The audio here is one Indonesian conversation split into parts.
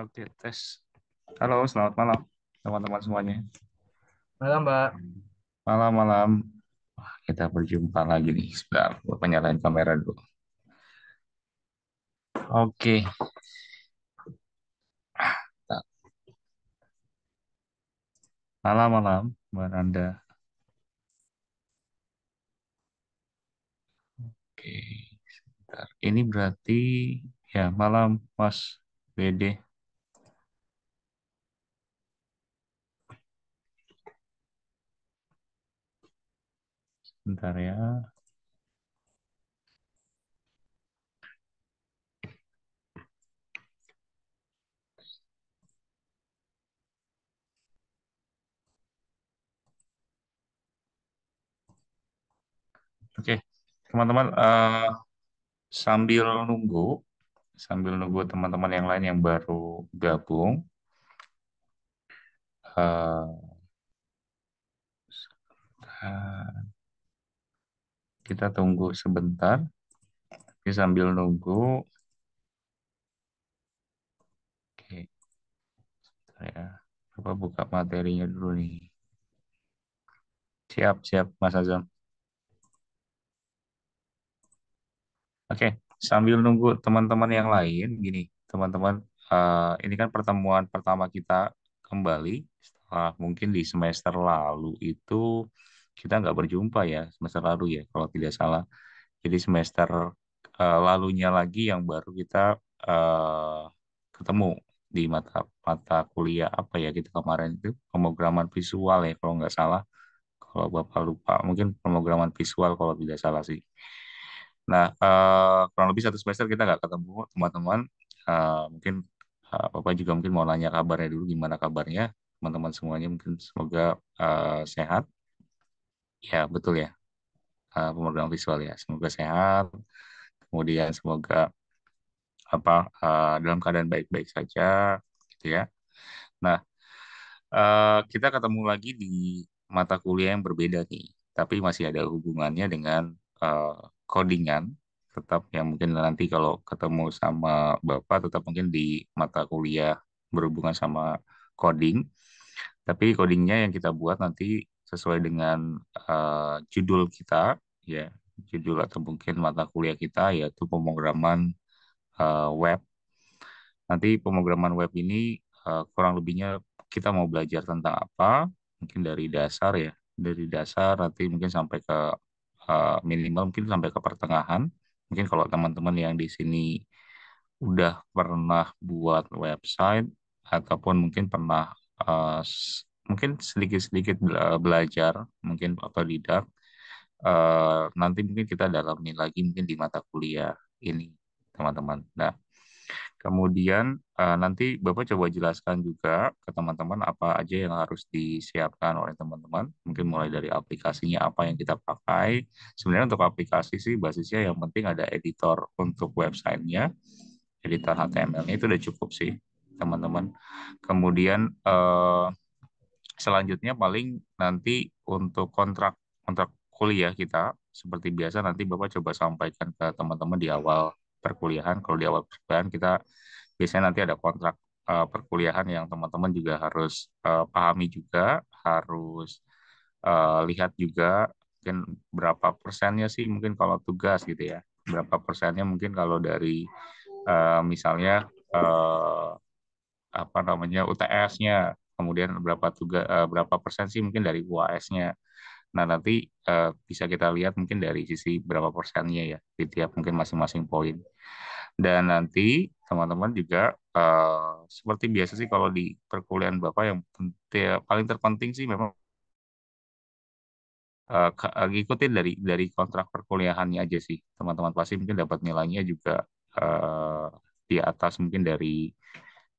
Oke, tes. Halo, selamat malam teman-teman semuanya. Malam, Mbak. Malam, malam. Kita berjumpa lagi nih. Sebentar, gue penyalain kamera dulu. Oke. Malam, malam, Mbak anda. Oke, sebentar. Ini berarti ya malam, Mas BD. Bentar ya. Oke, teman-teman uh, sambil nunggu, sambil nunggu teman-teman yang lain yang baru gabung, uh, kita tunggu sebentar. ini sambil nunggu. Oke. Saya coba buka materinya dulu nih. Siap, siap Mas Azam. Oke, sambil nunggu teman-teman yang lain, gini, teman-teman, uh, ini kan pertemuan pertama kita kembali setelah mungkin di semester lalu itu kita nggak berjumpa ya semester lalu ya kalau tidak salah. Jadi semester uh, lalunya lagi yang baru kita uh, ketemu di mata mata kuliah apa ya kita gitu kemarin itu pemrograman visual ya kalau nggak salah kalau bapak lupa mungkin pemrograman visual kalau tidak salah sih nah uh, kurang lebih satu semester kita nggak ketemu teman-teman uh, mungkin uh, bapak juga mungkin mau nanya kabarnya dulu gimana kabarnya teman-teman semuanya mungkin semoga uh, sehat Ya, betul ya. Uh, pemrograman visual ya. Semoga sehat. Kemudian semoga apa uh, dalam keadaan baik-baik saja gitu ya. Nah, uh, kita ketemu lagi di mata kuliah yang berbeda nih, tapi masih ada hubungannya dengan uh, codingan tetap yang mungkin nanti kalau ketemu sama Bapak tetap mungkin di mata kuliah berhubungan sama coding. Tapi codingnya yang kita buat nanti sesuai dengan uh, judul kita ya judul atau mungkin mata kuliah kita yaitu pemrograman uh, web. Nanti pemrograman web ini uh, kurang lebihnya kita mau belajar tentang apa? Mungkin dari dasar ya, dari dasar nanti mungkin sampai ke uh, minimal mungkin sampai ke pertengahan. Mungkin kalau teman-teman yang di sini udah pernah buat website ataupun mungkin pernah uh, mungkin sedikit-sedikit belajar, mungkin apa Uh, eh, nanti mungkin kita dalami lagi mungkin di mata kuliah ini, teman-teman. Nah, kemudian uh, nanti Bapak coba jelaskan juga ke teman-teman apa aja yang harus disiapkan oleh teman-teman. Mungkin mulai dari aplikasinya apa yang kita pakai. Sebenarnya untuk aplikasi sih basisnya yang penting ada editor untuk websitenya. Editor html itu udah cukup sih, teman-teman. Kemudian... Uh, selanjutnya paling nanti untuk kontrak kontrak kuliah kita seperti biasa nanti Bapak coba sampaikan ke teman-teman di awal perkuliahan. Kalau di awal perkuliahan kita biasanya nanti ada kontrak uh, perkuliahan yang teman-teman juga harus uh, pahami juga, harus uh, lihat juga mungkin berapa persennya sih mungkin kalau tugas gitu ya. Berapa persennya mungkin kalau dari uh, misalnya uh, apa namanya UTS-nya kemudian berapa tugas uh, eh, berapa persen sih mungkin dari UAS-nya. Nah, nanti uh, bisa kita lihat mungkin dari sisi berapa persennya ya di tiap mungkin masing-masing poin. Dan nanti teman-teman juga uh, seperti biasa sih kalau di perkuliahan Bapak yang ya, paling terpenting sih memang uh, ikutin dari dari kontrak perkuliahannya aja sih teman-teman pasti mungkin dapat nilainya juga uh, di atas mungkin dari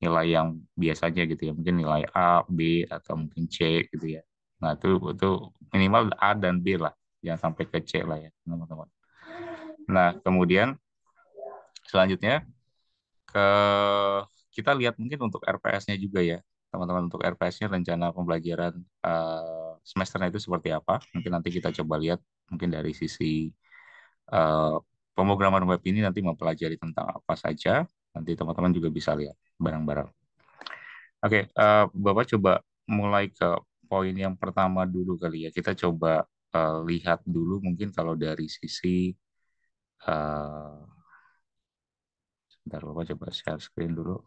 nilai yang biasanya gitu ya mungkin nilai A B atau mungkin C gitu ya nah itu itu minimal A dan B lah jangan sampai ke C lah ya teman-teman nah kemudian selanjutnya ke kita lihat mungkin untuk RPS-nya juga ya teman-teman untuk RPS-nya rencana pembelajaran uh, semesternya itu seperti apa mungkin nanti kita coba lihat mungkin dari sisi uh, pemrograman web ini nanti mempelajari tentang apa saja nanti teman-teman juga bisa lihat barang-barang. Oke, okay, uh, eh, Bapak coba mulai ke poin yang pertama dulu kali ya. Kita coba uh, lihat dulu mungkin kalau dari sisi uh, sebentar Bapak coba share screen dulu.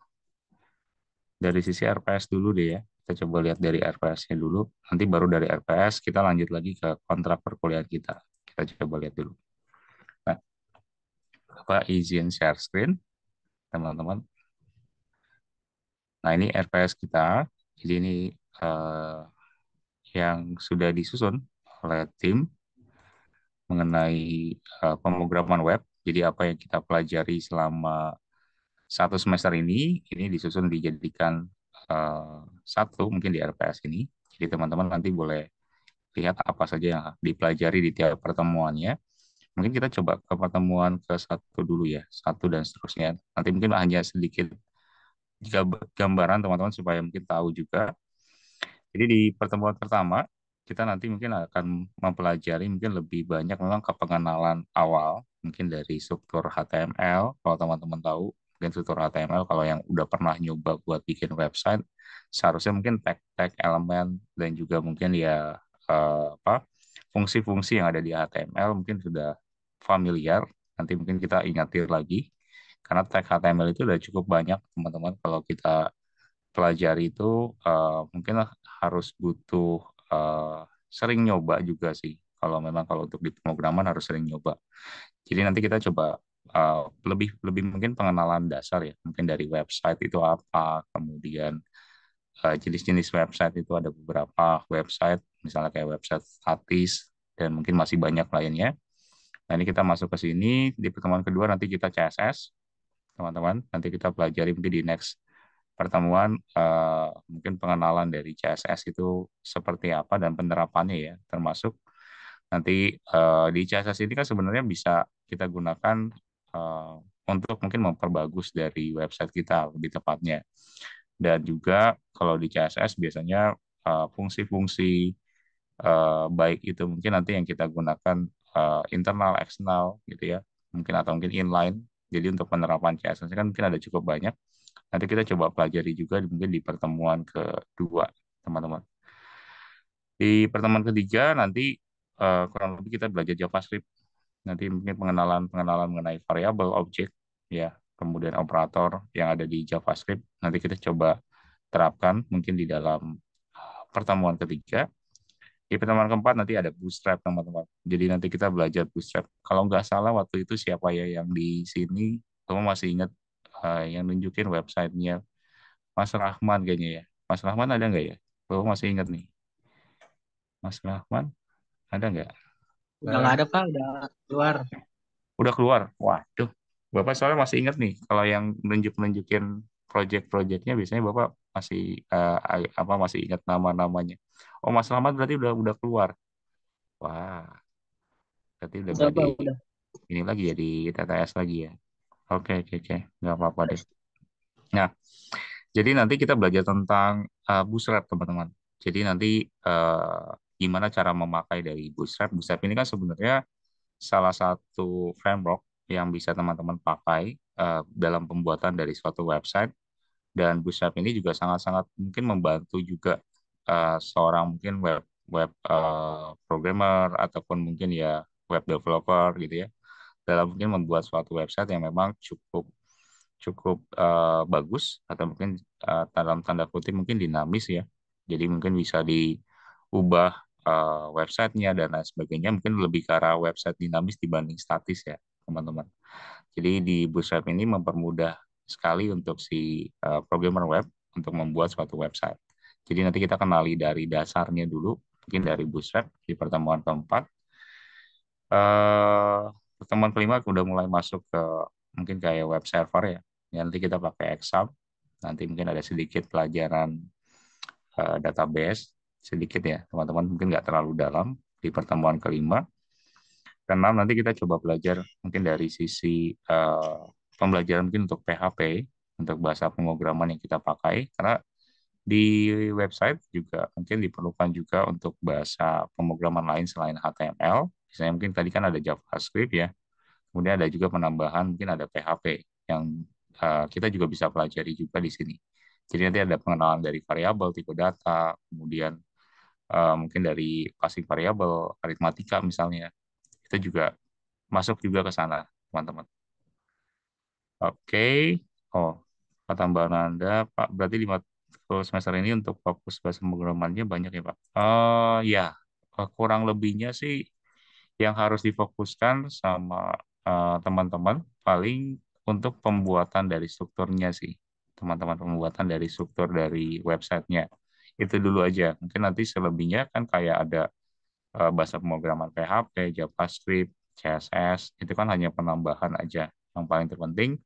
Dari sisi RPS dulu deh ya. Kita coba lihat dari RPS-nya dulu. Nanti baru dari RPS kita lanjut lagi ke kontrak perkuliahan kita. Kita coba lihat dulu. Nah, Bapak izin share screen, teman-teman. Nah ini RPS kita, jadi ini uh, yang sudah disusun oleh tim mengenai uh, pemrograman web. Jadi apa yang kita pelajari selama satu semester ini, ini disusun dijadikan uh, satu mungkin di RPS ini. Jadi teman-teman nanti boleh lihat apa saja yang dipelajari di tiap pertemuannya. Mungkin kita coba ke pertemuan ke satu dulu ya, satu dan seterusnya. Nanti mungkin hanya sedikit gambaran teman-teman supaya mungkin tahu juga. Jadi di pertemuan pertama kita nanti mungkin akan mempelajari mungkin lebih banyak memang kepengenalan awal mungkin dari struktur HTML kalau teman-teman tahu mungkin struktur HTML kalau yang udah pernah nyoba buat bikin website seharusnya mungkin tag-tag elemen dan juga mungkin ya eh, apa fungsi-fungsi yang ada di HTML mungkin sudah familiar nanti mungkin kita ingatir lagi karena tag HTML itu udah cukup banyak teman-teman kalau kita pelajari itu uh, mungkin harus butuh uh, sering nyoba juga sih kalau memang kalau untuk di pemrograman harus sering nyoba jadi nanti kita coba uh, lebih lebih mungkin pengenalan dasar ya mungkin dari website itu apa kemudian jenis jenis-jenis website itu ada beberapa website misalnya kayak website statis dan mungkin masih banyak lainnya Nah, ini kita masuk ke sini. Di pertemuan kedua nanti kita CSS teman-teman. Nanti kita pelajari mungkin di next pertemuan uh, mungkin pengenalan dari CSS itu seperti apa dan penerapannya ya, termasuk nanti uh, di CSS ini kan sebenarnya bisa kita gunakan uh, untuk mungkin memperbagus dari website kita di tepatnya. Dan juga kalau di CSS biasanya fungsi-fungsi baik itu mungkin nanti yang kita gunakan internal, eksternal gitu ya, mungkin atau mungkin inline jadi untuk penerapan CSS kan mungkin ada cukup banyak. Nanti kita coba pelajari juga mungkin di pertemuan kedua, teman-teman. Di pertemuan ketiga nanti uh, kurang lebih kita belajar JavaScript. Nanti mungkin pengenalan-pengenalan mengenai variabel, objek, ya, kemudian operator yang ada di JavaScript. Nanti kita coba terapkan mungkin di dalam eh, pertemuan ketiga di pertemuan keempat nanti ada bootstrap teman-teman. Jadi nanti kita belajar bootstrap. Kalau nggak salah waktu itu siapa ya yang di sini, kamu masih ingat uh, yang nunjukin websitenya Mas Rahman kayaknya ya. Mas Rahman ada nggak ya? Kamu masih ingat nih. Mas Rahman ada nggak? Udah nggak ada pak, udah keluar. Udah keluar. Waduh, bapak soalnya masih ingat nih kalau yang nunjuk nunjukin project-projectnya biasanya bapak masih uh, apa masih ingat nama-namanya. Oh Mas berarti udah udah keluar. Wah. Berarti udah udah, berarti udah. ini lagi ya di TTS lagi ya. Oke oke oke nggak apa-apa deh. Nah jadi nanti kita belajar tentang uh, bootstrap teman-teman. Jadi nanti uh, gimana cara memakai dari bootstrap. Bootstrap ini kan sebenarnya salah satu framework yang bisa teman-teman pakai uh, dalam pembuatan dari suatu website dan Bootstrap ini juga sangat-sangat mungkin membantu juga uh, seorang mungkin web web uh, programmer ataupun mungkin ya web developer gitu ya dalam mungkin membuat suatu website yang memang cukup cukup uh, bagus atau mungkin uh, dalam tanda kutip mungkin dinamis ya jadi mungkin bisa diubah uh, websitenya dan lain sebagainya mungkin lebih ke arah website dinamis dibanding statis ya teman-teman jadi di Bootstrap ini mempermudah sekali untuk si uh, programmer web untuk membuat suatu website jadi nanti kita kenali dari dasarnya dulu, mungkin dari bootstrap di pertemuan keempat. Uh, pertemuan kelima udah mulai masuk ke mungkin kayak web server ya. ya nanti kita pakai Exam. Nanti mungkin ada sedikit pelajaran uh, database, sedikit ya teman-teman mungkin nggak terlalu dalam di pertemuan kelima. Karena nanti kita coba belajar mungkin dari sisi uh, pembelajaran mungkin untuk PHP untuk bahasa pemrograman yang kita pakai karena di website juga mungkin diperlukan juga untuk bahasa pemrograman lain selain HTML. Misalnya mungkin tadi kan ada JavaScript ya. Kemudian ada juga penambahan mungkin ada PHP yang uh, kita juga bisa pelajari juga di sini. Jadi nanti ada pengenalan dari variabel, tipe data, kemudian uh, mungkin dari pasif variabel, aritmatika misalnya. Kita juga masuk juga ke sana, teman-teman. Oke. Okay. Oh, tambahan Anda, Pak, berarti lima untuk semester ini untuk fokus bahasa pemrogramannya banyak ya Pak. Uh, ya kurang lebihnya sih yang harus difokuskan sama eh, teman-teman uh, paling untuk pembuatan dari strukturnya sih teman-teman pembuatan dari struktur dari websitenya itu dulu aja mungkin nanti selebihnya kan kayak ada uh, bahasa pemrograman PHP JavaScript CSS itu kan hanya penambahan aja yang paling terpenting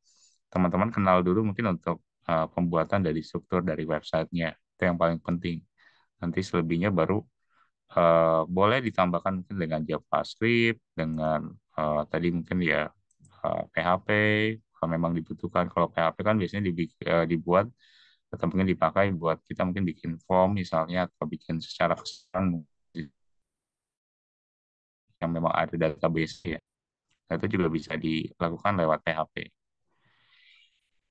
teman-teman kenal dulu mungkin untuk Eh, pembuatan dari struktur dari websitenya itu yang paling penting nanti selebihnya baru uh, boleh ditambahkan mungkin dengan JavaScript dengan uh, tadi mungkin ya uh, PHP kalau memang dibutuhkan kalau PHP kan biasanya uh, dibuat atau mungkin dipakai buat kita mungkin bikin form misalnya atau bikin secara keseluruhan yang memang ada database ya. Nah, itu juga bisa dilakukan lewat PHP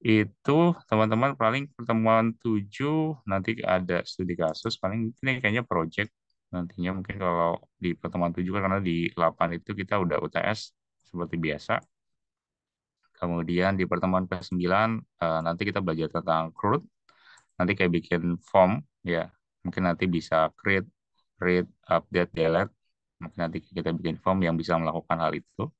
itu teman-teman paling pertemuan 7 nanti ada studi kasus paling ini kayaknya project nantinya mungkin kalau di pertemuan 7 karena di 8 itu kita udah UTS seperti biasa kemudian di pertemuan ke-9 eh, nanti kita belajar tentang crude. nanti kayak bikin form ya mungkin nanti bisa create read update delete mungkin nanti kita bikin form yang bisa melakukan hal itu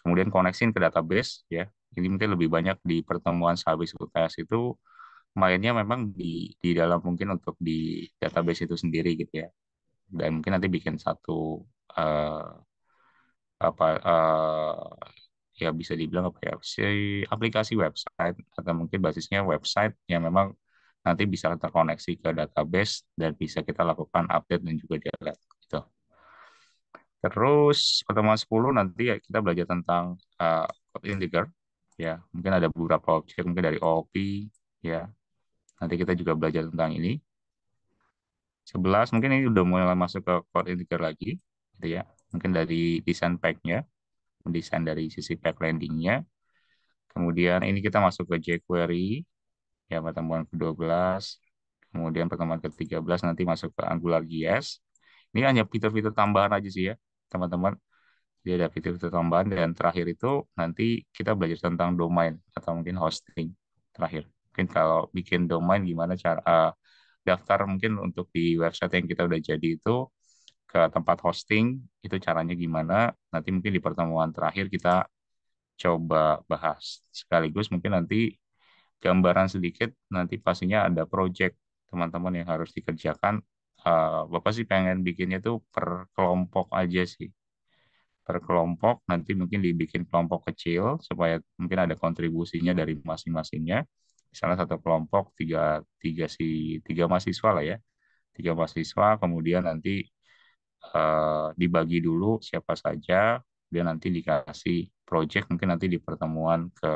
kemudian koneksi ke database ya ini mungkin lebih banyak di pertemuan sehabis UTS itu mainnya memang di di dalam mungkin untuk di database itu sendiri gitu ya. Dan mungkin nanti bikin satu uh, apa uh, ya bisa dibilang apa ya si aplikasi website atau mungkin basisnya website yang memang nanti bisa terkoneksi ke database dan bisa kita lakukan update dan juga delete gitu. Terus pertemuan 10 nanti ya kita belajar tentang uh, integer ya mungkin ada beberapa objek mungkin dari OOP ya nanti kita juga belajar tentang ini 11 mungkin ini udah mulai masuk ke core integer lagi gitu ya mungkin dari desain packnya desain dari sisi pack landingnya kemudian ini kita masuk ke jQuery ya pertemuan ke-12 kemudian pertemuan ke-13 nanti masuk ke Angular JS ini hanya fitur-fitur tambahan aja sih ya teman-teman jadi ada fitur tambahan dan terakhir itu nanti kita belajar tentang domain atau mungkin hosting terakhir. Mungkin kalau bikin domain gimana cara uh, daftar mungkin untuk di website yang kita udah jadi itu ke tempat hosting itu caranya gimana nanti mungkin di pertemuan terakhir kita coba bahas sekaligus mungkin nanti gambaran sedikit nanti pastinya ada project teman-teman yang harus dikerjakan uh, bapak sih pengen bikinnya tuh per kelompok aja sih per kelompok nanti mungkin dibikin kelompok kecil supaya mungkin ada kontribusinya dari masing-masingnya misalnya satu kelompok tiga tiga si tiga mahasiswa lah ya tiga mahasiswa kemudian nanti eh, dibagi dulu siapa saja dia nanti dikasih project mungkin nanti di pertemuan ke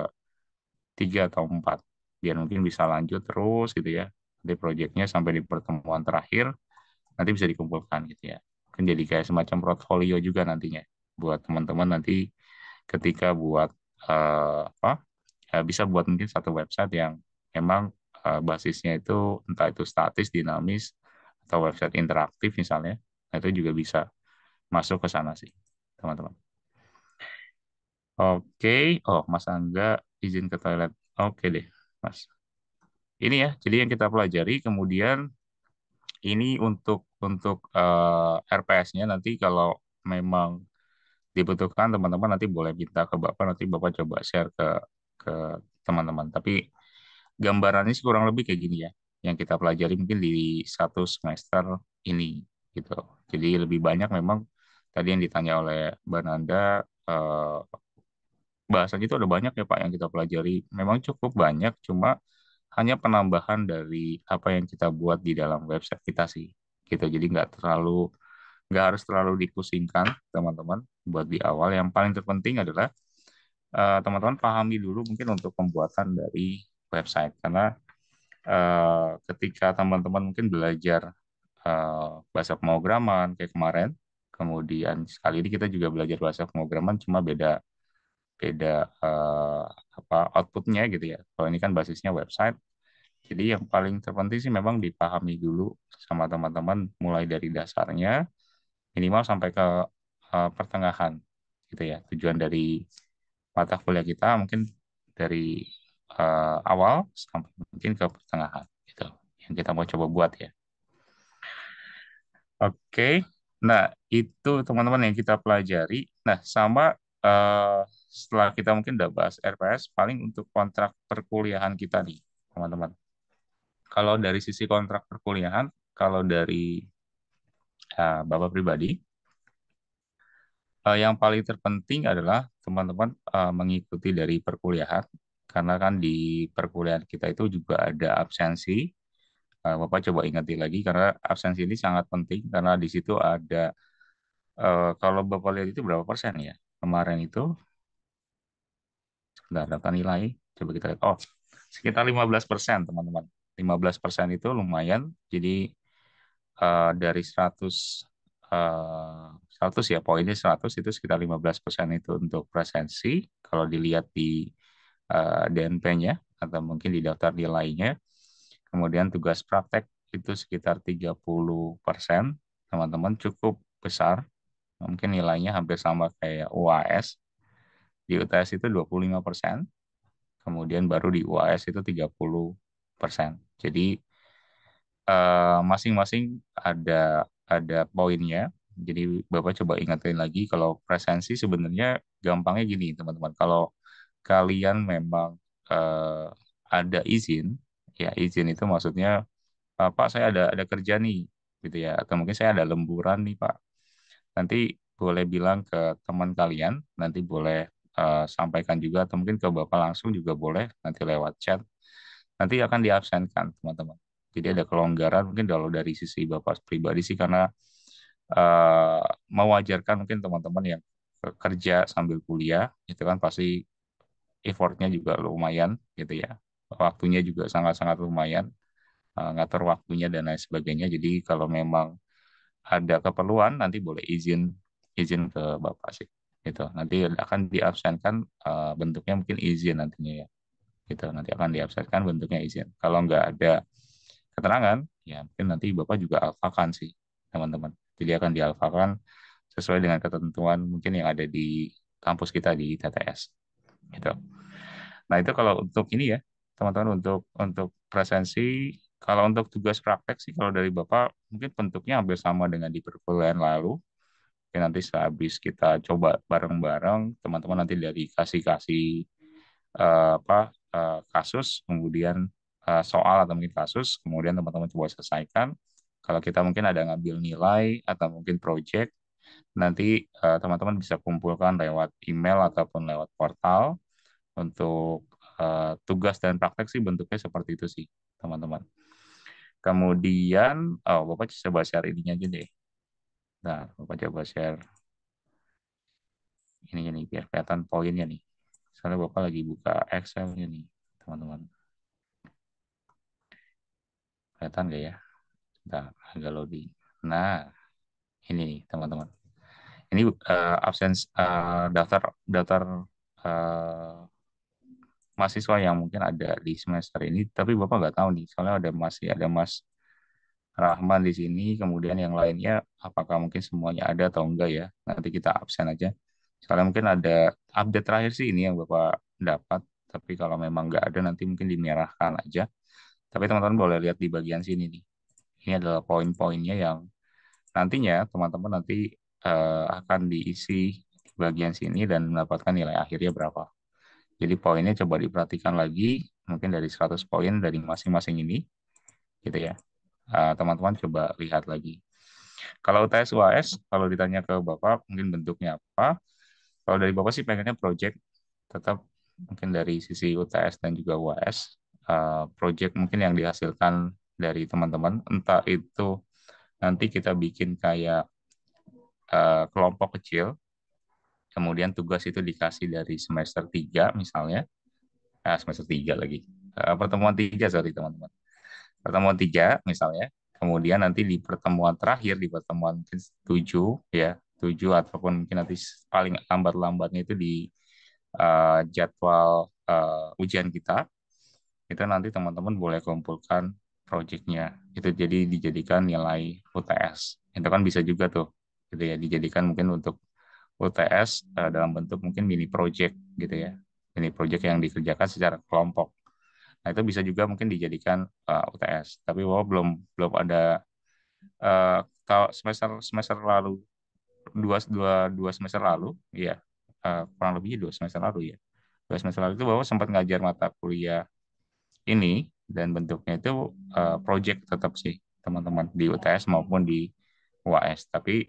tiga atau empat biar mungkin bisa lanjut terus gitu ya nanti proyeknya sampai di pertemuan terakhir nanti bisa dikumpulkan gitu ya kan jadi kayak semacam portfolio juga nantinya buat teman-teman nanti ketika buat eh, apa uh, bisa buat mungkin satu website yang memang uh, basisnya itu entah itu statis, dinamis atau website interaktif misalnya, nah itu juga bisa masuk ke sana sih teman-teman. Oke, oh Mas Angga izin ke toilet. Oke deh, Mas. Ini ya, jadi yang kita pelajari kemudian ini untuk untuk uh, RPS-nya nanti kalau memang dibutuhkan teman-teman nanti boleh minta ke Bapak nanti Bapak coba share ke ke teman-teman. Tapi gambarannya sih kurang lebih kayak gini ya yang kita pelajari mungkin di satu semester ini gitu. Jadi lebih banyak memang tadi yang ditanya oleh Mbak eh, bahasanya itu ada banyak ya Pak yang kita pelajari. Memang cukup banyak cuma hanya penambahan dari apa yang kita buat di dalam website kita sih gitu. Jadi nggak terlalu nggak harus terlalu dipusingkan teman-teman buat di awal yang paling terpenting adalah eh, teman-teman uh, pahami dulu mungkin untuk pembuatan dari website karena uh, ketika teman-teman mungkin belajar uh, bahasa pemrograman kayak kemarin kemudian sekali ini kita juga belajar bahasa pemrograman cuma beda beda uh, apa outputnya gitu ya kalau ini kan basisnya website jadi yang paling terpenting sih memang dipahami dulu sama teman-teman mulai dari dasarnya minimal sampai ke Eh, pertengahan gitu ya tujuan dari mata kuliah kita mungkin dari uh, awal sampai mungkin ke pertengahan gitu yang kita mau coba buat ya oke nah itu teman-teman yang kita pelajari nah sama uh, setelah kita mungkin udah bahas RPS paling untuk kontrak perkuliahan kita nih teman-teman kalau dari sisi kontrak perkuliahan kalau dari uh, bapak pribadi uh, yang paling terpenting adalah teman-teman uh, mengikuti dari perkuliahan karena kan di perkuliahan kita itu juga ada absensi. Uh, Bapak coba ingati lagi karena absensi ini sangat penting karena di situ ada uh, kalau Bapak lihat itu berapa persen ya kemarin itu sudah ada nilai coba kita lihat oh sekitar 15 persen teman-teman 15 persen itu lumayan jadi uh, dari 100 uh, 100 ya poinnya 100 itu sekitar 15% itu untuk presensi kalau dilihat di uh, eh, DNP-nya atau mungkin di daftar nilainya. Kemudian tugas praktek itu sekitar 30%. Teman-teman cukup besar. Mungkin nilainya hampir sama kayak UAS. Di UTS itu 25%. Kemudian baru di UAS itu 30%. Jadi eh, masing-masing uh, masing -masing ada ada poinnya jadi Bapak coba ingatkan lagi kalau presensi sebenarnya gampangnya gini teman-teman. Kalau kalian memang uh, ada izin, ya izin itu maksudnya ah, Pak saya ada ada kerja nih gitu ya atau mungkin saya ada lemburan nih Pak. Nanti boleh bilang ke teman kalian, nanti boleh uh, sampaikan juga atau mungkin ke Bapak langsung juga boleh nanti lewat chat. Nanti akan diabsenkan, teman-teman. Jadi ada kelonggaran mungkin kalau dari sisi Bapak pribadi sih karena Eh, mewajarkan mungkin teman-teman yang kerja sambil kuliah itu kan pasti effortnya juga lumayan gitu ya waktunya juga sangat-sangat lumayan eh, ngatur waktunya dan lain sebagainya jadi kalau memang ada keperluan nanti boleh izin izin ke bapak sih gitu nanti akan diabsenkan eh, bentuknya mungkin izin nantinya ya gitu nanti akan diabsenkan bentuknya izin kalau nggak ada keterangan ya mungkin nanti bapak juga akan sih teman-teman jadi akan dialfakan sesuai dengan ketentuan mungkin yang ada di kampus kita di TTS gitu. Nah itu kalau untuk ini ya teman-teman untuk untuk presensi kalau untuk tugas praktek sih kalau dari bapak mungkin bentuknya hampir sama dengan di perkuliahan lalu Oke, ya, nanti sehabis kita coba bareng-bareng teman-teman nanti dari kasih-kasih eh, apa eh, kasus kemudian eh, soal atau mungkin kasus kemudian teman-teman coba selesaikan kalau kita mungkin ada ngambil nilai atau mungkin project, nanti eh, teman-teman uh, bisa kumpulkan lewat email ataupun lewat portal untuk uh, tugas dan praktek sih bentuknya seperti itu sih, teman-teman. Kemudian, oh, Bapak coba share ini aja deh. Nah, Bapak coba share ini nih, biar kelihatan poinnya nih. Soalnya Bapak lagi buka Excel-nya nih, teman-teman. Kelihatan gak ya? Bentar, agak loading. Nah, ini nih teman-teman. Ini uh, uh, daftar daftar uh, mahasiswa yang mungkin ada di semester ini, tapi Bapak nggak tahu nih, soalnya ada masih ada Mas Rahman di sini, kemudian yang lainnya apakah mungkin semuanya ada atau enggak ya, nanti kita absen aja. Soalnya mungkin ada update terakhir sih ini yang Bapak dapat, tapi kalau memang nggak ada nanti mungkin dimerahkan aja. Tapi teman-teman boleh lihat di bagian sini nih. Ini adalah poin-poinnya yang nantinya teman-teman nanti uh, akan diisi bagian sini dan mendapatkan nilai akhirnya berapa. Jadi poinnya coba diperhatikan lagi, mungkin dari 100 poin dari masing-masing ini, gitu ya. Eh, teman-teman uh, coba lihat lagi. Kalau UTS UAS, kalau ditanya ke Bapak, mungkin bentuknya apa? Kalau dari Bapak sih pengennya project, tetap mungkin dari sisi UTS dan juga UAS, uh, eh, project mungkin yang dihasilkan dari teman-teman, entah itu nanti kita bikin kayak uh, kelompok kecil, kemudian tugas itu dikasih dari semester 3 misalnya, nah, semester 3 lagi, uh, pertemuan 3 sorry teman-teman, pertemuan 3 misalnya, kemudian nanti di pertemuan terakhir, di pertemuan tujuh 7 ya, 7 ataupun mungkin nanti paling lambat-lambatnya itu di uh, jadwal uh, ujian kita, itu nanti teman-teman boleh kumpulkan projectnya itu jadi dijadikan nilai UTS itu kan bisa juga tuh gitu ya dijadikan mungkin untuk UTS uh, eh, dalam bentuk mungkin mini project gitu ya mini project yang dikerjakan secara kelompok nah itu bisa juga mungkin dijadikan uh, eh, UTS tapi wow belum belum ada uh, kalau semester semester lalu dua dua dua semester lalu ya uh, kurang lebih dua semester lalu ya dua semester lalu itu bahwa sempat ngajar mata kuliah ini dan bentuknya itu uh, project tetap sih teman-teman di UTS maupun di UAS tapi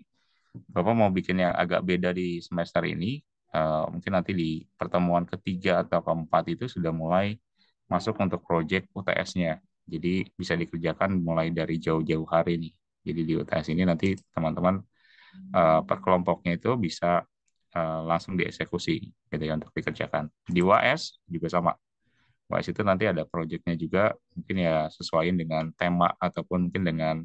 Bapak mau bikin yang agak beda di semester ini uh, mungkin nanti di pertemuan ketiga atau keempat itu sudah mulai masuk untuk project UTS-nya jadi bisa dikerjakan mulai dari jauh-jauh hari nih jadi di UTS ini nanti teman-teman uh, per itu bisa uh, langsung dieksekusi gitu ya untuk dikerjakan di UAS juga sama Wise itu nanti ada proyeknya juga mungkin ya sesuaiin dengan tema ataupun mungkin dengan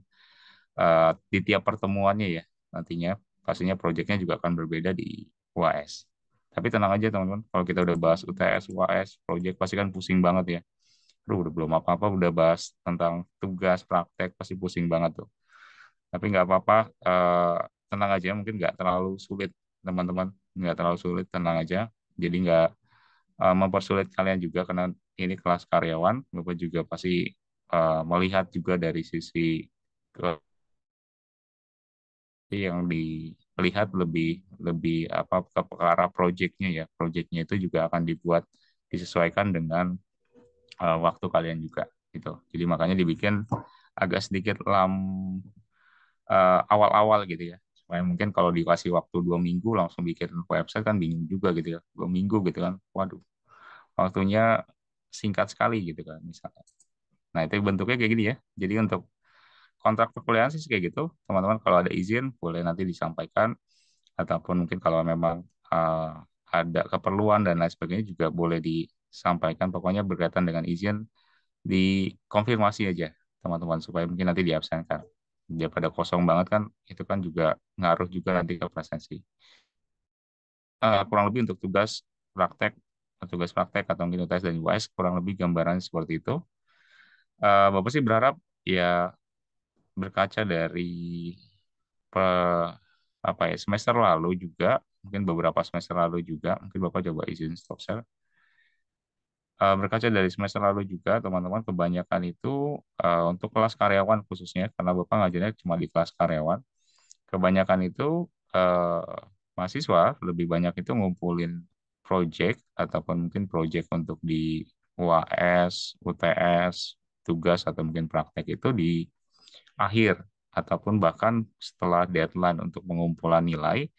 uh, di tiap pertemuannya ya nantinya pastinya proyeknya juga akan berbeda di UAS. Tapi tenang aja teman-teman, kalau kita udah bahas UTS, UAS, proyek pasti kan pusing banget ya. Aduh, udah belum apa-apa udah bahas tentang tugas, praktek pasti pusing banget tuh. Tapi nggak apa-apa, uh, tenang aja mungkin nggak terlalu sulit teman-teman, nggak terlalu sulit, tenang aja. Jadi nggak uh, mempersulit kalian juga karena ini kelas karyawan, Bapak juga pasti uh, melihat juga dari sisi yang dilihat lebih lebih apa ke arah proyeknya ya. Proyeknya itu juga akan dibuat disesuaikan dengan uh, waktu kalian juga gitu. Jadi makanya dibikin agak sedikit lam uh, awal-awal gitu ya supaya mungkin kalau dikasih waktu dua minggu langsung bikin website kan bingung juga gitu ya dua minggu gitu kan waduh waktunya singkat sekali gitu kan misalnya. Nah itu bentuknya kayak gini ya. Jadi untuk kontrak perkuliahan sih kayak gitu. Teman-teman kalau ada izin boleh nanti disampaikan ataupun mungkin kalau memang uh, ada keperluan dan lain sebagainya juga boleh disampaikan. Pokoknya berkaitan dengan izin dikonfirmasi aja teman-teman supaya mungkin nanti diabsenkan. Dia pada kosong banget kan itu kan juga ngaruh juga nanti ke presensi. Uh, kurang lebih untuk tugas praktek tugas praktek atau mungkin UTS dan UAS kurang lebih gambaran seperti itu. Uh, Bapak sih berharap ya berkaca dari pe, apa ya semester lalu juga mungkin beberapa semester lalu juga mungkin Bapak coba izin stop share. Eh, berkaca dari semester lalu juga teman-teman kebanyakan itu uh, untuk kelas karyawan khususnya karena Bapak ngajarnya cuma di kelas karyawan. Kebanyakan itu uh, mahasiswa lebih banyak itu ngumpulin project ataupun mungkin project untuk di UAS, UTS, tugas atau mungkin praktek itu di akhir ataupun bahkan setelah deadline untuk pengumpulan nilai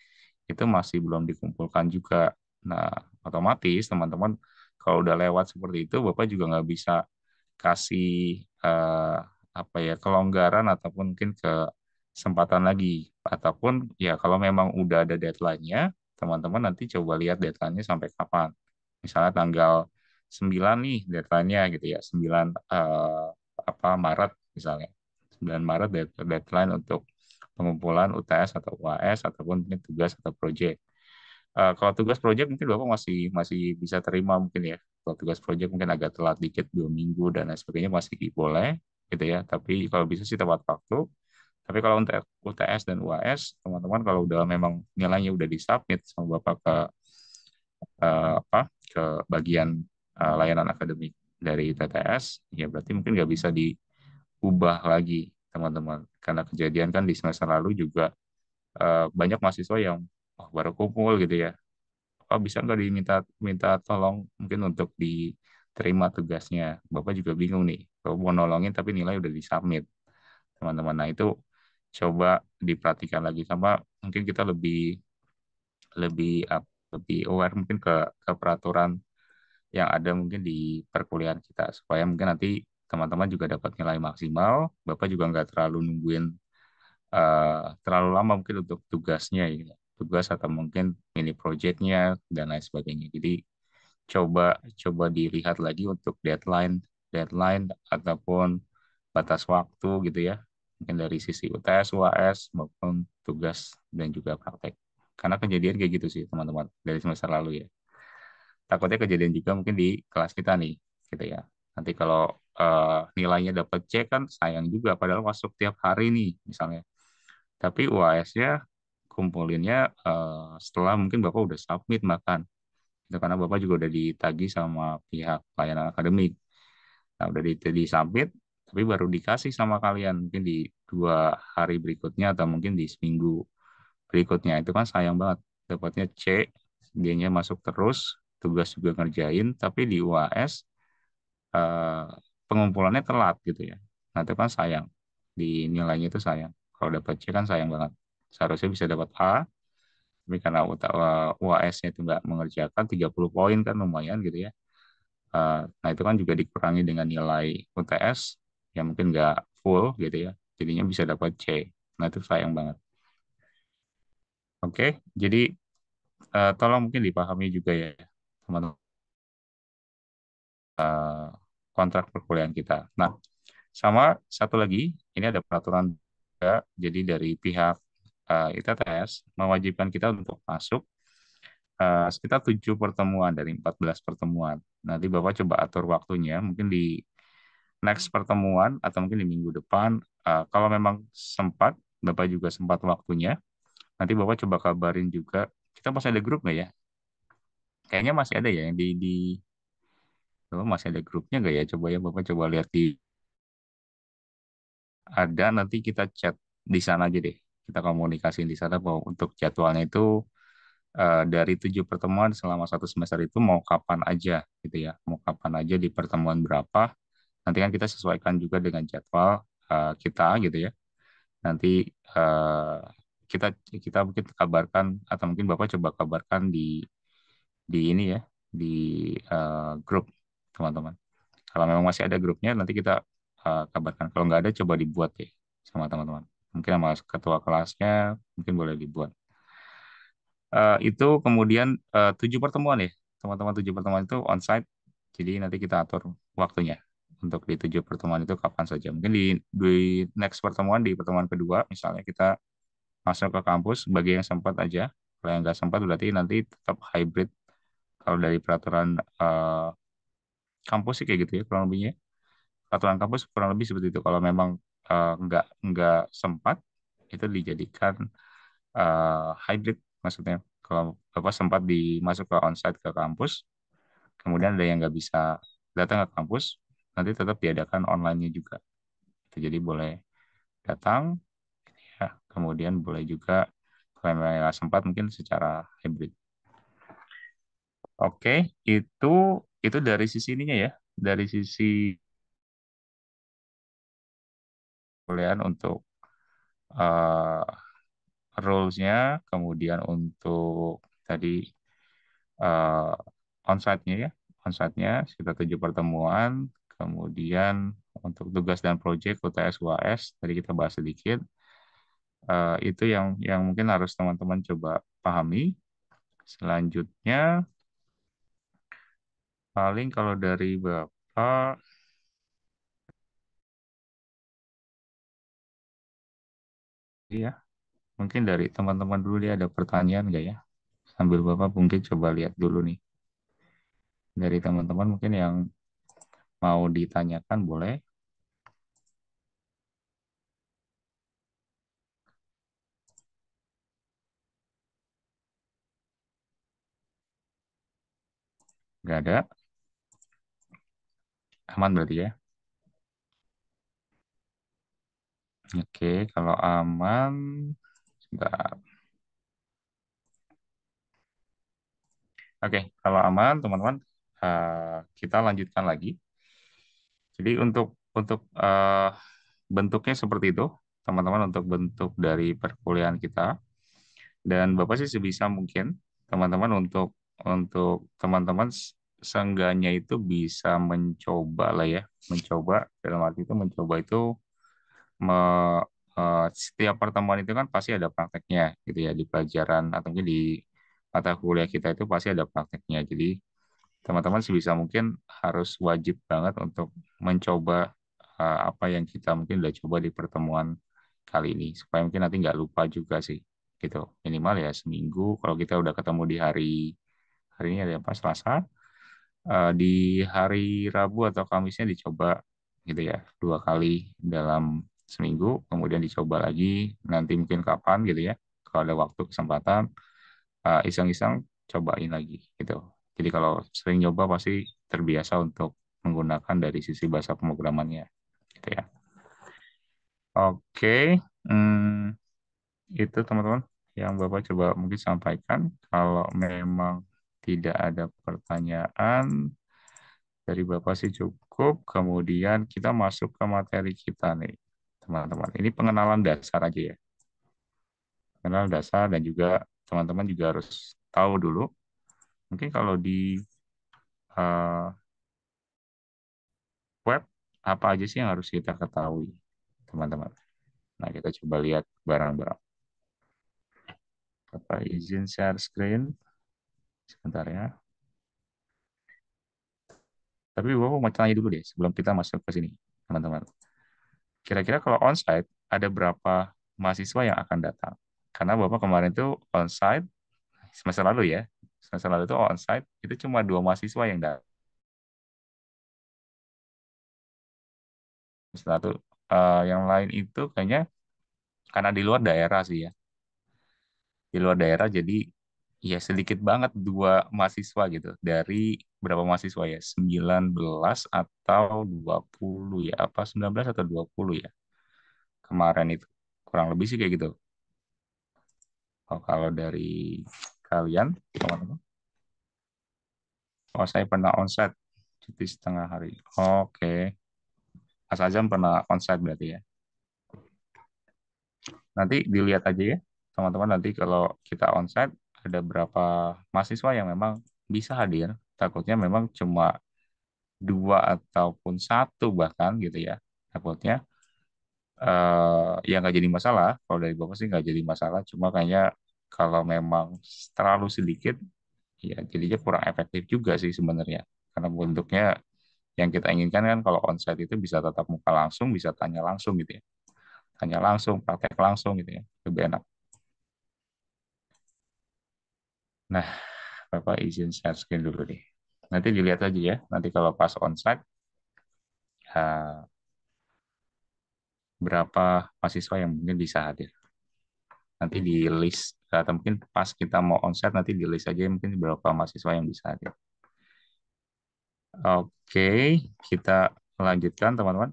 itu masih belum dikumpulkan juga. Nah, otomatis teman-teman kalau udah lewat seperti itu Bapak juga nggak bisa kasih eh, apa ya kelonggaran ataupun mungkin kesempatan lagi ataupun ya kalau memang udah ada deadline-nya teman-teman nanti coba lihat deadline-nya sampai kapan. Misalnya tanggal 9 nih deadline-nya gitu ya, 9 uh, eh, apa Maret misalnya. 9 Maret deadline untuk pengumpulan UTS atau UAS ataupun tugas atau proyek. Uh, eh, kalau tugas proyek mungkin Bapak masih masih bisa terima mungkin ya. Kalau tugas proyek mungkin agak telat dikit dua minggu dan lain sebagainya masih boleh gitu ya. Tapi kalau bisa sih tepat waktu. Tapi kalau untuk UTS dan UAS, teman-teman kalau udah memang nilainya udah disubmit sama Bapak ke eh, apa ke bagian eh, layanan akademik dari TTS, ya berarti mungkin nggak bisa diubah lagi teman-teman. Karena kejadian kan di semester lalu juga eh, banyak mahasiswa yang oh, baru kumpul gitu ya. Oh, bisa nggak diminta minta tolong mungkin untuk diterima tugasnya. Bapak juga bingung nih. Bapak mau nolongin tapi nilai udah disubmit teman-teman. Nah itu coba diperhatikan lagi sama mungkin kita lebih lebih lebih aware mungkin ke, ke peraturan yang ada mungkin di perkuliahan kita supaya mungkin nanti teman-teman juga dapat nilai maksimal bapak juga nggak terlalu nungguin uh, terlalu lama mungkin untuk tugasnya ya tugas atau mungkin mini projectnya dan lain sebagainya jadi coba coba dilihat lagi untuk deadline deadline ataupun batas waktu gitu ya mungkin dari sisi UTS, UAS maupun tugas dan juga praktek. Karena kejadian kayak gitu sih teman-teman dari semester lalu ya. Takutnya kejadian juga mungkin di kelas kita nih, gitu ya. Nanti kalau uh, nilainya dapat C kan sayang juga, padahal masuk tiap hari nih misalnya. Tapi UAS-nya kumpulinnya uh, setelah mungkin bapak udah submit makan, karena bapak juga udah ditagi sama pihak layanan akademik. Nah udah di, di submit, tapi baru dikasih sama kalian mungkin di dua hari berikutnya atau mungkin di seminggu berikutnya itu kan sayang banget dapatnya C dianya masuk terus tugas juga ngerjain tapi di UAS eh, pengumpulannya telat gitu ya nah itu kan sayang di nilainya itu sayang kalau dapat C kan sayang banget seharusnya bisa dapat A tapi karena UAS-nya eh, itu nggak mengerjakan 30 poin kan lumayan gitu ya eh, nah itu kan juga dikurangi dengan nilai UTS yang mungkin nggak full gitu ya jadinya bisa dapat C nah itu sayang banget oke jadi uh, tolong mungkin dipahami juga ya teman-teman uh, kontrak perkuliahan kita nah sama satu lagi ini ada peraturan juga jadi dari pihak uh, eh, ITTS mewajibkan kita untuk masuk uh, sekitar tujuh pertemuan dari 14 pertemuan. Nanti Bapak coba atur waktunya, mungkin di next hmm. pertemuan atau mungkin di minggu depan uh, kalau memang sempat Bapak juga sempat waktunya nanti Bapak coba kabarin juga kita masih ada grup nggak ya kayaknya masih ada ya yang di di Bapak masih ada grupnya nggak ya coba ya Bapak coba lihat di ada nanti kita chat di sana aja deh kita komunikasi di sana bahwa untuk jadwalnya itu uh, dari tujuh pertemuan selama satu semester itu mau kapan aja gitu ya mau kapan aja di pertemuan berapa nanti kan kita sesuaikan juga dengan jadwal uh, kita gitu ya nanti uh, kita kita mungkin kabarkan atau mungkin bapak coba kabarkan di di ini ya di uh, grup teman-teman kalau memang masih ada grupnya nanti kita uh, kabarkan kalau nggak ada coba dibuat ya sama teman-teman mungkin sama ketua kelasnya mungkin boleh dibuat uh, itu kemudian uh, tujuh pertemuan ya teman-teman tujuh pertemuan itu onsite jadi nanti kita atur waktunya untuk di tujuh pertemuan itu kapan saja. Mungkin di, di next pertemuan, di pertemuan kedua, misalnya kita masuk ke kampus bagi yang sempat aja. Kalau yang nggak sempat berarti nanti tetap hybrid. Kalau dari peraturan uh, kampus sih kayak gitu ya kurang lebihnya. Peraturan kampus kurang lebih seperti itu. Kalau memang uh, nggak nggak sempat, itu dijadikan uh, hybrid maksudnya. Kalau Bapak sempat dimasuk ke onsite ke kampus, kemudian ada yang nggak bisa datang ke kampus, nanti tetap diadakan online-nya juga. Gitu. Jadi boleh datang, ya, kemudian boleh juga kalau sempat mungkin secara hybrid. Oke, itu itu dari sisi ininya ya, dari sisi kalian untuk uh, rules-nya, kemudian untuk tadi uh, onsite-nya ya, onsite-nya sekitar tujuh pertemuan, kemudian untuk tugas dan proyek UTS UAS tadi kita bahas sedikit uh, itu yang yang mungkin harus teman-teman coba pahami selanjutnya paling kalau dari bapak Iya, mungkin dari teman-teman dulu dia ada pertanyaan nggak ya? Sambil Bapak mungkin coba lihat dulu nih. Dari teman-teman mungkin yang mau ditanyakan boleh. Gak ada. Aman berarti ya. Oke, kalau aman, sebentar. Oke, kalau aman, teman-teman, eh, kita lanjutkan lagi. Jadi untuk untuk uh, bentuknya seperti itu, teman-teman untuk bentuk dari perkuliahan kita. Dan Bapak sih sebisa mungkin teman-teman untuk untuk teman-teman seenggaknya itu bisa mencoba lah ya, mencoba dalam arti itu mencoba itu me, uh, setiap pertemuan itu kan pasti ada prakteknya gitu ya di pelajaran atau mungkin di mata kuliah kita itu pasti ada prakteknya. Jadi teman-teman sebisa mungkin harus wajib banget untuk mencoba uh, apa yang kita mungkin udah coba di pertemuan kali ini supaya mungkin nanti nggak lupa juga sih gitu minimal ya seminggu kalau kita udah ketemu di hari hari ini ada apa Selasa uh, di hari Rabu atau Kamisnya dicoba gitu ya dua kali dalam seminggu kemudian dicoba lagi nanti mungkin kapan gitu ya kalau ada waktu kesempatan eh, iseng-iseng uh, cobain lagi gitu jadi kalau sering nyoba pasti terbiasa untuk menggunakan dari sisi bahasa pemrogramannya, gitu ya. Oke, hmm, itu teman-teman yang Bapak coba mungkin sampaikan. Kalau memang tidak ada pertanyaan dari Bapak sih cukup. Kemudian kita masuk ke materi kita nih, teman-teman. Ini pengenalan dasar aja ya. Pengenalan dasar dan juga teman-teman juga harus tahu dulu Mungkin kalau di uh, web, apa aja sih yang harus kita ketahui, teman-teman? Nah, kita coba lihat barang-barang. Apa izin share screen? Sebentar ya. Tapi Bapak mau tanya dulu deh sebelum kita masuk ke sini, teman-teman. Kira-kira kalau onsite ada berapa mahasiswa yang akan datang? Karena Bapak kemarin itu onsite semester lalu ya, semester lalu itu onsite itu cuma dua mahasiswa yang datang satu uh, yang lain itu kayaknya karena di luar daerah sih ya di luar daerah jadi ya sedikit banget dua mahasiswa gitu dari berapa mahasiswa ya 19 atau 20 ya apa 19 atau 20 ya kemarin itu kurang lebih sih kayak gitu oh, kalau dari kalian, teman-teman? Oh, saya pernah onset cuti setengah hari. Oke. Okay. Mas Azam pernah onset berarti ya. Nanti dilihat aja ya, teman-teman. Nanti kalau kita onset, ada berapa mahasiswa yang memang bisa hadir. Takutnya memang cuma dua ataupun satu bahkan gitu ya. Takutnya uh, ya nggak jadi masalah. Kalau dari bapak sih nggak jadi masalah. Cuma kayaknya kalau memang terlalu sedikit ya jadinya kurang efektif juga sih sebenarnya karena bentuknya yang kita inginkan kan kalau onsite itu bisa tetap muka langsung bisa tanya langsung gitu ya tanya langsung praktek langsung gitu ya lebih enak nah bapak izin share screen dulu deh nanti dilihat aja ya nanti kalau pas onsite eh, berapa mahasiswa yang mungkin bisa hadir nanti di list atau mungkin pas kita mau onset nanti di list aja mungkin berapa mahasiswa yang bisa hadir. Oke, kita lanjutkan teman-teman.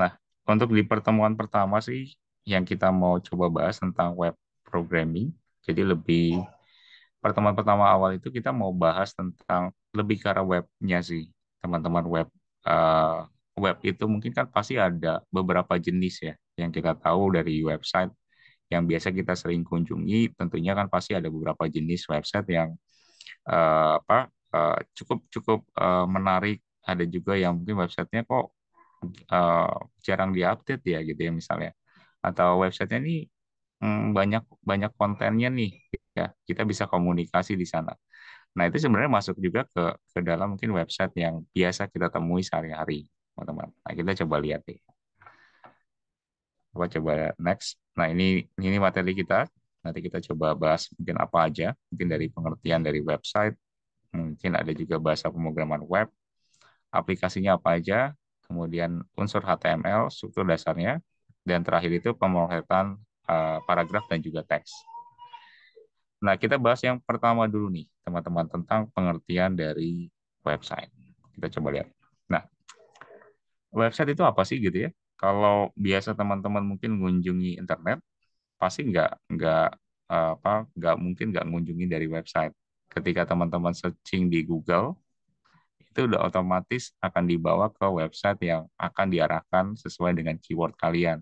Nah, untuk di pertemuan pertama sih yang kita mau coba bahas tentang web programming. Jadi lebih pertemuan pertama awal itu kita mau bahas tentang lebih ke arah webnya sih, teman-teman web. Uh, web itu mungkin kan pasti ada beberapa jenis ya yang kita tahu dari website yang biasa kita sering kunjungi tentunya kan pasti ada beberapa jenis website yang uh, apa uh, cukup cukup uh, menarik ada juga yang mungkin websitenya kok uh, jarang diupdate ya gitu ya misalnya atau websitenya ini hmm, banyak banyak kontennya nih ya kita bisa komunikasi di sana nah itu sebenarnya masuk juga ke ke dalam mungkin website yang biasa kita temui sehari-hari teman-teman nah, kita coba lihat deh apa coba next nah ini ini materi kita nanti kita coba bahas mungkin apa aja mungkin dari pengertian dari website mungkin ada juga bahasa pemrograman web aplikasinya apa aja kemudian unsur HTML struktur dasarnya dan terakhir itu pemrosetan uh, eh, paragraf dan juga teks nah kita bahas yang pertama dulu nih teman-teman tentang pengertian dari website kita coba lihat nah website itu apa sih gitu ya kalau biasa teman-teman mungkin mengunjungi internet pasti nggak nggak eh, apa nggak mungkin nggak mengunjungi dari website ketika teman-teman searching di Google itu udah otomatis akan dibawa ke website yang akan diarahkan sesuai dengan keyword kalian.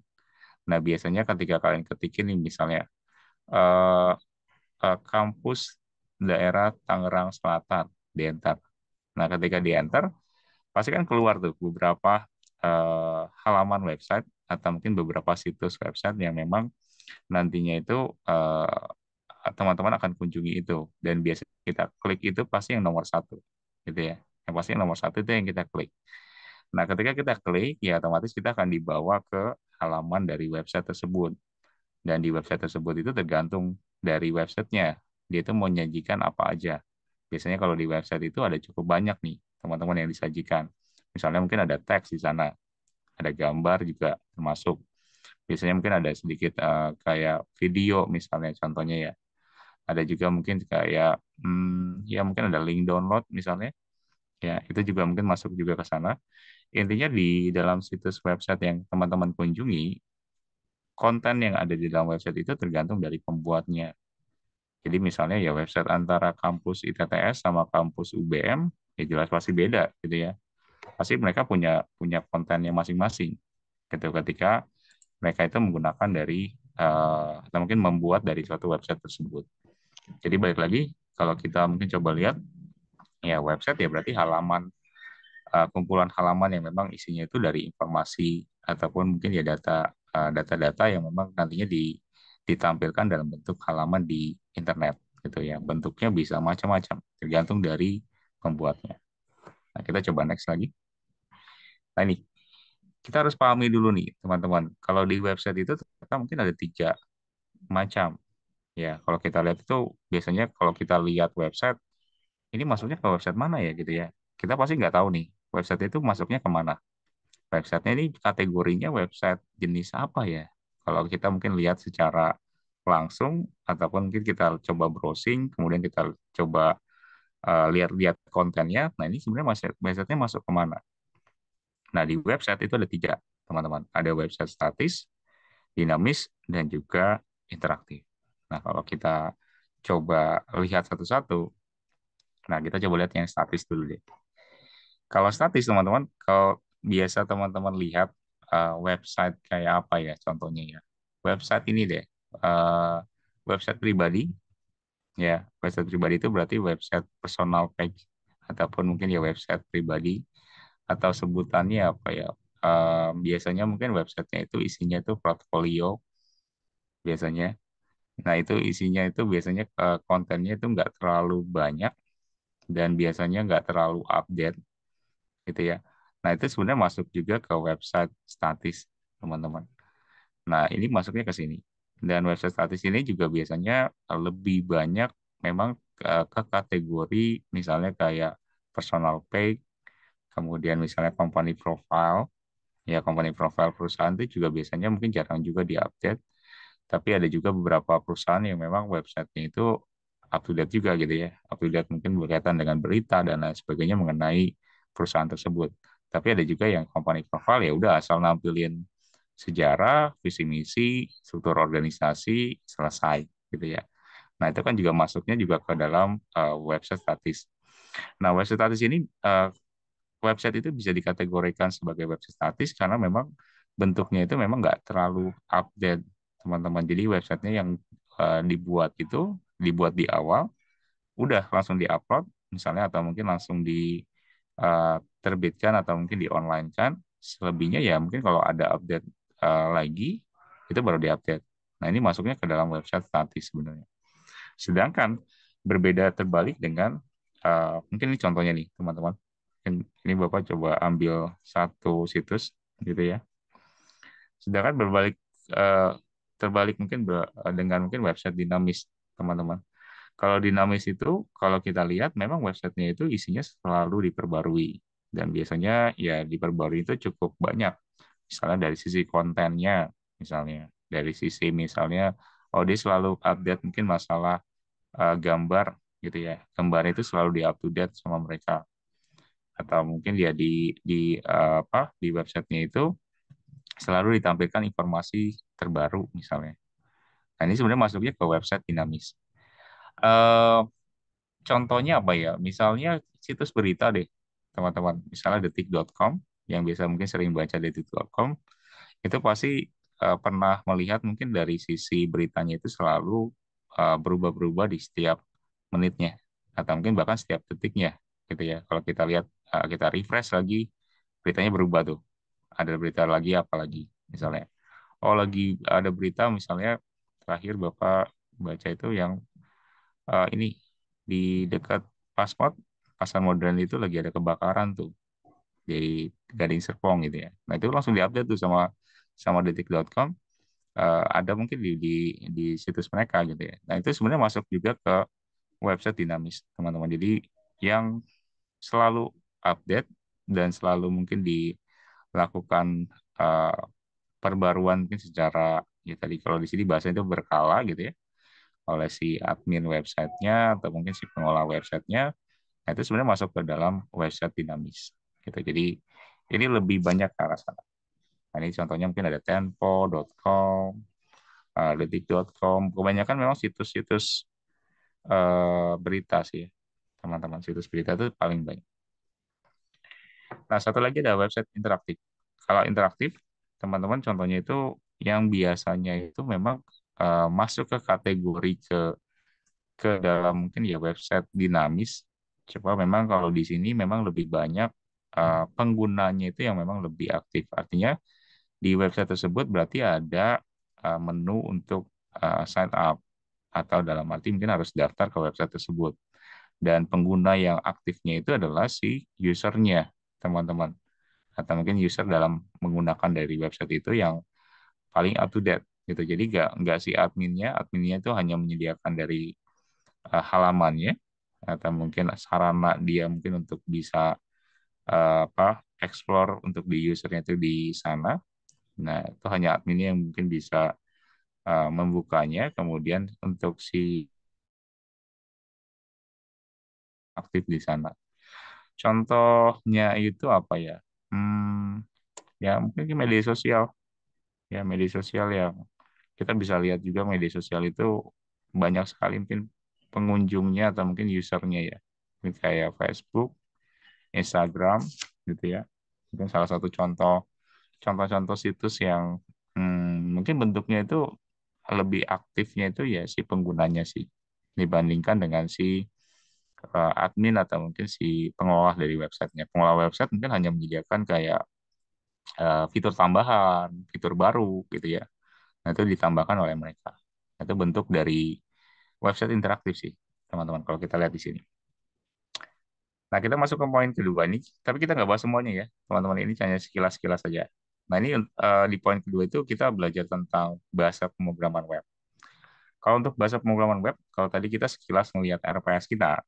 Nah biasanya ketika kalian ketikin nih misalnya eh, eh, kampus daerah Tangerang Selatan di enter. Nah ketika di enter pasti kan keluar tuh beberapa uh, halaman website atau mungkin beberapa situs website yang memang nantinya itu teman eh, teman-teman akan kunjungi itu dan biasanya kita klik itu pasti yang nomor satu gitu ya yang pasti yang nomor satu itu yang kita klik nah ketika kita klik ya otomatis kita akan dibawa ke halaman dari website tersebut dan di website tersebut itu tergantung dari websitenya dia itu menyajikan apa aja biasanya kalau di website itu ada cukup banyak nih teman-teman yang disajikan Misalnya mungkin ada teks di sana, ada gambar juga termasuk. Biasanya mungkin ada sedikit uh, kayak video misalnya contohnya ya. Ada juga mungkin kayak hmm, ya mungkin ada link download misalnya. Ya, itu juga mungkin masuk juga ke sana. Intinya di dalam situs website yang teman-teman kunjungi, konten yang ada di dalam website itu tergantung dari pembuatnya. Jadi misalnya ya website antara kampus ITTS sama kampus UBM ya jelas pasti beda gitu ya pasti mereka punya punya kontennya masing-masing gitu ketika mereka itu menggunakan dari uh, atau mungkin membuat dari suatu website tersebut. Jadi balik lagi kalau kita mungkin coba lihat ya website ya berarti halaman uh, kumpulan halaman yang memang isinya itu dari informasi ataupun mungkin ya data eh, data-data yang memang nantinya di, ditampilkan dalam bentuk halaman di internet gitu ya. Bentuknya bisa macam-macam tergantung dari pembuatnya. Nah, kita coba next lagi. Nah ini kita harus pahami dulu nih teman-teman. Kalau di website itu ternyata mungkin ada tiga macam. Ya kalau kita lihat itu biasanya kalau kita lihat website ini masuknya ke website mana ya gitu ya. Kita pasti nggak tahu nih website itu masuknya kemana. Websitenya ini kategorinya website jenis apa ya. Kalau kita mungkin lihat secara langsung ataupun mungkin kita coba browsing kemudian kita coba eh, lihat-lihat uh, lihat kontennya nah ini sebenarnya websitenya masuk kemana Nah, di website itu ada tiga, teman-teman. Ada website statis, dinamis, dan juga interaktif. Nah, kalau kita coba lihat satu-satu, nah kita coba lihat yang statis dulu deh. Kalau statis, teman-teman, kalau biasa teman-teman lihat uh, website kayak apa ya contohnya ya. Website ini deh, uh, website pribadi. Ya, website pribadi itu berarti website personal page ataupun mungkin ya website pribadi atau sebutannya apa ya uh, biasanya mungkin websitenya itu isinya itu portfolio biasanya nah itu isinya itu biasanya uh, kontennya itu nggak terlalu banyak dan biasanya nggak terlalu update gitu ya nah itu sebenarnya masuk juga ke website statis teman-teman nah ini masuknya ke sini dan website statis ini juga biasanya lebih banyak memang ke kategori misalnya kayak personal page kemudian misalnya company profile, ya company profile perusahaan itu juga biasanya mungkin jarang juga diupdate, tapi ada juga beberapa perusahaan yang memang websitenya itu up to date juga gitu ya, up to date mungkin berkaitan dengan berita dan lain sebagainya mengenai perusahaan tersebut. Tapi ada juga yang company profile ya udah asal nampilin sejarah, visi misi, struktur organisasi, selesai gitu ya. Nah itu kan juga masuknya juga ke dalam uh, website statis. Nah website statis ini uh, website itu bisa dikategorikan sebagai website statis karena memang bentuknya itu memang nggak terlalu update teman-teman. Jadi websitenya yang uh, dibuat itu dibuat di awal, udah langsung diupload misalnya atau mungkin langsung diterbitkan eh, uh, atau mungkin di online kan Selebihnya ya mungkin kalau ada update uh, lagi itu baru diupdate. Nah ini masuknya ke dalam website statis sebenarnya. Sedangkan berbeda terbalik dengan uh, mungkin ini contohnya nih teman-teman ini Bapak coba ambil satu situs gitu ya. Sedangkan berbalik eh, terbalik mungkin eh, dengan mungkin website dinamis, teman-teman. Kalau dinamis itu kalau kita lihat memang websitenya itu isinya selalu diperbarui dan biasanya ya diperbarui itu cukup banyak. Misalnya dari sisi kontennya misalnya, dari sisi misalnya oh dia selalu update mungkin masalah eh, gambar gitu ya. Gambar itu selalu di up sama mereka atau mungkin ya di di eh, apa di websitenya itu selalu ditampilkan informasi terbaru misalnya. Nah ini sebenarnya masuknya ke website dinamis. Uh, contohnya apa ya? Misalnya situs berita deh, teman-teman. Misalnya detik.com yang biasa mungkin sering baca detik.com itu pasti uh, pernah melihat mungkin dari sisi beritanya itu selalu berubah-berubah di setiap menitnya atau mungkin bahkan setiap detiknya gitu ya. Kalau kita lihat Eh, kita refresh lagi beritanya berubah tuh ada berita lagi apa lagi misalnya oh lagi ada berita misalnya terakhir bapak baca itu yang uh, ini di dekat pasport pasar modern itu lagi ada kebakaran tuh di Gading Serpong gitu ya. Nah itu langsung diupdate tuh sama sama detik.com uh, eh, ada mungkin di, di di situs mereka gitu ya. Nah itu sebenarnya masuk juga ke website dinamis teman-teman. Jadi yang selalu update dan selalu mungkin dilakukan uh, perbaruan mungkin secara ya tadi kalau di sini bahasanya itu berkala gitu ya oleh si admin websitenya atau mungkin si pengelola websitenya nah itu sebenarnya masuk ke dalam website dinamis gitu jadi ini lebih banyak ke arah sana nah, ini contohnya mungkin ada tempo.com uh, eh, detik.com kebanyakan memang situs-situs uh, berita sih teman-teman situs berita itu paling banyak Nah, satu lagi ada website interaktif. Kalau interaktif, teman-teman contohnya itu yang biasanya itu memang uh, masuk ke kategori ke ke dalam mungkin ya website dinamis. Coba memang kalau di sini memang lebih banyak uh, penggunanya itu yang memang lebih aktif. Artinya di website tersebut berarti ada uh, menu untuk uh, sign up atau dalam arti mungkin harus daftar ke website tersebut. Dan pengguna yang aktifnya itu adalah si usernya teman-teman atau mungkin user dalam menggunakan dari website itu yang paling up to date gitu jadi nggak nggak si adminnya adminnya itu hanya menyediakan dari uh, halamannya atau mungkin sarana dia mungkin untuk bisa uh, apa explore untuk di usernya itu di sana nah itu hanya adminnya yang mungkin bisa uh, membukanya kemudian untuk si aktif di sana Contohnya itu apa ya? Hmm, ya mungkin media sosial. Ya media sosial ya. kita bisa lihat juga media sosial itu banyak sekali mungkin pengunjungnya atau mungkin usernya ya. Mungkin kayak Facebook, Instagram gitu ya. Mungkin salah satu contoh contoh-contoh situs yang hmm, mungkin bentuknya itu lebih aktifnya itu ya si penggunanya sih dibandingkan dengan si Eh, admin atau mungkin si pengelola dari websitenya. Pengelola website mungkin hanya menyediakan kayak uh, fitur tambahan, fitur baru gitu ya. Nah itu ditambahkan oleh mereka. Nah, itu bentuk dari website interaktif sih teman-teman kalau kita lihat di sini. Nah kita masuk ke poin kedua ini, tapi kita nggak bahas semuanya ya teman-teman ini hanya sekilas-sekilas saja. Nah ini uh, di poin kedua itu kita belajar tentang bahasa pemrograman web. Kalau untuk bahasa pemrograman web, kalau tadi kita sekilas melihat RPS kita,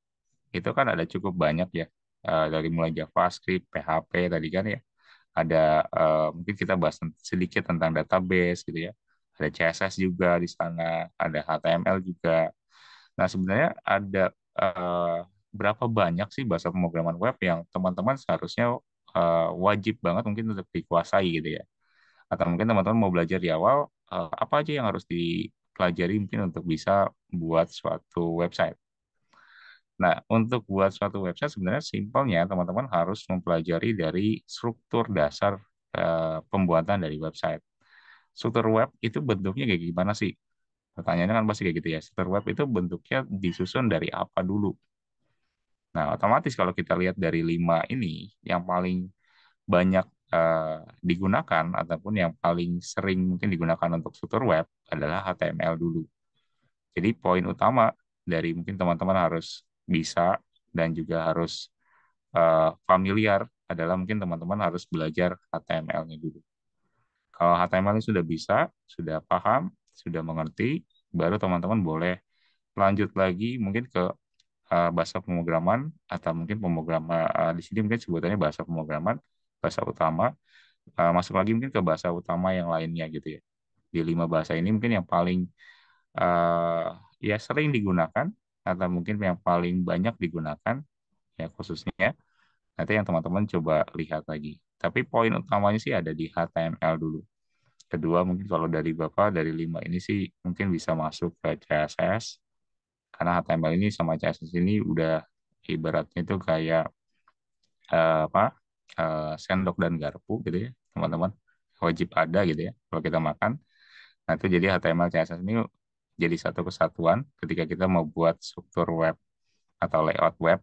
itu kan ada cukup banyak ya eh, dari mulai JavaScript, PHP tadi kan ya ada eh, mungkin kita bahas sedikit tentang database gitu ya ada CSS juga di sana ada HTML juga nah sebenarnya ada eh, berapa banyak sih bahasa pemrograman web yang teman-teman seharusnya wajib banget mungkin untuk dikuasai gitu ya atau mungkin teman-teman mau belajar di awal apa aja yang harus dipelajari mungkin untuk bisa buat suatu website Nah, untuk buat suatu website sebenarnya simpelnya teman-teman harus mempelajari dari struktur dasar uh, pembuatan dari website. Struktur web itu bentuknya kayak gimana sih? Pertanyaannya kan pasti kayak gitu ya. Struktur web itu bentuknya disusun dari apa dulu? Nah, otomatis kalau kita lihat dari lima ini, yang paling banyak uh, digunakan ataupun yang paling sering mungkin digunakan untuk struktur web adalah HTML dulu. Jadi poin utama dari mungkin teman-teman harus bisa dan juga harus uh, familiar adalah mungkin teman-teman harus belajar HTML-nya dulu. Kalau HTML-nya sudah bisa, sudah paham, sudah mengerti, baru teman-teman boleh lanjut lagi mungkin ke uh, bahasa pemrograman atau mungkin pemrograman uh, di sini mungkin sebutannya bahasa pemrograman, bahasa utama. Uh, masuk lagi mungkin ke bahasa utama yang lainnya gitu ya. Di lima bahasa ini mungkin yang paling uh, ya sering digunakan atau mungkin yang paling banyak digunakan ya khususnya nanti yang teman-teman coba lihat lagi. Tapi poin utamanya sih ada di HTML dulu. Kedua mungkin kalau dari Bapak dari lima ini sih mungkin bisa masuk ke CSS karena HTML ini sama CSS ini udah ibaratnya itu kayak uh, apa uh, sendok dan garpu gitu ya teman-teman wajib ada gitu ya kalau kita makan nah itu jadi HTML CSS ini jadi satu kesatuan ketika kita mau buat struktur web atau layout web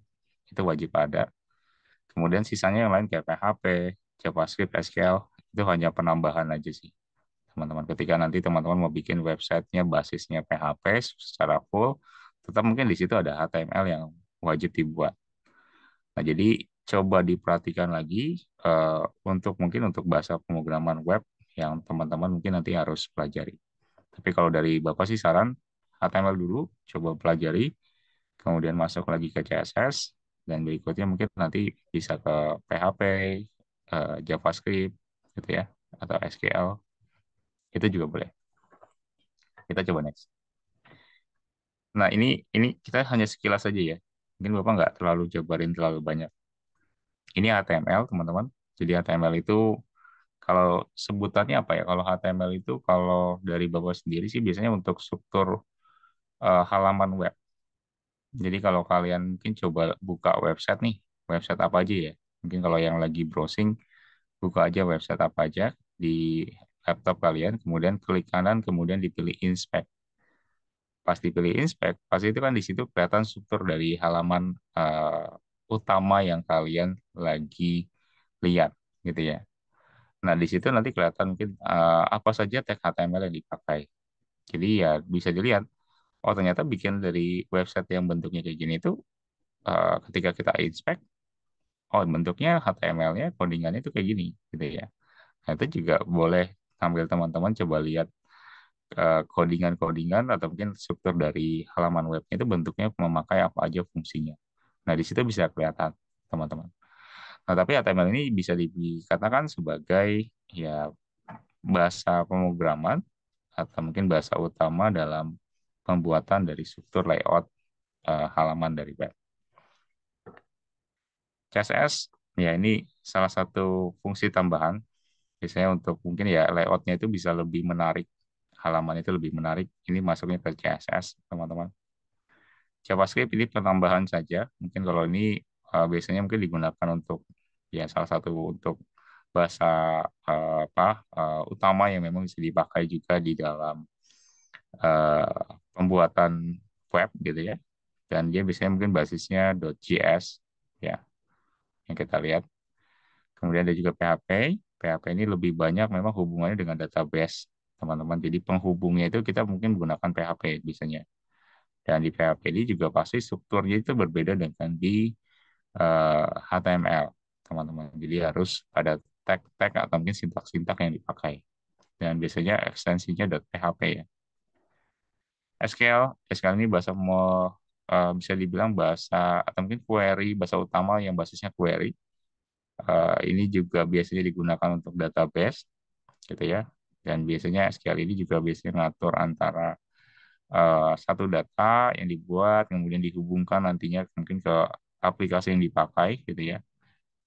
itu wajib ada. Kemudian sisanya yang lain kayak PHP, JavaScript, SQL itu hanya penambahan aja sih. Teman-teman ketika nanti teman-teman mau bikin websitenya basisnya PHP secara full, tetap mungkin di situ ada HTML yang wajib dibuat. Nah, jadi coba diperhatikan lagi uh, untuk mungkin untuk bahasa pemrograman web yang teman-teman mungkin nanti harus pelajari. Tapi kalau dari Bapak sih saran HTML dulu, coba pelajari, kemudian masuk lagi ke CSS, dan berikutnya mungkin nanti bisa ke PHP, eh, JavaScript, gitu ya, atau SQL, itu juga boleh. Kita coba next. Nah ini ini kita hanya sekilas saja ya, mungkin bapak nggak terlalu jabarin terlalu banyak. Ini HTML teman-teman. Jadi HTML itu kalau sebutannya apa ya kalau HTML itu kalau dari bawah sendiri sih biasanya untuk struktur uh, halaman web. Jadi kalau kalian mungkin coba buka website nih, website apa aja ya. Mungkin kalau yang lagi browsing, buka aja website apa aja di laptop kalian, kemudian klik kanan, kemudian dipilih inspect. Pas dipilih inspect, pasti itu kan di situ kelihatan struktur dari halaman uh, utama yang kalian lagi lihat gitu ya. Nah, di situ nanti kelihatan mungkin uh, apa saja tag HTML yang dipakai. Jadi ya bisa dilihat, oh ternyata bikin dari website yang bentuknya kayak gini itu uh, eh, ketika kita inspect, oh bentuknya HTML-nya, codingannya itu kayak gini gitu ya. Nah, itu juga boleh sambil teman-teman coba lihat eh, codingan-codingan uh, atau mungkin struktur dari halaman webnya itu bentuknya memakai apa aja fungsinya. Nah, di situ bisa kelihatan, teman-teman. Nah, tapi HTML ya ini bisa dikatakan sebagai ya bahasa pemrograman atau mungkin bahasa utama dalam pembuatan dari struktur layout e, halaman dari web. CSS ya ini salah satu fungsi tambahan biasanya untuk mungkin ya layoutnya itu bisa lebih menarik halaman itu lebih menarik ini masuknya ke CSS teman-teman JavaScript ini penambahan saja mungkin kalau ini eh, biasanya mungkin digunakan untuk ya salah satu untuk bahasa uh, apa uh, utama yang memang bisa dipakai juga di dalam uh, pembuatan web gitu ya dan dia biasanya mungkin basisnya .js ya yang kita lihat kemudian ada juga PHP PHP ini lebih banyak memang hubungannya dengan database teman-teman jadi penghubungnya itu kita mungkin menggunakan PHP biasanya dan di PHP ini juga pasti strukturnya itu berbeda dengan di uh, HTML teman-teman. Jadi harus ada tag-tag atau mungkin sintak-sintak yang dipakai. Dan biasanya ekstensinya .php ya. SQL, SQL ini bahasa mau uh, bisa dibilang bahasa atau mungkin query bahasa utama yang basisnya query. Uh, ini juga biasanya digunakan untuk database, gitu ya. Dan biasanya SQL ini juga biasanya ngatur antara uh, satu data yang dibuat, kemudian dihubungkan nantinya mungkin ke aplikasi yang dipakai, gitu ya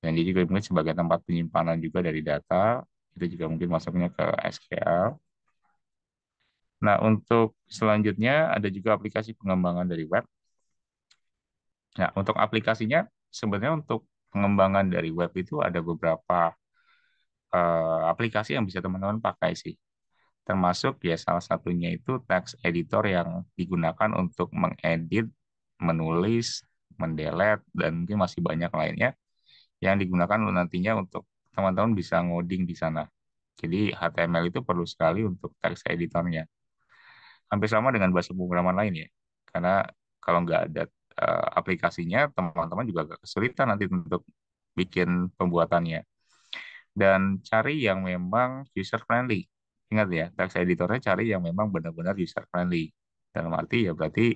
dan dia juga mungkin sebagai tempat penyimpanan juga dari data itu juga mungkin masuknya ke SQL. Nah untuk selanjutnya ada juga aplikasi pengembangan dari web. Nah untuk aplikasinya sebenarnya untuk pengembangan dari web itu ada beberapa uh, aplikasi yang bisa teman-teman pakai sih. Termasuk ya salah satunya itu text editor yang digunakan untuk mengedit, menulis, mendelete, dan mungkin masih banyak lainnya yang digunakan nantinya untuk teman-teman bisa ngoding di sana. Jadi HTML itu perlu sekali untuk text editornya. Hampir sama dengan bahasa pemrograman lain ya. Karena kalau nggak ada uh, aplikasinya, teman-teman juga agak kesulitan nanti untuk bikin pembuatannya. Dan cari yang memang user-friendly. Ingat ya, text editornya cari yang memang benar-benar user-friendly. Dalam arti ya berarti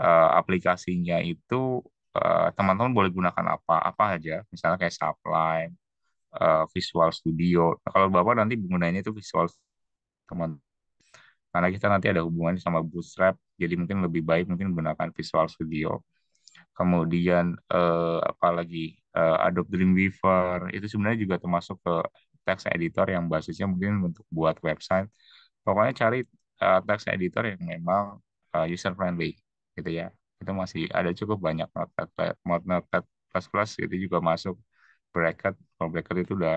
uh, aplikasinya itu Eh, teman-teman boleh gunakan apa apa aja misalnya kayak Sublime uh, Visual Studio nah, kalau bapak nanti menggunakannya itu Visual teman karena kita nanti ada hubungannya sama Bootstrap jadi mungkin lebih baik mungkin gunakan Visual Studio kemudian uh, eh, apalagi uh, Adobe Dreamweaver itu sebenarnya juga termasuk ke text editor yang basisnya mungkin untuk buat website pokoknya cari uh, text editor yang memang uh, user friendly gitu ya itu masih ada cukup banyak notepad notepad plus plus itu juga masuk bracket kalau bracket itu udah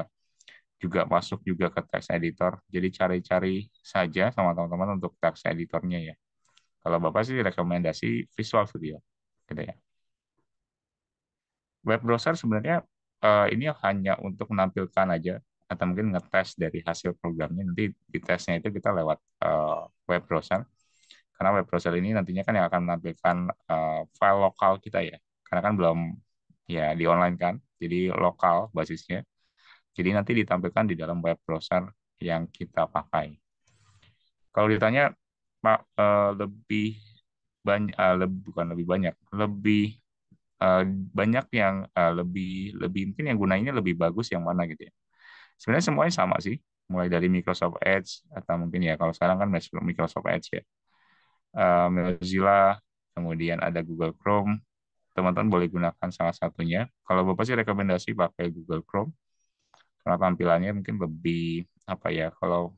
juga masuk juga ke text editor jadi cari-cari saja sama teman-teman untuk text editornya ya kalau bapak sih rekomendasi Visual Studio gitu ya web browser sebenarnya uh, ini hanya untuk menampilkan aja atau mungkin ngetes dari hasil programnya nanti di tesnya itu kita lewat uh, web browser karena web browser ini nantinya kan yang akan menampilkan uh, file lokal kita ya. Karena kan belum ya di online kan, jadi lokal basisnya. Jadi nanti ditampilkan di dalam web browser yang kita pakai. Kalau ditanya Pak uh, lebih banyak uh, eh, lebih bukan lebih banyak, lebih uh, banyak yang uh, lebih lebih mungkin yang gunainya lebih bagus yang mana gitu ya. Sebenarnya semuanya sama sih, mulai dari Microsoft Edge atau mungkin ya kalau sekarang kan Microsoft Edge ya. Eh, Mozilla, kemudian ada Google Chrome. Teman-teman boleh gunakan salah satunya. Kalau Bapak sih rekomendasi pakai Google Chrome karena tampilannya mungkin lebih apa ya kalau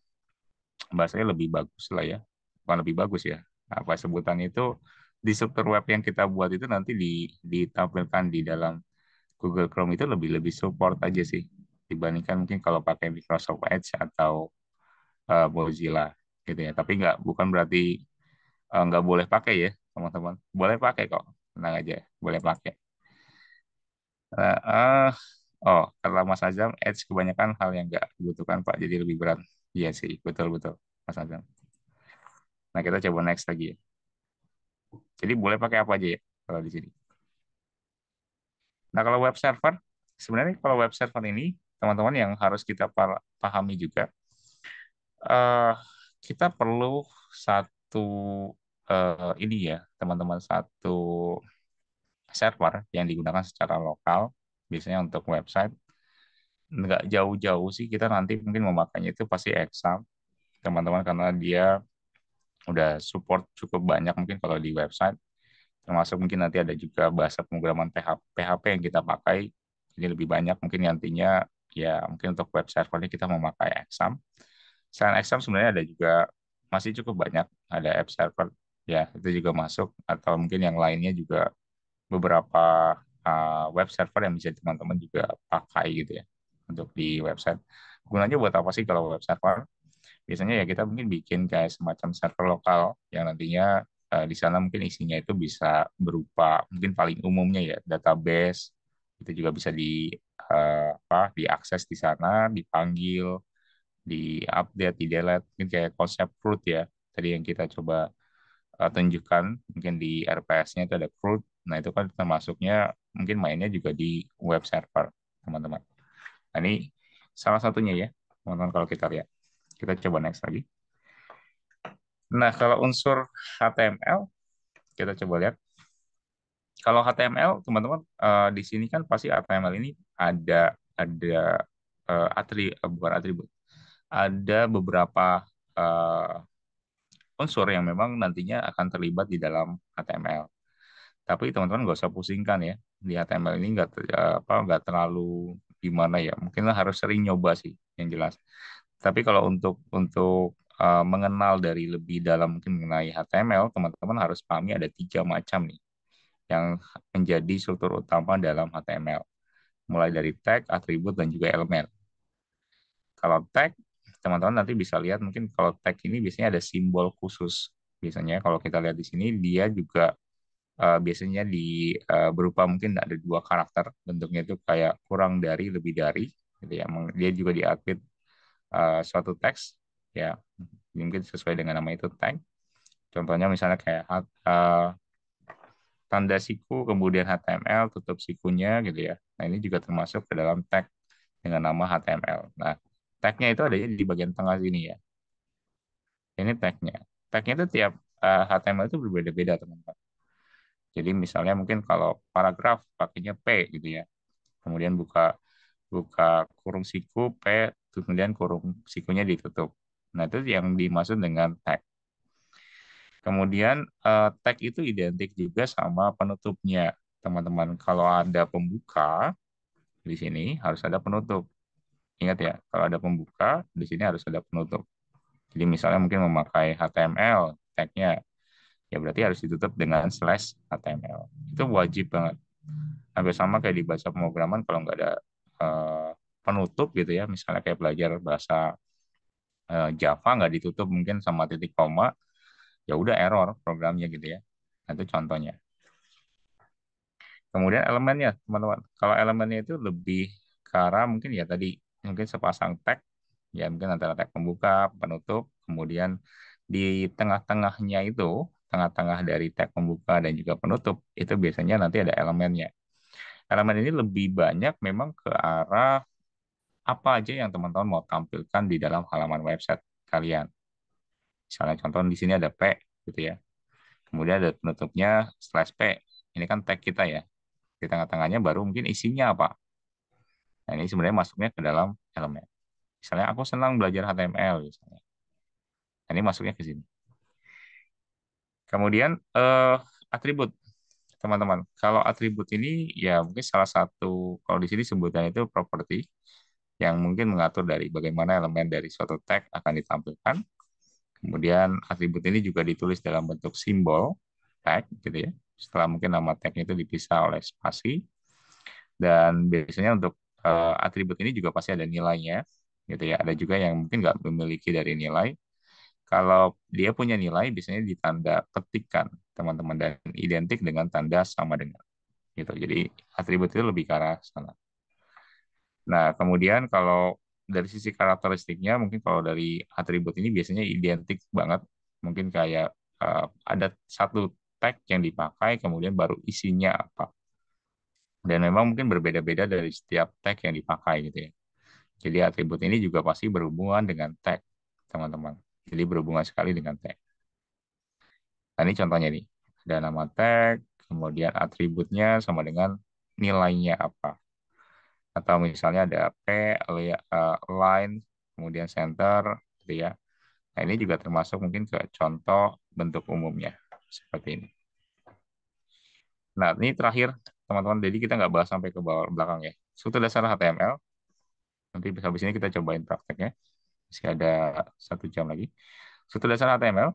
bahasanya lebih bagus lah ya bukan lebih bagus ya apa sebutan itu di software web yang kita buat itu nanti di, ditampilkan di dalam Google Chrome itu lebih lebih support aja sih dibandingkan mungkin kalau pakai Microsoft Edge atau uh, Mozilla gitu ya tapi nggak bukan berarti Eh, nggak boleh pakai ya teman-teman boleh pakai kok tenang aja boleh pakai uh, oh karena Mas Azam edge kebanyakan hal yang nggak dibutuhkan Pak jadi lebih berat iya sih betul betul Mas Azam nah kita coba next lagi ya jadi boleh pakai apa aja ya kalau di sini nah kalau web server sebenarnya kalau web server ini teman-teman yang harus kita pahami juga uh, kita perlu satu satu uh, ini ya teman-teman satu server yang digunakan secara lokal biasanya untuk website nggak jauh-jauh sih kita nanti mungkin memakainya itu pasti exam teman-teman karena dia udah support cukup banyak mungkin kalau di website termasuk mungkin nanti ada juga bahasa pemrograman PHP, PHP yang kita pakai jadi lebih banyak mungkin nantinya ya mungkin untuk web servernya kita memakai exam selain exam sebenarnya ada juga masih cukup banyak ada app server ya itu juga masuk atau mungkin yang lainnya juga beberapa uh, web server yang bisa teman-teman juga pakai gitu ya untuk di website gunanya buat apa sih kalau web server biasanya ya kita mungkin bikin kayak semacam server lokal yang nantinya uh, di sana mungkin isinya itu bisa berupa mungkin paling umumnya ya database itu juga bisa di uh, apa diakses di sana dipanggil di update, di delete, mungkin kayak konsep fruit ya, tadi yang kita coba uh, tunjukkan, mungkin di RPS-nya itu ada fruit, nah itu kan termasuknya mungkin mainnya juga di web server, teman-teman. Nah ini salah satunya ya, teman-teman kalau kita lihat. Kita coba next lagi. Nah kalau unsur HTML, kita coba lihat. Kalau HTML, teman-teman, uh, di sini kan pasti HTML ini ada ada uh, atribut, bukan atribut, ada beberapa uh, unsur yang memang nantinya akan terlibat di dalam HTML. Tapi teman-teman nggak usah pusingkan ya di HTML ini nggak apa nggak terlalu gimana ya. Mungkin harus sering nyoba sih yang jelas. Tapi kalau untuk untuk uh, mengenal dari lebih dalam mungkin mengenai HTML, teman-teman harus pahami ada tiga macam nih yang menjadi struktur utama dalam HTML. Mulai dari tag, atribut, dan juga elemen. Kalau tag teman-teman nanti bisa lihat mungkin kalau tag ini biasanya ada simbol khusus. Biasanya kalau kita lihat di sini dia juga uh, biasanya di uh, berupa mungkin ada dua karakter bentuknya itu kayak kurang dari lebih dari gitu ya dia juga di uh, eh, suatu teks ya mungkin sesuai dengan nama itu tag contohnya misalnya kayak uh, tanda siku kemudian HTML tutup sikunya gitu ya nah ini juga termasuk ke dalam tag dengan nama HTML nah Tagnya itu ada di bagian tengah sini ya. Ini tagnya. Tagnya itu tiap uh, eh, HTML itu berbeda-beda teman-teman. Jadi misalnya mungkin kalau paragraf pakainya P gitu ya. Kemudian buka buka kurung siku P, kemudian kurung sikunya ditutup. Nah itu yang dimaksud dengan tag. Kemudian uh, tag itu identik juga sama penutupnya, teman-teman. Kalau ada pembuka di sini harus ada penutup ingat ya, kalau ada pembuka, di sini harus ada penutup. Jadi misalnya mungkin memakai HTML tag-nya, ya berarti harus ditutup dengan slash HTML. Itu wajib banget. Hampir sama kayak di bahasa pemrograman kalau nggak ada eh, penutup gitu ya, misalnya kayak belajar bahasa eh, Java nggak ditutup mungkin sama titik koma, ya udah error programnya gitu ya. Nah, itu contohnya. Kemudian elemennya, teman-teman. Kalau elemennya itu lebih ke arah mungkin ya tadi mungkin sepasang tag ya mungkin antara tag pembuka penutup kemudian di tengah-tengahnya itu tengah-tengah dari tag pembuka dan juga penutup itu biasanya nanti ada elemennya elemen ini lebih banyak memang ke arah apa aja yang teman-teman mau tampilkan di dalam halaman website kalian misalnya contoh di sini ada p gitu ya kemudian ada penutupnya slash p ini kan tag kita ya di tengah-tengahnya baru mungkin isinya apa Nah, ini sebenarnya masuknya ke dalam elemen. Misalnya aku senang belajar HTML misalnya. Nah, ini masuknya ke sini. Kemudian eh, atribut, teman-teman. Kalau atribut ini ya mungkin salah satu kalau di sini sebutan itu properti yang mungkin mengatur dari bagaimana elemen dari suatu tag akan ditampilkan. Kemudian atribut ini juga ditulis dalam bentuk simbol tag gitu ya. Setelah mungkin nama tag itu dipisah oleh spasi. Dan biasanya untuk uh, atribut ini juga pasti ada nilainya, gitu ya. Ada juga yang mungkin nggak memiliki dari nilai. Kalau dia punya nilai, biasanya ditanda petikan, teman-teman, dan identik dengan tanda sama dengan. Gitu. Jadi atribut itu lebih ke arah sana. Nah, kemudian kalau dari sisi karakteristiknya, mungkin kalau dari atribut ini biasanya identik banget. Mungkin kayak uh, ada satu tag yang dipakai, kemudian baru isinya apa dan memang mungkin berbeda-beda dari setiap tag yang dipakai gitu ya. Jadi atribut ini juga pasti berhubungan dengan tag, teman-teman. Jadi berhubungan sekali dengan tag. Nah, ini contohnya nih. Ada nama tag, kemudian atributnya sama dengan nilainya apa. Atau misalnya ada P, line, kemudian center, gitu ya. Nah, ini juga termasuk mungkin ke contoh bentuk umumnya. Seperti ini. Nah, ini terakhir teman-teman jadi kita nggak bahas sampai ke bawah belakang ya struktur dasar HTML nanti habis ini kita cobain prakteknya masih ada satu jam lagi struktur dasar HTML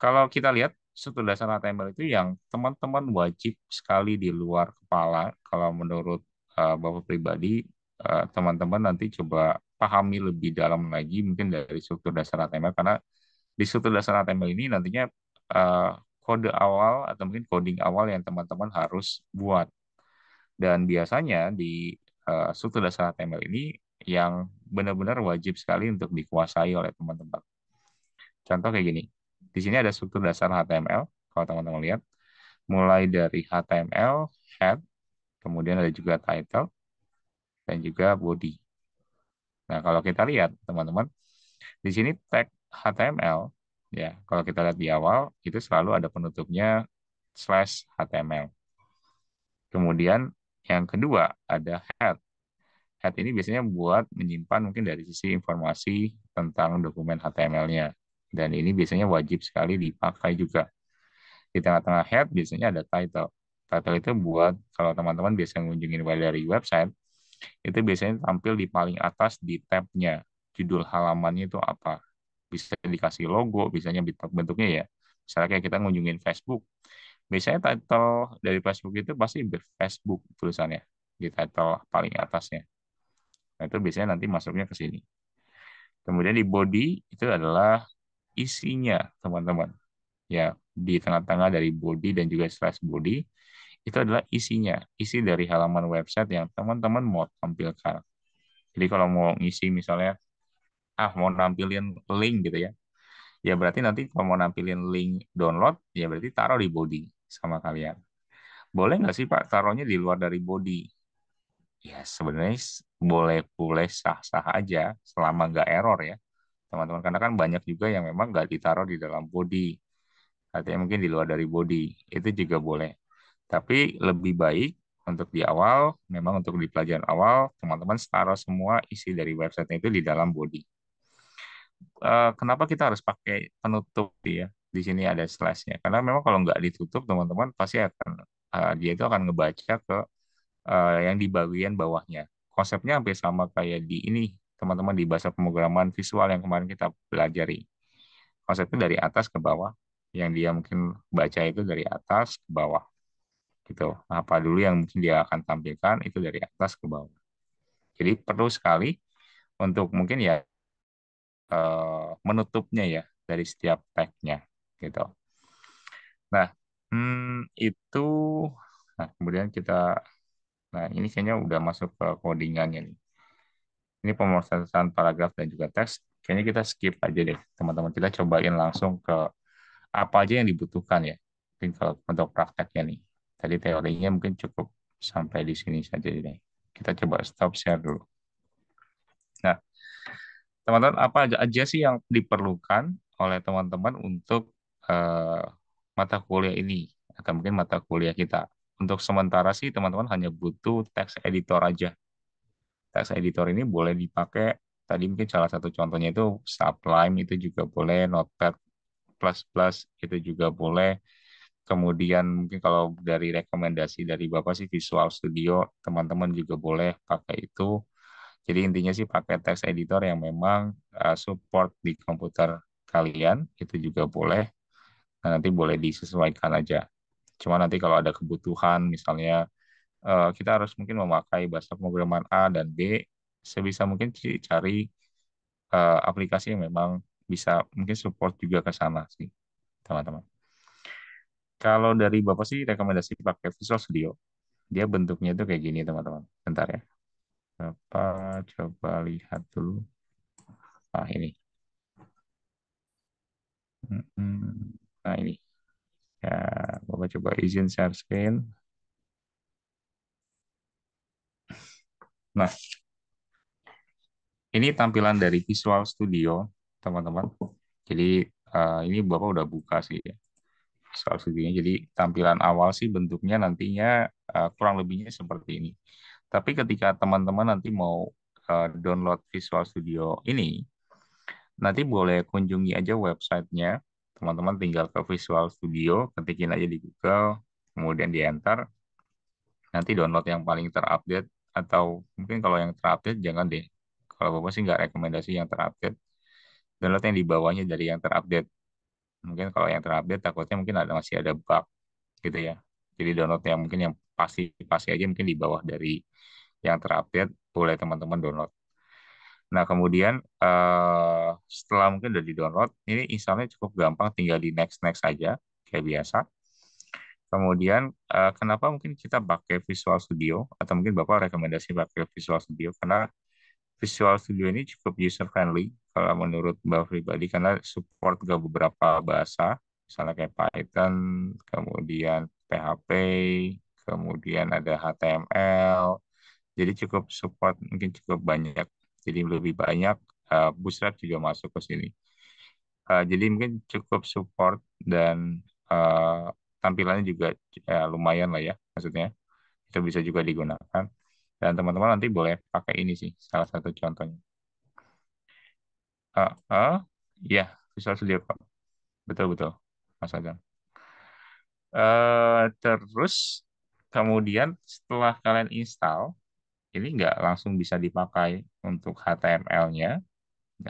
kalau kita lihat struktur dasar HTML itu yang teman-teman wajib sekali di luar kepala kalau menurut uh, bapak pribadi eh, teman-teman uh, nanti coba pahami lebih dalam lagi mungkin dari struktur dasar HTML karena di struktur dasar HTML ini nantinya uh, kode awal atau mungkin coding awal yang teman-teman harus buat. Dan biasanya di uh, struktur dasar HTML ini yang benar-benar wajib sekali untuk dikuasai oleh teman-teman. Contoh kayak gini. Di sini ada struktur dasar HTML, kalau teman-teman lihat. Mulai dari HTML, head, kemudian ada juga title, dan juga body. Nah, kalau kita lihat, teman-teman, di sini tag HTML ya kalau kita lihat di awal itu selalu ada penutupnya slash HTML. Kemudian yang kedua ada head. Head ini biasanya buat menyimpan mungkin dari sisi informasi tentang dokumen HTML-nya. Dan ini biasanya wajib sekali dipakai juga. Di tengah-tengah head biasanya ada title. Title itu buat kalau teman-teman biasa mengunjungi dari website, itu biasanya tampil di paling atas di tab-nya. Judul halamannya itu apa bisa dikasih logo, bisanya bentuknya ya. Misalnya kayak kita ngunjungin Facebook, biasanya title dari Facebook itu pasti Facebook tulisannya di title paling atasnya. Nah, itu biasanya nanti masuknya ke sini. Kemudian di body itu adalah isinya, teman-teman. Ya, di tengah-tengah dari body dan juga slash body itu adalah isinya, isi dari halaman website yang teman-teman mau tampilkan. Jadi kalau mau ngisi misalnya ah mau nampilin link gitu ya ya berarti nanti kalau mau nampilin link download ya berarti taruh di body sama kalian boleh nggak sih Pak taruhnya di luar dari body ya sebenarnya boleh boleh sah sah aja selama nggak error ya teman-teman karena kan banyak juga yang memang nggak ditaruh di dalam body artinya mungkin di luar dari body itu juga boleh tapi lebih baik untuk di awal memang untuk di pelajaran awal teman-teman taruh semua isi dari website itu di dalam body Eh, kenapa kita harus pakai penutup ya? di sini ada slashnya karena memang kalau nggak ditutup teman-teman pasti akan uh, dia itu akan ngebaca ke uh, yang di bagian bawahnya konsepnya hampir sama kayak di ini teman-teman di bahasa pemrograman visual yang kemarin kita pelajari konsepnya dari atas ke bawah yang dia mungkin baca itu dari atas ke bawah gitu apa dulu yang mungkin dia akan tampilkan itu dari atas ke bawah jadi perlu sekali untuk mungkin ya Eh, menutupnya ya dari setiap packnya gitu. Nah, hmm, itu nah kemudian kita nah ini kayaknya udah masuk ke codingannya nih. Ini pemrosesan paragraf dan juga teks. Kayaknya kita skip aja deh, teman-teman. Kita cobain langsung ke apa aja yang dibutuhkan ya. Mungkin kalau untuk prakteknya nih. Tadi teorinya mungkin cukup sampai di sini saja deh. Kita coba stop share dulu teman-teman apa aja, aja sih yang diperlukan oleh teman-teman untuk uh, mata kuliah ini atau mungkin mata kuliah kita. Untuk sementara sih teman-teman hanya butuh teks editor aja. teks editor ini boleh dipakai tadi mungkin salah satu contohnya itu Sublime itu juga boleh, Notepad++ plus plus itu juga boleh. Kemudian mungkin kalau dari rekomendasi dari Bapak sih Visual Studio, teman-teman juga boleh pakai itu. Jadi intinya sih pakai text editor yang memang uh, support di komputer kalian itu juga boleh. Nah, nanti boleh disesuaikan aja. Cuma nanti kalau ada kebutuhan misalnya uh, kita harus mungkin memakai bahasa pemrograman A dan B sebisa mungkin cari uh, aplikasi yang memang bisa mungkin support juga ke sana sih teman-teman. Kalau dari Bapak sih rekomendasi pakai Visual Studio. Dia bentuknya itu kayak gini teman-teman. Bentar ya. Bapak coba lihat dulu. Ah, ini. Nah, ini. Ya, Bapak coba izin share screen. Nah, ini tampilan dari Visual Studio, teman-teman. Jadi, eh, ini Bapak udah buka sih ya. Visual Studio. Jadi, tampilan awal sih bentuknya nantinya eh, kurang lebihnya seperti ini. Tapi ketika teman-teman nanti mau eh, download Visual Studio ini, nanti boleh kunjungi aja websitenya. Teman-teman tinggal ke Visual Studio, ketikin aja di Google, kemudian di enter. Nanti download yang paling terupdate atau mungkin kalau yang terupdate jangan deh. Kalau bapak sih nggak rekomendasi yang terupdate. Download yang di bawahnya dari yang terupdate. Mungkin kalau yang terupdate takutnya mungkin ada masih ada bug gitu ya. Jadi download yang mungkin yang pasti-pasti aja mungkin di bawah dari yang terupdate, boleh teman-teman download. Nah, kemudian uh, setelah mungkin udah di-download, ini installnya cukup gampang, tinggal di next-next aja, kayak biasa. Kemudian, uh, kenapa mungkin kita pakai Visual Studio, atau mungkin Bapak rekomendasi pakai Visual Studio, karena Visual Studio ini cukup user-friendly, kalau menurut bapak pribadi, karena support ke beberapa bahasa, misalnya kayak Python, kemudian PHP, kemudian ada HTML. Jadi cukup support mungkin cukup banyak. Jadi lebih banyak uh, eh, Bootstrap juga masuk ke sini. Uh, jadi mungkin cukup support dan uh, tampilannya juga uh, lumayan lah ya maksudnya. Itu bisa juga digunakan. Dan teman-teman nanti boleh pakai ini sih salah satu contohnya. Uh, uh, ya, yeah, Visual Studio Betul-betul, Mas Adam. Uh, terus kemudian setelah kalian install, ini nggak langsung bisa dipakai untuk HTML-nya,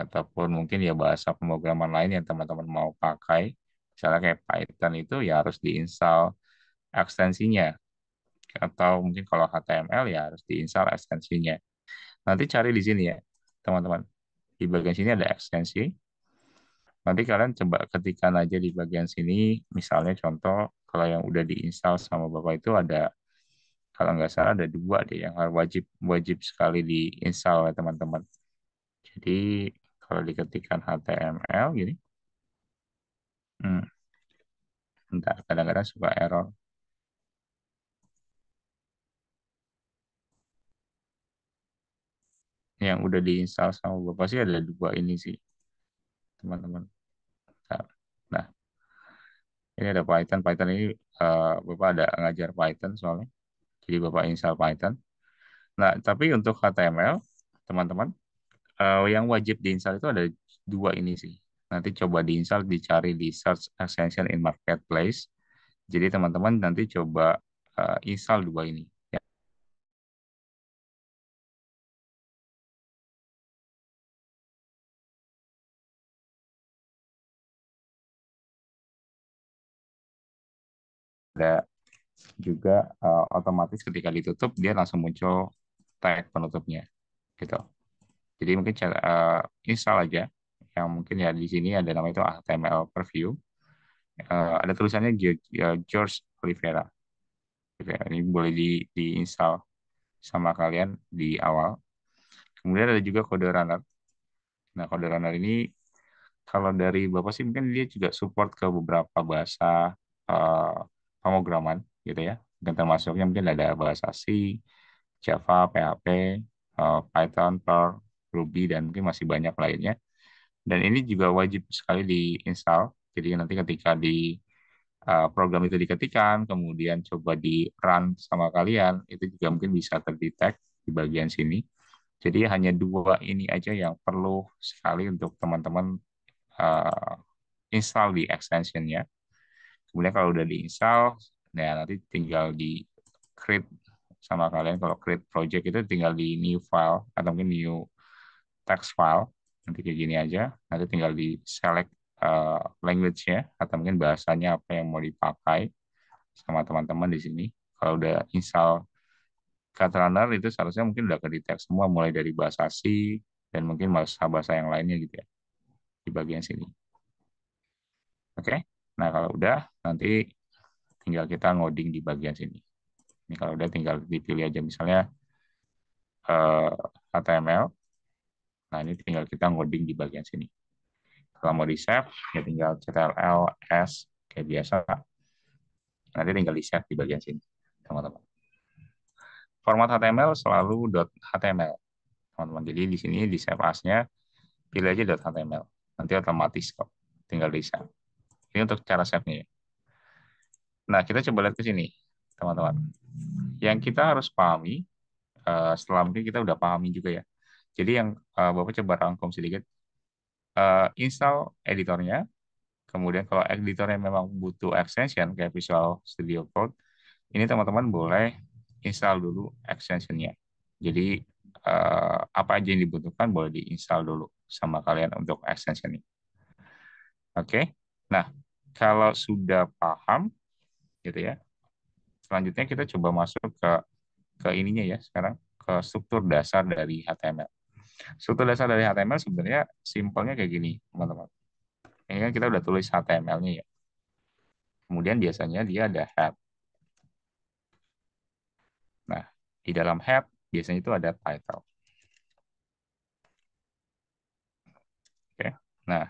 ataupun mungkin ya bahasa pemrograman lain yang teman-teman mau pakai. Misalnya kayak Python itu ya harus diinstal ekstensinya. Atau mungkin kalau HTML ya harus diinstal ekstensinya. Nanti cari di sini ya, teman-teman. Di bagian sini ada ekstensi. Nanti kalian coba ketikkan aja di bagian sini, misalnya contoh kalau yang udah diinstal sama Bapak itu ada, kalau nggak salah ada dua deh yang wajib wajib sekali diinstal ya teman-teman. Jadi kalau diketikkan HTML gini, hmm, entar kadang-kadang suka error. yang udah diinstal sama bapak sih ada dua ini sih teman-teman Nah, ini ada Python. Python ini uh, Bapak ada ngajar Python soalnya. Jadi Bapak install Python. Nah, tapi untuk HTML, teman-teman, uh, yang wajib diinstal itu ada dua ini sih. Nanti coba diinstal, dicari di search extension in marketplace. Jadi teman-teman nanti coba uh, install dua ini. ada juga uh, otomatis ketika ditutup dia langsung muncul tag penutupnya gitu. Jadi mungkin cara uh, install aja yang mungkin ya di sini ada nama itu HTML preview. Uh, ada tulisannya ya, George Oliveira. Gitu ya, ini boleh di diinstal sama kalian di awal. Kemudian ada juga kode runner. Nah, kode runner ini kalau dari Bapak sih mungkin dia juga support ke beberapa bahasa uh, pemrograman gitu ya. Dan termasuknya mungkin ada bahasa C, Java, PHP, eh, Python, Perl, Ruby, dan mungkin masih banyak lainnya. Dan ini juga wajib sekali diinstal. Jadi nanti ketika di eh, program itu diketikan, kemudian coba di run sama kalian, itu juga mungkin bisa terdetek di bagian sini. Jadi hanya dua ini aja yang perlu sekali untuk teman-teman uh, install di extensionnya. Kemudian kalau udah diinstal, ya nanti tinggal di create sama kalian. Kalau create project itu tinggal di new file atau mungkin new text file. Nanti kayak gini aja. Nanti tinggal di select uh, eh, language-nya atau mungkin bahasanya apa yang mau dipakai sama teman-teman di sini. Kalau udah install Katrunner itu seharusnya mungkin udah kedetek semua mulai dari bahasa C dan mungkin bahasa-bahasa yang lainnya gitu ya di bagian sini. Oke. Okay? Nah, kalau udah nanti tinggal kita ngoding di bagian sini. Ini kalau udah tinggal dipilih aja misalnya eh, HTML. Nah, ini tinggal kita ngoding di bagian sini. Kalau mau di save, ya tinggal CTRL S kayak biasa. Nanti tinggal di save di bagian sini, teman-teman. Format HTML selalu .html, teman-teman. Jadi di sini di save as-nya pilih aja .html. Nanti otomatis kok, tinggal di save. Ini untuk cara save-nya. Ya. Nah, kita coba lihat ke sini, teman-teman. Yang kita harus pahami, eh, setelah mungkin kita udah pahami juga ya. Jadi yang eh, Bapak coba rangkum sedikit. Eh, install editornya, kemudian kalau editornya memang butuh extension kayak Visual Studio Code, ini teman-teman boleh install dulu extensionnya. Jadi apa aja yang dibutuhkan boleh diinstal dulu sama kalian untuk extension ini. Oke, okay. Nah, kalau sudah paham, gitu ya, selanjutnya kita coba masuk ke ke ininya ya sekarang ke struktur dasar dari HTML. Struktur dasar dari HTML sebenarnya simpelnya kayak gini, teman-teman. Ini kan kita udah tulis HTML-nya ya. Kemudian biasanya dia ada head. Nah, di dalam head biasanya itu ada title. Oke. Nah,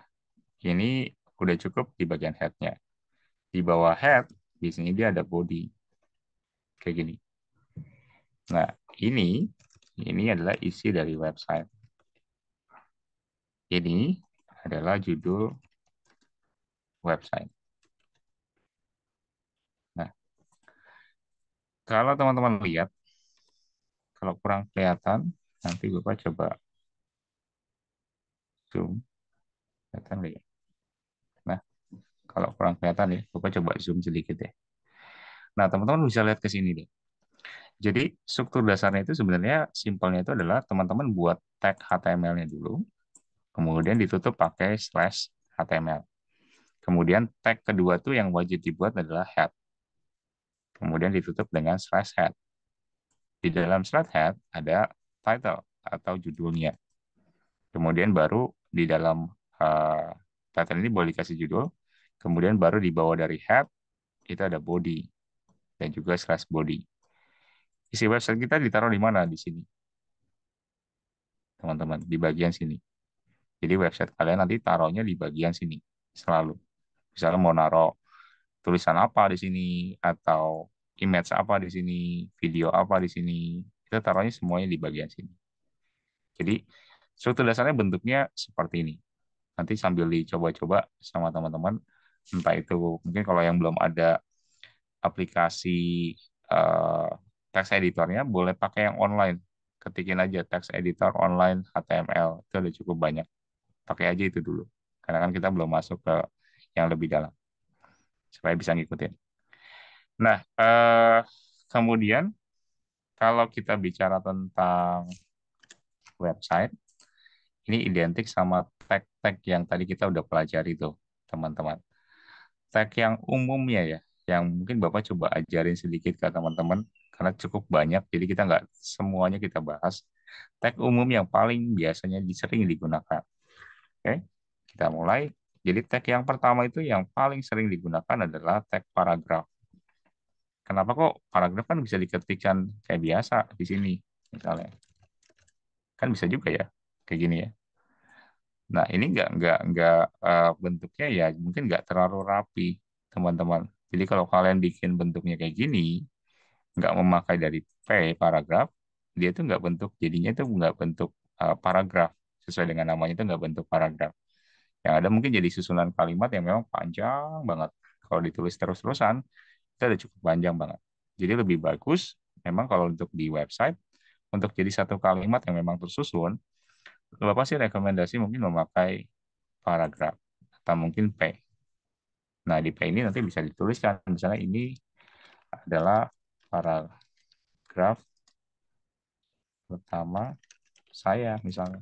ini udah cukup di bagian headnya. Di bawah head, di sini dia ada body. Kayak gini. Nah, ini ini adalah isi dari website. Ini adalah judul website. Nah, kalau teman-teman lihat, kalau kurang kelihatan, nanti Bapak coba zoom. Kelihatan lihat kalau kurang kelihatan ya, coba coba zoom sedikit ya. Nah, teman-teman bisa lihat ke sini deh. Jadi, struktur dasarnya itu sebenarnya simpelnya itu adalah teman-teman buat tag HTML-nya dulu, kemudian ditutup pakai slash HTML. Kemudian tag kedua tuh yang wajib dibuat adalah head. Kemudian ditutup dengan slash head. Di dalam slash head ada title atau judulnya. Kemudian baru di dalam uh, title ini boleh dikasih judul, Kemudian baru dibawa dari head, kita ada body, dan juga slash body. Isi website kita ditaruh di mana? Di sini. Teman-teman, di bagian sini. Jadi website kalian nanti taruhnya di bagian sini, selalu. Misalnya mau naruh tulisan apa di sini, atau image apa di sini, video apa di sini, kita taruhnya semuanya di bagian sini. Jadi struktur dasarnya bentuknya seperti ini. Nanti sambil dicoba-coba sama teman-teman, entah itu mungkin kalau yang belum ada aplikasi uh, teks editornya boleh pakai yang online ketikin aja teks editor online HTML itu ada cukup banyak pakai aja itu dulu karena kan kita belum masuk ke yang lebih dalam supaya bisa ngikutin nah uh, kemudian kalau kita bicara tentang website ini identik sama tag-tag yang tadi kita udah pelajari tuh teman-teman tag yang umumnya ya, yang mungkin Bapak coba ajarin sedikit ke teman-teman karena cukup banyak, jadi kita nggak semuanya kita bahas. Tag umum yang paling biasanya sering digunakan. Oke, kita mulai. Jadi tag yang pertama itu yang paling sering digunakan adalah tag paragraf. Kenapa kok paragraf kan bisa diketikkan kayak biasa di sini misalnya. Kan bisa juga ya, kayak gini ya. Nah ini nggak nggak nggak uh, bentuknya ya mungkin nggak terlalu rapi teman-teman. Jadi kalau kalian bikin bentuknya kayak gini, nggak memakai dari P paragraf, dia itu nggak bentuk jadinya itu nggak bentuk uh, paragraf sesuai dengan namanya itu nggak bentuk paragraf. Yang ada mungkin jadi susunan kalimat yang memang panjang banget. Kalau ditulis terus-terusan itu ada cukup panjang banget. Jadi lebih bagus memang kalau untuk di website untuk jadi satu kalimat yang memang tersusun Bapak sih rekomendasi mungkin memakai paragraf atau mungkin P. Nah, di P ini nanti bisa dituliskan. Misalnya ini adalah paragraf pertama saya misalnya.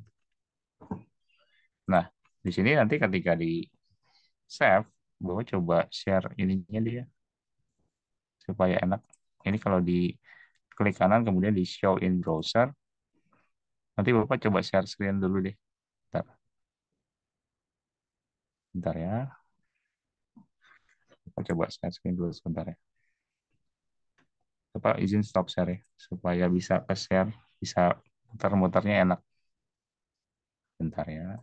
Nah, di sini nanti ketika di save, Bapak coba share ininya dia supaya enak. Ini kalau di klik kanan kemudian di show in browser, Nanti Bapak coba share screen dulu deh. Bentar. Bentar ya. Bapak coba share screen dulu sebentar ya. Bapak izin stop share ya, supaya bisa ke-share, bisa muter-muternya enak. Bentar ya.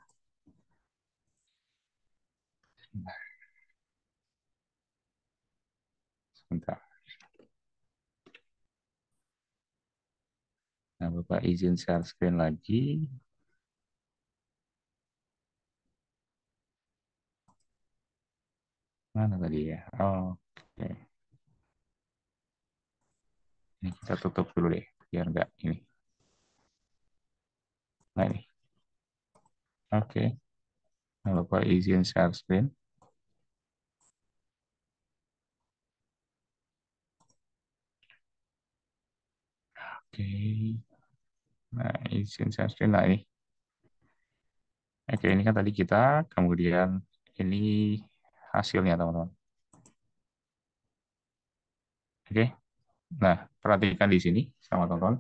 Sebentar. Nah, Bapak izin share screen lagi. Mana tadi ya? Oke. Okay. Ini kita tutup dulu deh, biar enggak ini. Nah, ini. Oke. Okay. Nah, Bapak izin share screen. Oke. Okay. Nah, izin sunscreen screen ini. Oke, ini kan tadi kita, kemudian ini hasilnya, teman-teman. Oke, nah perhatikan di sini sama teman-teman.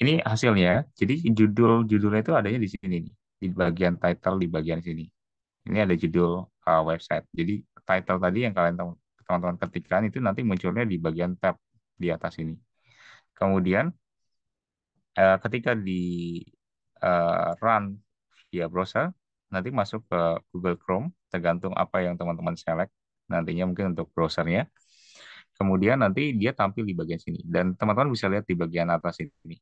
Ini hasilnya, jadi judul-judulnya itu adanya di sini, nih, di bagian title, di bagian sini. Ini ada judul uh, website. Jadi title tadi yang kalian teman-teman ketikkan itu nanti munculnya di bagian tab di atas ini. Kemudian uh, ketika di uh, run via browser, nanti masuk ke Google Chrome, tergantung apa yang teman-teman select nantinya mungkin untuk browsernya. Kemudian nanti dia tampil di bagian sini. Dan teman-teman bisa lihat di bagian atas ini.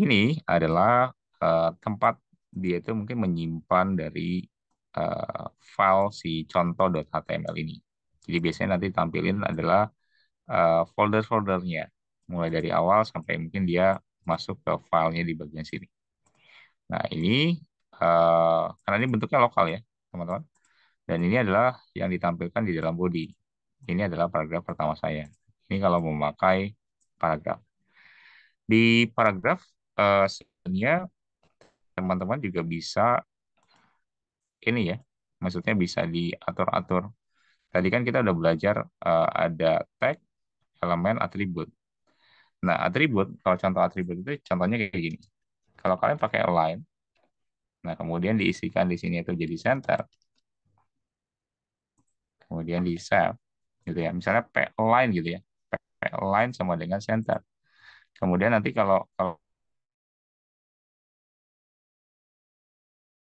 Ini adalah uh, tempat dia itu mungkin menyimpan dari uh, file si contoh.html ini. Jadi biasanya nanti tampilin adalah uh, folder-foldernya mulai dari awal sampai mungkin dia masuk ke filenya di bagian sini. Nah ini uh, karena ini bentuknya lokal ya teman-teman, dan ini adalah yang ditampilkan di dalam body. Ini adalah paragraf pertama saya. Ini kalau memakai paragraf. Di paragraf uh, eh, sebenarnya teman-teman juga bisa ini ya, maksudnya bisa diatur-atur. Tadi kan kita udah belajar uh, ada tag, elemen, atribut. Nah, atribut, kalau contoh atribut itu contohnya kayak gini. Kalau kalian pakai align, nah kemudian diisikan di sini itu jadi center. Kemudian di self, gitu ya. Misalnya P align gitu ya. P, align sama dengan center. Kemudian nanti kalau kalau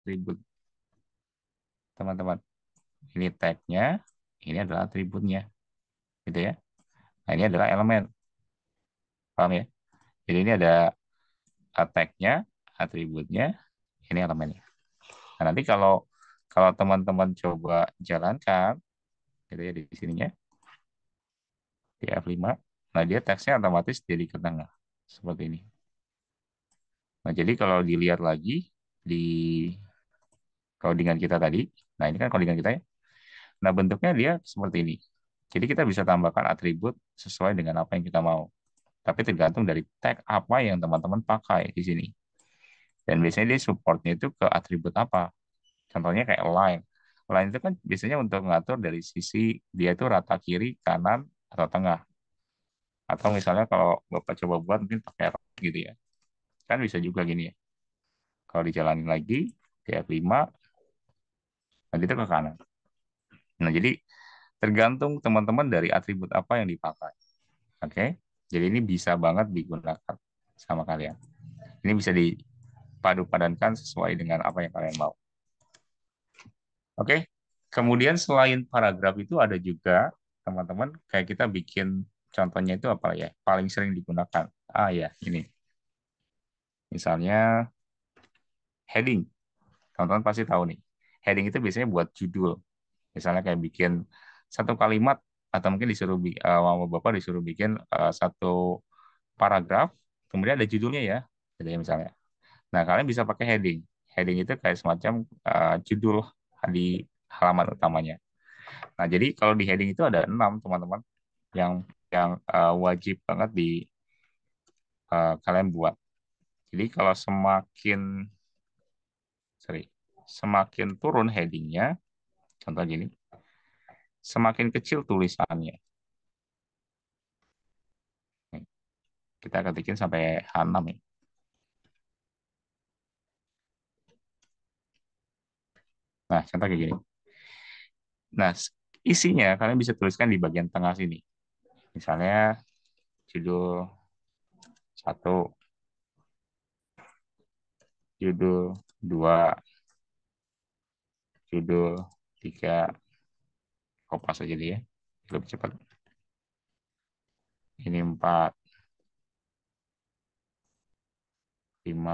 atribut teman-teman ini tag-nya ini adalah atributnya gitu ya nah ini adalah elemen Paham ya? Jadi ini ada tag-nya, atributnya, ini elemennya. Nah, nanti kalau kalau teman-teman coba jalankan, gitu ya di sininya, di F5, nah dia teksnya otomatis jadi ke tengah, seperti ini. Nah, jadi kalau dilihat lagi di codingan kita tadi, nah ini kan codingan kita ya, nah bentuknya dia seperti ini. Jadi kita bisa tambahkan atribut sesuai dengan apa yang kita mau tapi tergantung dari tag apa yang teman-teman pakai di sini. Dan biasanya dia supportnya itu ke atribut apa. Contohnya kayak line. Line itu kan biasanya untuk ngatur dari sisi dia itu rata kiri, kanan, atau tengah. Atau misalnya kalau Bapak coba buat mungkin pakai rock gitu ya. Kan bisa juga gini ya. Kalau dijalani lagi, kayak F5, nanti itu ke kanan. Nah, jadi tergantung teman-teman dari atribut apa yang dipakai. Oke. Okay? Jadi ini bisa banget digunakan sama kalian. Ini bisa dipadu padankan sesuai dengan apa yang kalian mau. Oke, kemudian selain paragraf itu ada juga teman-teman kayak kita bikin contohnya itu apa ya? Paling sering digunakan. Ah ya, ini. Misalnya heading. Teman-teman pasti tahu nih. Heading itu biasanya buat judul. Misalnya kayak bikin satu kalimat atau mungkin disuruh uh, bapak disuruh bikin uh, satu paragraf kemudian ada judulnya ya jadi misalnya nah kalian bisa pakai heading heading itu kayak semacam uh, judul di halaman utamanya nah jadi kalau di heading itu ada enam teman-teman yang yang uh, wajib banget di uh, kalian buat jadi kalau semakin sorry semakin turun headingnya contoh gini semakin kecil tulisannya. Kita ketikin sampai H6 Nah, contoh kayak gini. Nah, isinya kalian bisa tuliskan di bagian tengah sini. Misalnya judul satu, judul dua, judul tiga, kopas aja dia lebih cepat ini empat lima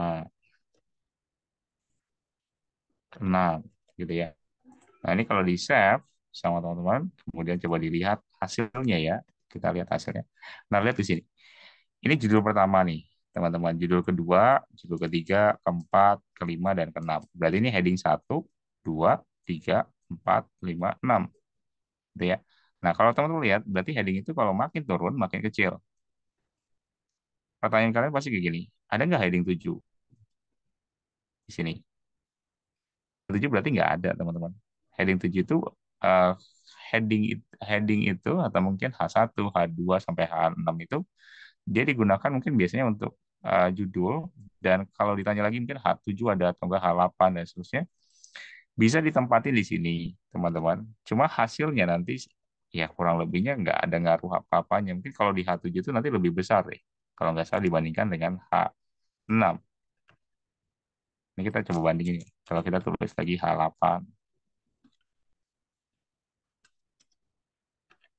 enam gitu ya nah ini kalau di save sama teman-teman kemudian coba dilihat hasilnya ya kita lihat hasilnya nah lihat di sini ini judul pertama nih teman-teman judul kedua judul ketiga keempat kelima dan keenam berarti ini heading satu dua tiga empat lima enam gitu ya. Nah, kalau teman-teman lihat, berarti heading itu kalau makin turun, makin kecil. Pertanyaan kalian pasti kayak gini, ada nggak heading 7? Di sini. 7 berarti nggak ada, teman-teman. Heading 7 itu uh, heading heading itu atau mungkin H1, H2 sampai H6 itu dia digunakan mungkin biasanya untuk uh, judul dan kalau ditanya lagi mungkin H7 ada atau enggak H8 dan seterusnya bisa ditempati di sini, teman-teman. Cuma hasilnya nanti ya kurang lebihnya nggak ada ngaruh apa-apanya. Mungkin kalau di H7 itu nanti lebih besar ya. Kalau nggak salah dibandingkan dengan H6. Ini kita coba bandingin. Ya. Kalau kita tulis lagi H8.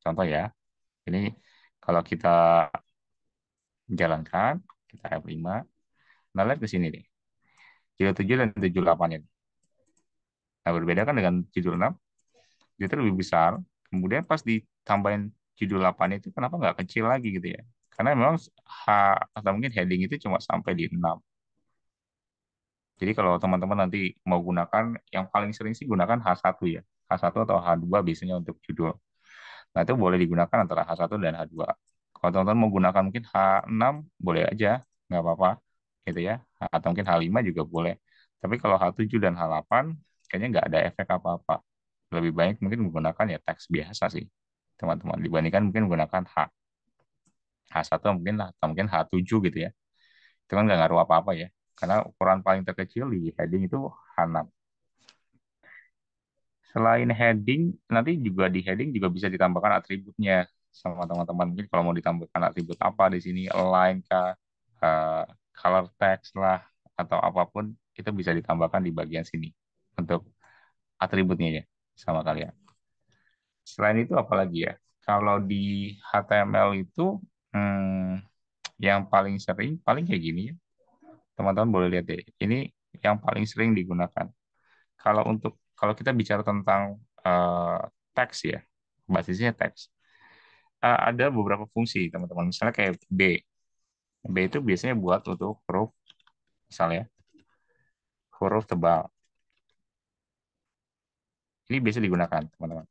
Contoh ya. Ini kalau kita jalankan, kita F5. Nah, lihat ke sini nih. 7 dan 78 ini. Nah, berbeda kan dengan judul 6, dia itu lebih besar. Kemudian pas ditambahin judul 8 itu kenapa nggak kecil lagi gitu ya? Karena memang H, atau mungkin heading itu cuma sampai di 6. Jadi kalau teman-teman nanti mau gunakan, yang paling sering sih gunakan H1 ya. H1 atau H2 biasanya untuk judul. Nah itu boleh digunakan antara H1 dan H2. Kalau teman-teman mau gunakan mungkin H6, boleh aja, nggak apa-apa gitu ya. Atau mungkin H5 juga boleh. Tapi kalau H7 dan H8, kayaknya nggak ada efek apa-apa. Lebih baik mungkin menggunakan ya teks biasa sih, teman-teman. Dibandingkan mungkin menggunakan H. H1 mungkin lah, atau mungkin H7 gitu ya. Itu kan nggak ngaruh apa-apa ya. Karena ukuran paling terkecil di heading itu H6. Selain heading, nanti juga di heading juga bisa ditambahkan atributnya sama teman-teman. Mungkin kalau mau ditambahkan atribut apa di sini, line kah, eh, color text lah, atau apapun, itu bisa ditambahkan di bagian sini untuk atributnya ya sama kalian. Selain itu apalagi ya? Kalau di HTML itu hmm, yang paling sering paling kayak gini ya. Teman-teman boleh lihat deh. Ini yang paling sering digunakan. Kalau untuk kalau kita bicara tentang uh, teks ya, basisnya teks. Uh, ada beberapa fungsi teman-teman. Misalnya kayak B. B itu biasanya buat untuk huruf misalnya huruf tebal ini biasa digunakan, teman-teman.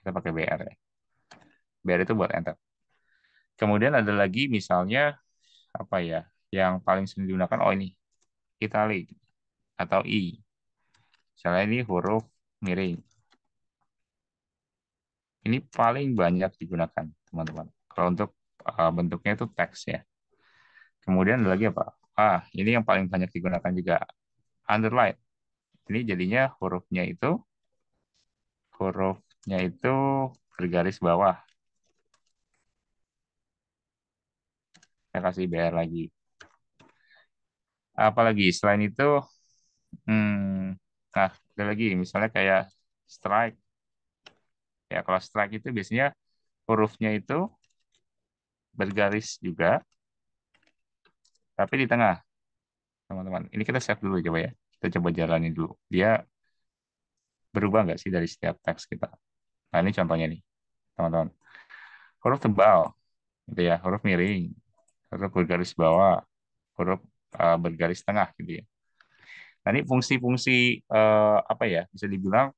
Kita pakai BR ya. BR itu buat enter. Kemudian ada lagi misalnya apa ya, yang paling sering digunakan oh ini, italic atau i. Misalnya ini huruf miring. Ini paling banyak digunakan, teman-teman. Kalau untuk eh, bentuknya itu teks ya. Kemudian ada lagi apa? Ah, ini yang paling banyak digunakan juga underline. Ini jadinya hurufnya itu hurufnya itu bergaris bawah. Saya kasih BR lagi. Apalagi selain itu, hmm, nah ada lagi misalnya kayak strike. Ya kalau strike itu biasanya hurufnya itu bergaris juga, tapi di tengah, teman-teman. Ini kita save dulu coba ya. Kita coba jalani dulu. Dia berubah nggak sih dari setiap teks kita? Nah ini contohnya nih, teman-teman. Huruf tebal, gitu ya, huruf miring, huruf bergaris bawah, huruf uh, bergaris tengah, gitu ya. Nah ini fungsi-fungsi uh, apa ya? Bisa dibilang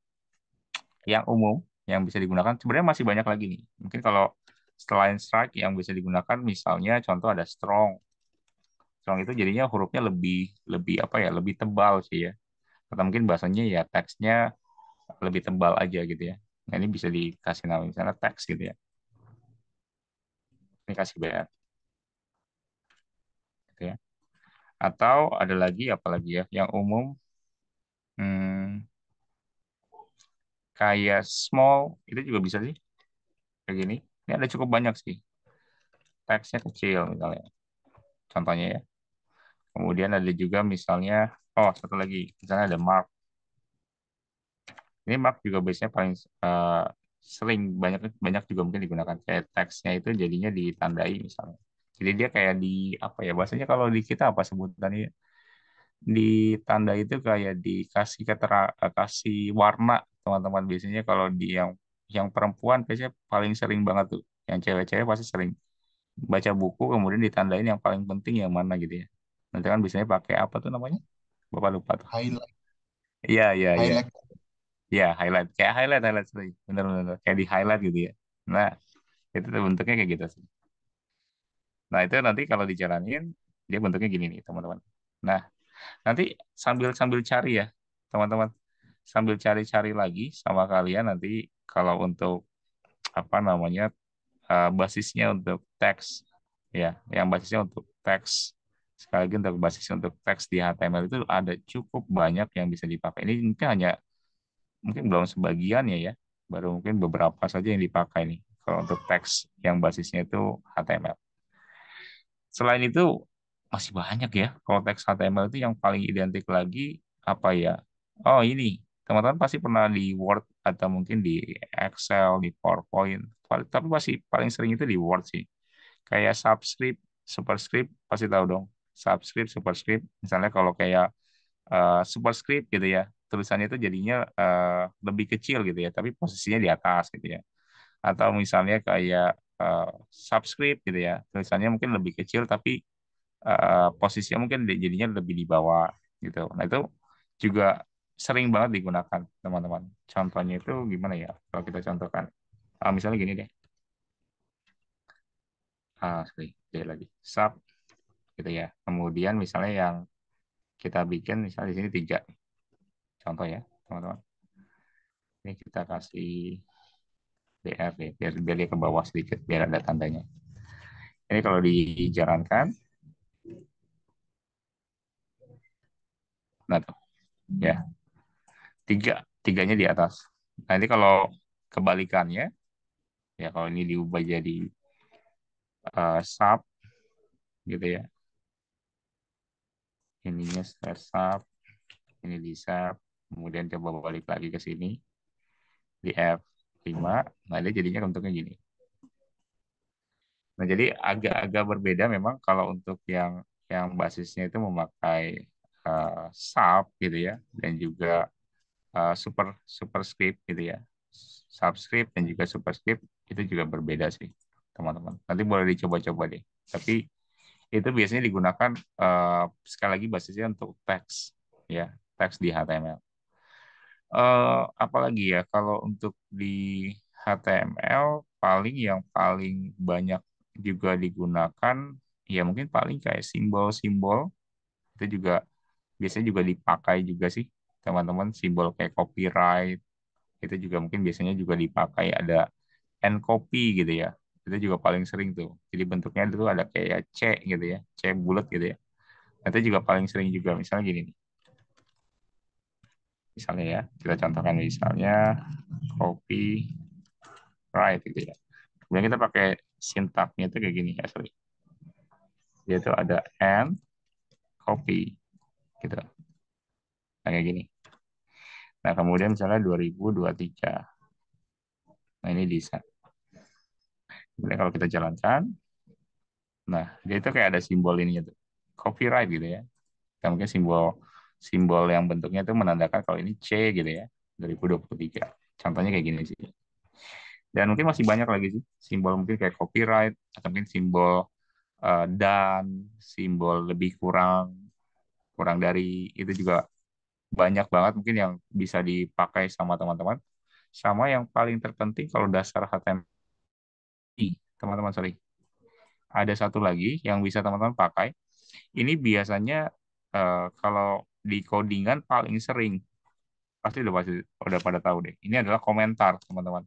yang umum yang bisa digunakan. Sebenarnya masih banyak lagi nih. Mungkin kalau selain strike yang bisa digunakan, misalnya contoh ada strong. Strong itu jadinya hurufnya lebih lebih apa ya? Lebih tebal sih ya. Atau mungkin bahasanya ya teksnya lebih tebal aja gitu ya. Nah ini bisa dikasih nama misalnya teks gitu ya. Ini kasih BR. Gitu ya. Atau ada lagi apalagi ya yang umum hmm, kayak small itu juga bisa sih kayak gini. Ini ada cukup banyak sih. Teksnya kecil misalnya. Contohnya ya. Kemudian ada juga misalnya, oh satu lagi, misalnya ada mark ini Mark juga biasanya paling uh, sering banyak banyak juga mungkin digunakan kayak teksnya itu jadinya ditandai misalnya. Jadi dia kayak di apa ya bahasanya kalau di kita apa sebutannya di tanda itu kayak dikasih ketera eh, kasih warna teman-teman biasanya kalau di yang yang perempuan biasanya paling sering banget tuh yang cewek-cewek pasti sering baca buku kemudian ditandain yang paling penting yang mana gitu ya nanti kan biasanya pakai apa tuh namanya bapak lupa tuh highlight iya iya iya ya highlight kayak highlight highlight sih bener-bener kayak di highlight gitu ya nah itu tuh bentuknya kayak gitu sih nah itu nanti kalau dijalanin dia bentuknya gini nih teman-teman nah nanti sambil sambil cari ya teman-teman sambil cari-cari lagi sama kalian nanti kalau untuk apa namanya eh, basisnya untuk teks ya yang basisnya untuk teks sekali lagi untuk basisnya untuk teks di HTML itu ada cukup banyak yang bisa dipakai ini mungkin hanya mungkin belum sebagian ya ya baru mungkin beberapa saja yang dipakai nih kalau untuk teks yang basisnya itu HTML selain itu masih banyak ya kalau teks HTML itu yang paling identik lagi apa ya oh ini teman-teman pasti pernah di Word atau mungkin di Excel di PowerPoint tapi pasti paling sering itu di Word sih kayak subscript superscript pasti tahu dong subscript superscript misalnya kalau kayak uh, superscript gitu ya tulisannya itu jadinya uh, lebih kecil gitu ya, tapi posisinya di atas gitu ya. Atau misalnya kayak uh, eh, subscribe gitu ya, tulisannya mungkin lebih kecil tapi uh, posisinya mungkin jadinya lebih di bawah gitu. Nah itu juga sering banget digunakan teman-teman. Contohnya itu gimana ya? Kalau kita contohkan, uh, misalnya gini deh. Ah, uh, sorry, deh lagi sub gitu ya. Kemudian misalnya yang kita bikin misalnya di sini tiga contoh ya teman-teman ini kita kasih BR ya, biar, biar dia ke bawah sedikit biar ada tandanya ini kalau dijalankan nah tuh ya tiga tiganya di atas Nah ini kalau kebalikannya ya kalau ini diubah jadi uh, sub gitu ya ininya sub ini di sub kemudian coba balik lagi ke sini di F5 nah dia jadinya bentuknya gini nah jadi agak agak berbeda memang kalau untuk yang yang basisnya itu memakai uh, sub gitu ya dan juga uh, super superscript gitu ya subscript dan juga superscript itu juga berbeda sih teman-teman nanti boleh dicoba-coba deh tapi itu biasanya digunakan uh, sekali lagi basisnya untuk teks ya teks di HTML eh, apalagi ya kalau untuk di HTML paling yang paling banyak juga digunakan ya mungkin paling kayak simbol-simbol itu juga biasanya juga dipakai juga sih teman-teman simbol kayak copyright itu juga mungkin biasanya juga dipakai ada end copy gitu ya itu juga paling sering tuh jadi bentuknya itu ada kayak C gitu ya C bulat gitu ya itu juga paling sering juga misalnya gini nih misalnya ya kita contohkan misalnya copy right gitu ya kemudian kita pakai sintaknya itu kayak gini ya sorry yaitu ada and copy gitu nah, kayak gini nah kemudian misalnya 2023 nah ini bisa kemudian kalau kita jalankan nah dia itu kayak ada simbol ini tuh copyright gitu ya nah, mungkin simbol simbol yang bentuknya itu menandakan kalau ini C gitu ya 2023. Contohnya kayak gini sih. Dan mungkin masih banyak lagi sih simbol mungkin kayak copyright atau mungkin simbol uh, dan simbol lebih kurang kurang dari itu juga banyak banget mungkin yang bisa dipakai sama teman-teman. Sama yang paling terpenting kalau dasar HTML teman-teman sorry. Ada satu lagi yang bisa teman-teman pakai. Ini biasanya uh, kalau di codingan paling sering pasti udah pasti udah pada tahu deh. Ini adalah komentar teman-teman.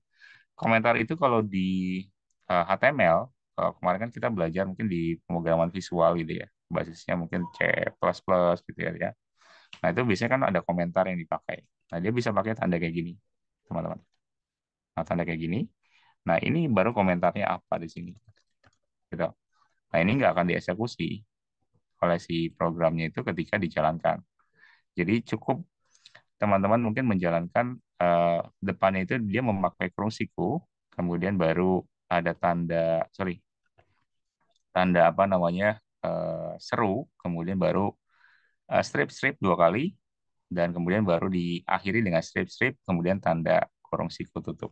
Komentar itu kalau di HTML eh, kalau kemarin kan kita belajar mungkin di pemrograman visual gitu ya basisnya mungkin C++ gitu ya, ya. Nah itu biasanya kan ada komentar yang dipakai. Nah dia bisa pakai tanda kayak gini teman-teman. Nah tanda kayak gini. Nah ini baru komentarnya apa di sini. Gitu. Nah ini nggak akan dieksekusi oleh si programnya itu ketika dijalankan. Jadi cukup teman-teman mungkin menjalankan uh, depannya itu dia memakai kurung siku, kemudian baru ada tanda sorry tanda apa namanya uh, seru, kemudian baru uh, strip-strip dua kali dan kemudian baru diakhiri dengan strip-strip, kemudian tanda kurung siku tutup.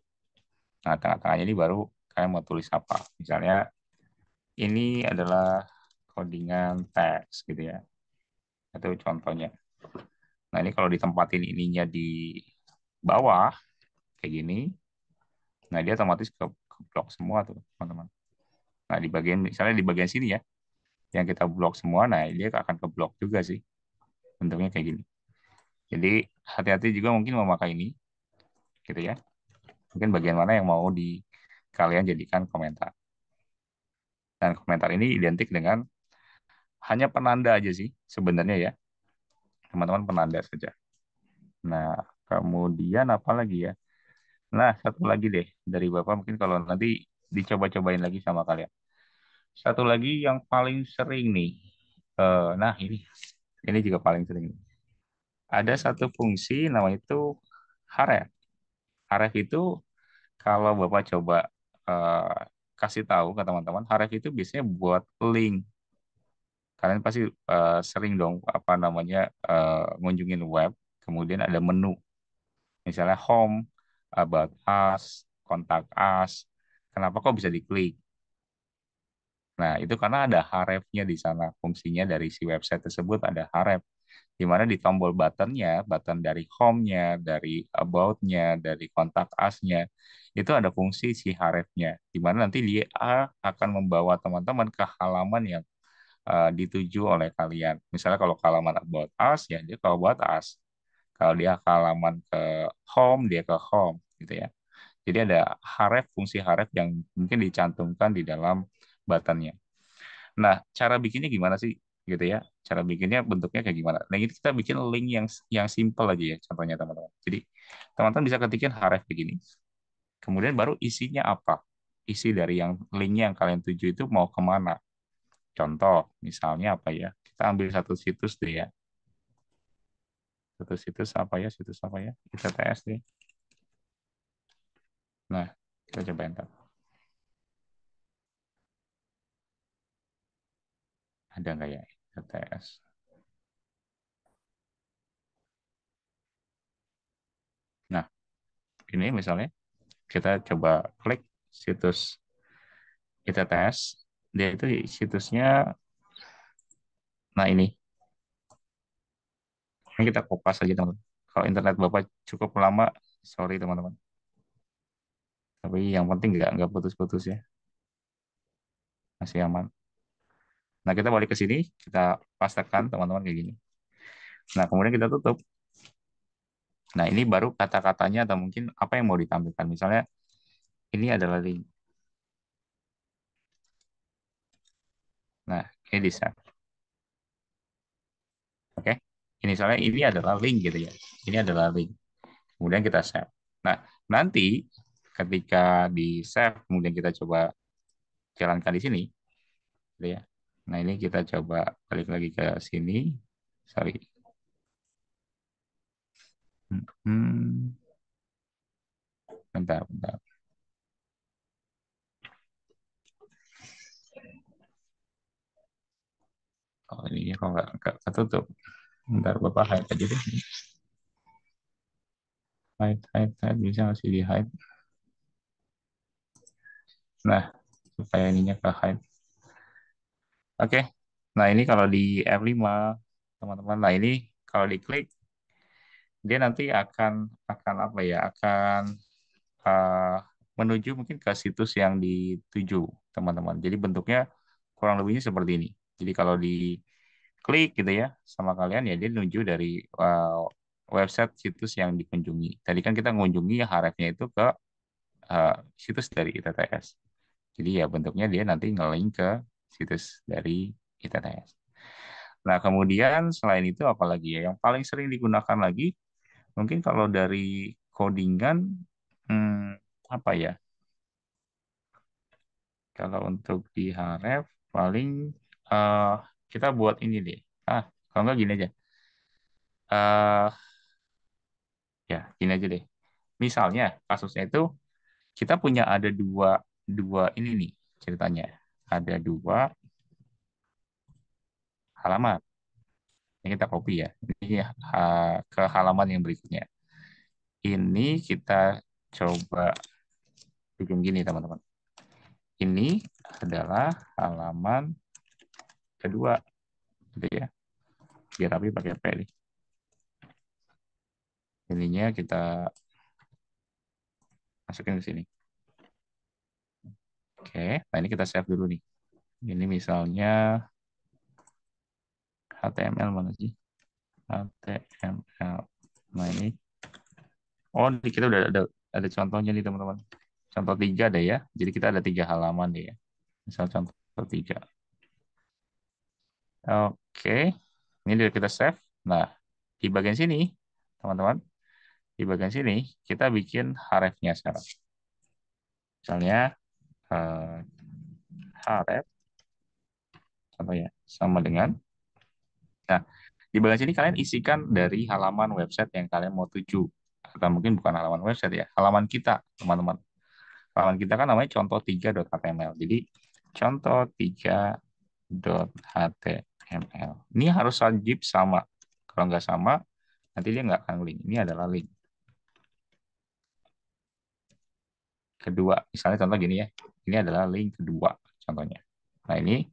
Nah, tengah-tengahnya ini baru kalian mau tulis apa. Misalnya ini adalah codingan teks gitu ya. atau contohnya. Nah, ini kalau ditempatin ininya di bawah, kayak gini, nah dia otomatis ke, ke blok semua tuh, teman-teman. Nah, di bagian, misalnya di bagian sini ya, yang kita blok semua, nah dia akan ke blok juga sih. Bentuknya kayak gini. Jadi, hati-hati juga mungkin memakai ini, gitu ya. Mungkin bagian mana yang mau di kalian jadikan komentar. Dan komentar ini identik dengan hanya penanda aja sih sebenarnya ya teman-teman penanda saja. Nah, kemudian apa lagi ya? Nah, satu lagi deh dari Bapak mungkin kalau nanti dicoba-cobain lagi sama kalian. Satu lagi yang paling sering nih. Uh, nah, ini ini juga paling sering. Ada satu fungsi namanya itu href. Href itu kalau Bapak coba uh, kasih tahu ke teman-teman, href itu biasanya buat link kalian pasti uh, sering dong apa namanya uh, ngunjungin web, kemudian ada menu, misalnya home, about us, kontak us. Kenapa kok bisa diklik? Nah, itu karena ada href-nya di sana. Fungsinya dari si website tersebut ada href. Di mana di tombol buttonnya button dari home-nya, dari about-nya, dari kontak us-nya, itu ada fungsi si href-nya. Di mana nanti dia akan membawa teman-teman ke halaman yang uh, dituju oleh kalian. Misalnya kalau kalaman about us ya dia ke about us. Kalau dia kalaman ke home dia ke home gitu ya. Jadi ada haref fungsi haref yang mungkin dicantumkan di dalam batannya. Nah, cara bikinnya gimana sih gitu ya? Cara bikinnya bentuknya kayak gimana? Nah, ini kita bikin link yang yang simple aja ya contohnya teman-teman. Jadi, teman-teman bisa ketikin haref begini. Kemudian baru isinya apa? Isi dari yang linknya yang kalian tuju itu mau kemana? Contoh, misalnya apa ya? Kita ambil satu situs deh ya. Satu situs apa ya? Situs apa ya? ITTS deh. Nah, kita coba enter. Ada nggak ya ITTS? Nah, ini misalnya kita coba klik situs ITTS dia itu situsnya nah ini ini kita kopas saja teman, -teman. kalau internet bapak cukup lama sorry teman-teman tapi yang penting nggak nggak putus-putus ya masih aman nah kita balik ke sini kita pastekan hmm. teman-teman kayak gini nah kemudian kita tutup nah ini baru kata-katanya atau mungkin apa yang mau ditampilkan misalnya ini adalah link Nah, ini save Oke, okay. ini soalnya ini adalah link gitu ya. Ini adalah link. Kemudian kita save. Nah, nanti ketika di save, kemudian kita coba jalankan di sini, gitu ya. Nah, ini kita coba balik lagi ke sini. Sorry. Hmm. hmm. Bentar, bentar. Oh ini iya, kok nggak nggak ketutup. Ntar bapak hide aja deh. Hide, hide, hide. Bisa nggak sih di hide? Nah, supaya ininya ke hide. Oke. Okay. Nah ini kalau di F5 teman-teman. Nah ini kalau diklik dia nanti akan akan apa ya? Akan uh, menuju mungkin ke situs yang dituju teman-teman. Jadi bentuknya kurang lebihnya seperti ini. Jadi kalau di klik gitu ya sama kalian ya dia menuju dari uh, website situs yang dikunjungi. Tadi kan kita mengunjungi href-nya itu ke uh, situs dari ITTS. Jadi ya bentuknya dia nanti nge-link ke situs dari ITTS. Nah, kemudian selain itu apalagi ya yang paling sering digunakan lagi mungkin kalau dari codingan hmm, apa ya? Kalau untuk di href paling uh, kita buat ini deh. Ah, kalau nggak gini aja. Uh, ya, gini aja deh. Misalnya kasusnya itu kita punya ada dua dua ini nih ceritanya. Ada dua halaman. Ini kita copy ya. Ini uh, ke halaman yang berikutnya. Ini kita coba bikin gini teman-teman. Ini adalah halaman kedua gitu ya biar rapi pakai P nih ininya kita masukin ke sini oke nah ini kita save dulu nih ini misalnya HTML mana sih HTML nah ini oh ini kita udah ada ada contohnya nih teman-teman contoh tiga ada ya jadi kita ada tiga halaman deh ya misal contoh tiga Oke, ini udah kita save. Nah, di bagian sini, teman-teman, di bagian sini kita bikin href sekarang. Misalnya eh, href apa ya sama dengan. Nah, di bagian sini kalian isikan dari halaman website yang kalian mau tuju atau mungkin bukan halaman website ya, halaman kita, teman-teman. Halaman kita kan namanya contoh3.html. Jadi contoh 3 .html. Ini harus wajib sama. Kalau nggak sama, nanti dia nggak akan link. Ini adalah link. Kedua, misalnya contoh gini ya. Ini adalah link kedua contohnya. Nah ini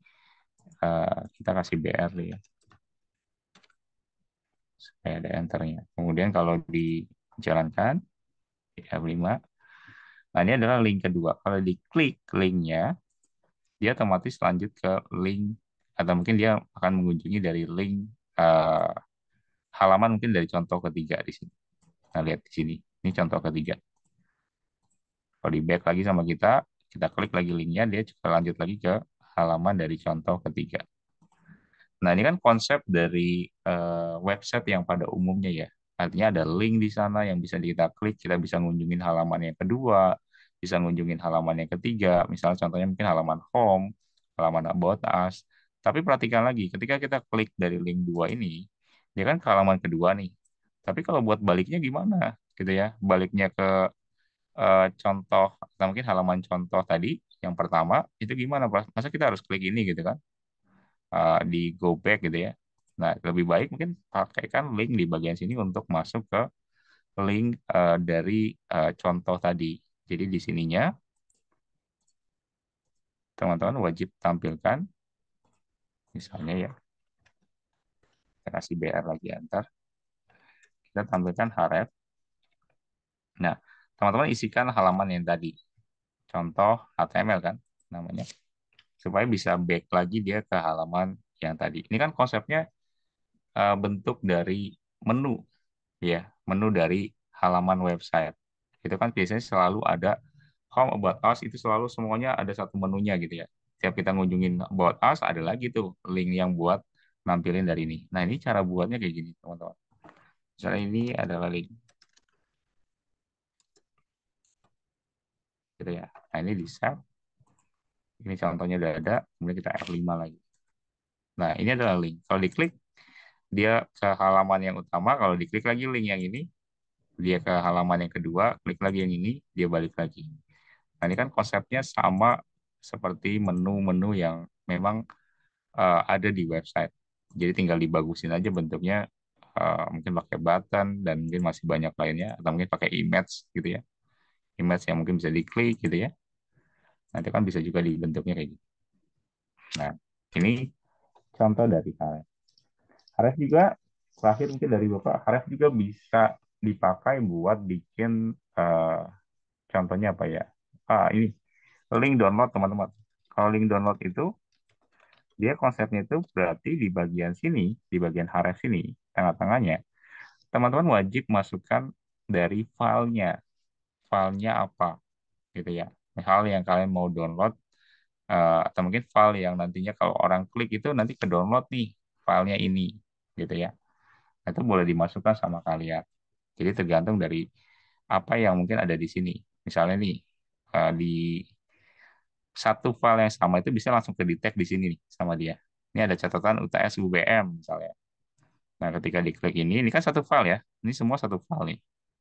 eh, kita kasih br ya. Supaya ada enternya. Kemudian kalau dijalankan, f 5. Nah ini adalah link kedua. Kalau diklik linknya, dia otomatis lanjut ke link atau mungkin dia akan mengunjungi dari link uh, halaman mungkin dari contoh ketiga di sini. Nah, lihat di sini. Ini contoh ketiga. Kalau di back lagi sama kita, kita klik lagi linknya, dia juga lanjut lagi ke halaman dari contoh ketiga. Nah, ini kan konsep dari uh, website yang pada umumnya ya. Artinya ada link di sana yang bisa kita klik, kita bisa mengunjungi halaman yang kedua, bisa ngunjungin halaman yang ketiga, misalnya contohnya mungkin halaman home, halaman about us. Tapi perhatikan lagi, ketika kita klik dari link dua ini, dia kan ke halaman kedua nih. Tapi kalau buat baliknya gimana? Gitu ya, baliknya ke uh, contoh, atau mungkin halaman contoh tadi, yang pertama, itu gimana? Masa kita harus klik ini gitu kan? Uh, di go back gitu ya. Nah, lebih baik mungkin pakaikan link di bagian sini untuk masuk ke link uh, dari uh, contoh tadi jadi di sininya teman-teman wajib tampilkan misalnya ya kita kasih BR lagi antar kita tampilkan harap nah teman-teman isikan halaman yang tadi contoh HTML kan namanya supaya bisa back lagi dia ke halaman yang tadi ini kan konsepnya eh, bentuk dari menu ya menu dari halaman website itu kan biasanya selalu ada home about us itu selalu semuanya ada satu menunya gitu ya setiap kita ngunjungin about us ada lagi tuh link yang buat nampilin dari ini nah ini cara buatnya kayak gini teman-teman misalnya ini adalah link gitu ya nah ini di share ini contohnya udah ada kemudian kita F5 lagi nah ini adalah link kalau diklik dia ke halaman yang utama kalau diklik lagi link yang ini dia ke halaman yang kedua, klik lagi yang ini, dia balik lagi. Nah, ini kan konsepnya sama seperti menu-menu yang memang uh, ada di website. Jadi tinggal dibagusin aja bentuknya, uh, mungkin pakai button dan mungkin masih banyak lainnya, atau mungkin pakai image gitu ya. Image yang mungkin bisa diklik gitu ya. Nanti kan bisa juga dibentuknya kayak gitu. Nah, ini contoh dari Haref. Haref juga, terakhir mungkin dari Bapak, Haref juga bisa dipakai buat bikin uh, contohnya apa ya? Ah, ini link download teman-teman. Kalau link download itu dia konsepnya itu berarti di bagian sini, di bagian href sini, tengah-tengahnya, teman-teman wajib masukkan dari filenya. Filenya apa? Gitu ya. Hal yang kalian mau download uh, atau mungkin file yang nantinya kalau orang klik itu nanti ke download nih filenya ini gitu ya. Itu boleh dimasukkan sama kalian. Jadi tergantung dari apa yang mungkin ada di sini. Misalnya nih eh, di satu file yang sama itu bisa langsung ke detect di sini nih sama dia. Ini ada catatan UTS UBM misalnya. Nah, ketika diklik ini, ini kan satu file ya. Ini semua satu file nih.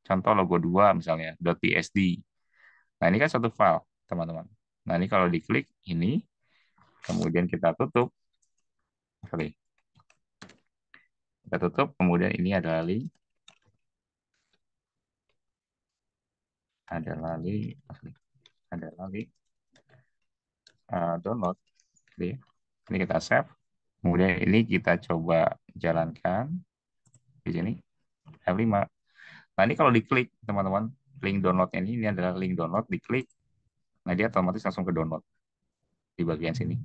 Contoh logo 2 misalnya, .psd. Nah, ini kan satu file, teman-teman. Nah, ini kalau diklik ini, kemudian kita tutup. Sorry. Kita tutup, kemudian ini adalah link ada lali ada lali uh, download ini kita save kemudian ini kita coba jalankan di sini F5 nah ini kalau diklik teman-teman link download ini ini adalah link download diklik nah dia otomatis langsung ke download di bagian sini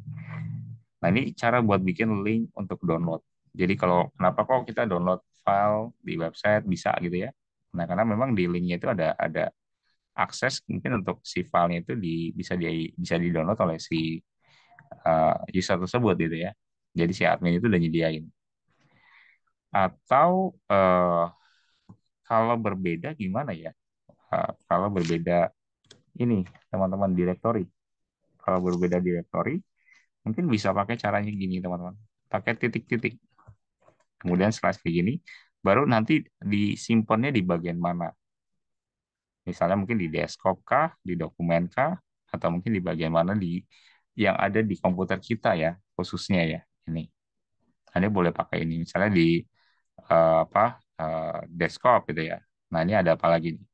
nah ini cara buat bikin link untuk download jadi kalau kenapa kok kita download file di website bisa gitu ya nah karena memang di linknya itu ada ada akses mungkin untuk si filenya itu di, bisa di bisa di download oleh si uh, user tersebut gitu ya jadi si admin itu udah nyediain atau uh, kalau berbeda gimana ya uh, kalau berbeda ini teman-teman direktori kalau berbeda direktori mungkin bisa pakai caranya gini teman-teman pakai titik-titik kemudian slash kayak gini baru nanti disimpannya di bagian mana Misalnya mungkin di desktop kah, di dokumen kah, atau mungkin di bagian mana di yang ada di komputer kita ya, khususnya ya ini. Anda boleh pakai ini misalnya di uh, apa uh, desktop gitu ya. Nah ini ada apa lagi nih?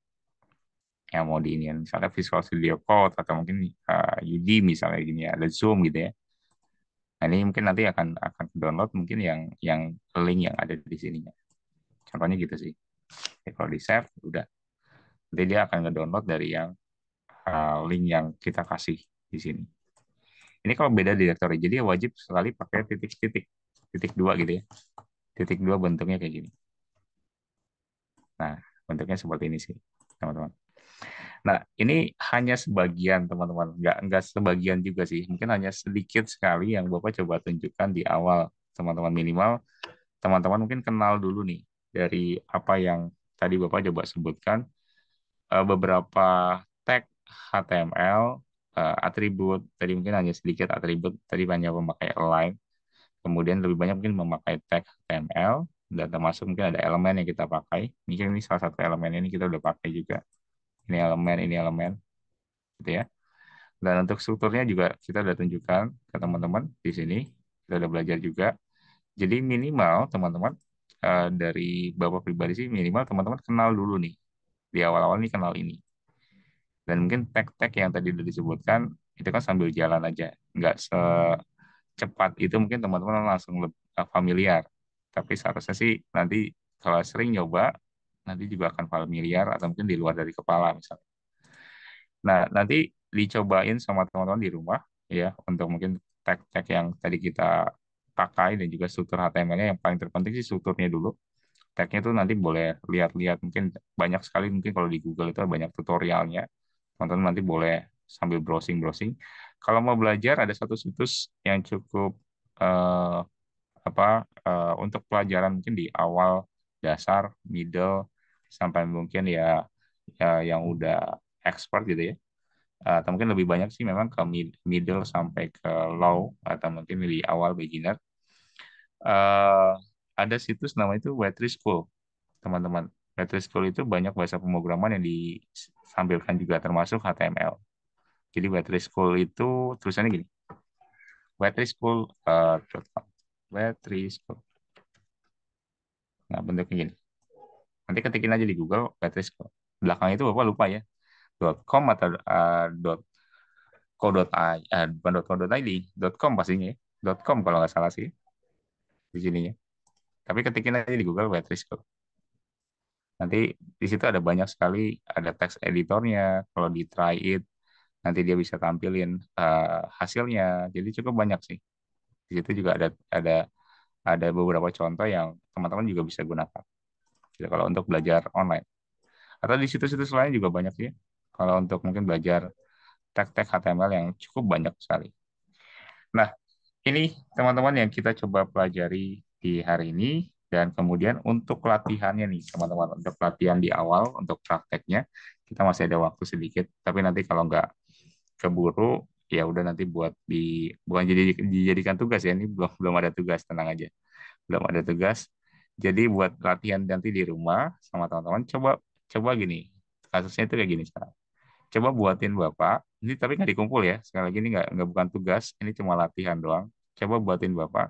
Yang mau di ini misalnya Visual Studio Code atau mungkin uh, eh, UD misalnya gini ya, ada Zoom gitu ya. Nah, ini mungkin nanti akan akan download mungkin yang yang link yang ada di sininya. Contohnya gitu sih. kalau di save udah Nanti dia akan ngedownload dari yang uh, link yang kita kasih di sini. Ini kalau beda di directory, jadi wajib sekali pakai titik-titik, titik dua gitu ya. Titik dua bentuknya kayak gini. Nah, bentuknya seperti ini sih, teman-teman. Nah, ini hanya sebagian, teman-teman. Nggak, nggak sebagian juga sih. Mungkin hanya sedikit sekali yang Bapak coba tunjukkan di awal, teman-teman. Minimal, teman-teman mungkin kenal dulu nih dari apa yang tadi Bapak coba sebutkan Eh, beberapa tag HTML, uh, eh, atribut, tadi mungkin hanya sedikit atribut, tadi banyak memakai align, kemudian lebih banyak mungkin memakai tag HTML, dan termasuk mungkin ada elemen yang kita pakai. Mungkin ini salah satu elemen ini kita udah pakai juga. Ini elemen, ini elemen, gitu ya. Dan untuk strukturnya juga kita udah tunjukkan ke teman-teman di sini. Kita udah belajar juga. Jadi minimal teman-teman eh, dari bapak pribadi sih minimal teman-teman kenal dulu nih di awal-awal ini kenal ini. Dan mungkin tag-tag yang tadi sudah disebutkan itu kan sambil jalan aja, nggak secepat itu mungkin teman-teman langsung eh, familiar. Tapi seharusnya sih nanti kalau sering nyoba nanti juga akan familiar atau mungkin di luar dari kepala misalnya. Nah nanti dicobain sama teman-teman di rumah ya untuk mungkin tag-tag yang tadi kita pakai dan juga struktur HTML-nya yang paling terpenting sih strukturnya dulu tagnya tuh nanti boleh lihat-lihat mungkin banyak sekali mungkin kalau di Google itu banyak tutorialnya teman-teman nanti boleh sambil browsing-browsing kalau mau belajar ada satu situs yang cukup eh, apa eh, untuk pelajaran mungkin di awal dasar middle sampai mungkin ya, ya yang udah expert gitu ya atau mungkin lebih banyak sih memang ke middle sampai ke low atau mungkin di awal beginner uh, ada situs nama itu Wetri School, teman-teman. Wetri School itu banyak bahasa pemrograman yang disampilkan juga, termasuk HTML. Jadi Wetri School itu tulisannya gini, School, Uh, School. Nah, bentuknya gini. Nanti ketikin aja di Google School. Belakang itu Bapak lupa ya. .com atau uh, .co.id, uh, .co.id, .com pastinya ya. .com kalau nggak salah sih di sininya. Tapi ketikin aja di Google kok. Nanti di situ ada banyak sekali, ada text editornya. Kalau di try it, nanti dia bisa tampilin uh, hasilnya. Jadi cukup banyak sih. Di situ juga ada ada ada beberapa contoh yang teman-teman juga bisa gunakan. Jadi kalau untuk belajar online. Atau di situs-situs lain juga banyak sih. Kalau untuk mungkin belajar tag-tag HTML yang cukup banyak sekali. Nah, ini teman-teman yang kita coba pelajari di hari ini dan kemudian untuk latihannya nih teman-teman untuk latihan di awal untuk prakteknya kita masih ada waktu sedikit tapi nanti kalau nggak keburu ya udah nanti buat di bukan jadi dijadikan tugas ya ini belum belum ada tugas tenang aja belum ada tugas jadi buat latihan nanti di rumah sama teman-teman coba coba gini kasusnya itu kayak gini sekarang coba buatin bapak ini tapi nggak dikumpul ya sekali lagi ini nggak nggak bukan tugas ini cuma latihan doang coba buatin bapak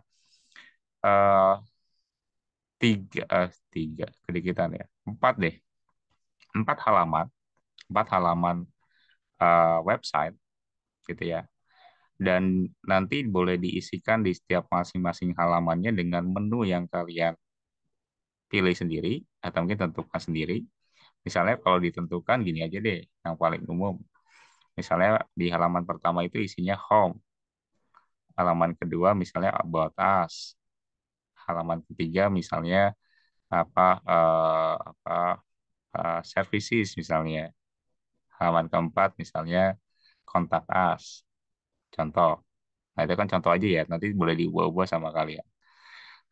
uh, tiga eh, tiga kedikitan ya empat deh empat halaman empat halaman uh, website gitu ya dan nanti boleh diisikan di setiap masing-masing halamannya dengan menu yang kalian pilih sendiri atau mungkin tentukan sendiri misalnya kalau ditentukan gini aja deh yang paling umum misalnya di halaman pertama itu isinya home halaman kedua misalnya about us halaman ketiga misalnya apa uh, apa uh, services misalnya halaman keempat misalnya kontak us contoh nah itu kan contoh aja ya nanti boleh diubah-ubah sama kalian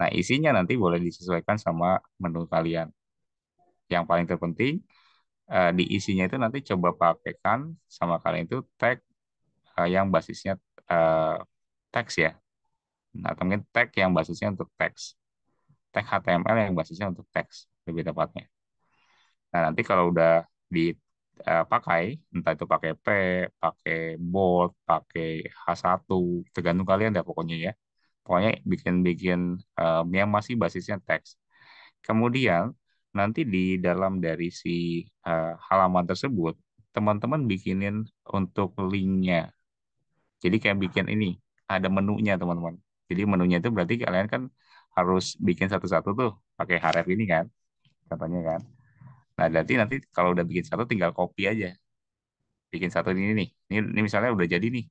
nah isinya nanti boleh disesuaikan sama menu kalian yang paling terpenting uh, di isinya itu nanti coba pakaikan sama kalian itu tag uh, yang basisnya uh, teks ya atau mungkin tag yang basisnya untuk teks. Tag HTML yang basisnya untuk teks lebih tepatnya. Nah, nanti kalau udah dipakai, eh, entah itu pakai P, pakai bold, pakai H1, tergantung kalian deh pokoknya ya. Pokoknya bikin-bikin um, yang masih basisnya teks. Kemudian nanti di dalam dari si uh, halaman tersebut, teman-teman bikinin untuk linknya. Jadi kayak bikin ini, ada menunya teman-teman. Jadi menunya itu berarti kalian kan harus bikin satu-satu tuh pakai HRF ini kan, katanya kan. Nah, berarti nanti kalau udah bikin satu tinggal copy aja. Bikin satu ini nih. Ini, ini misalnya udah jadi nih.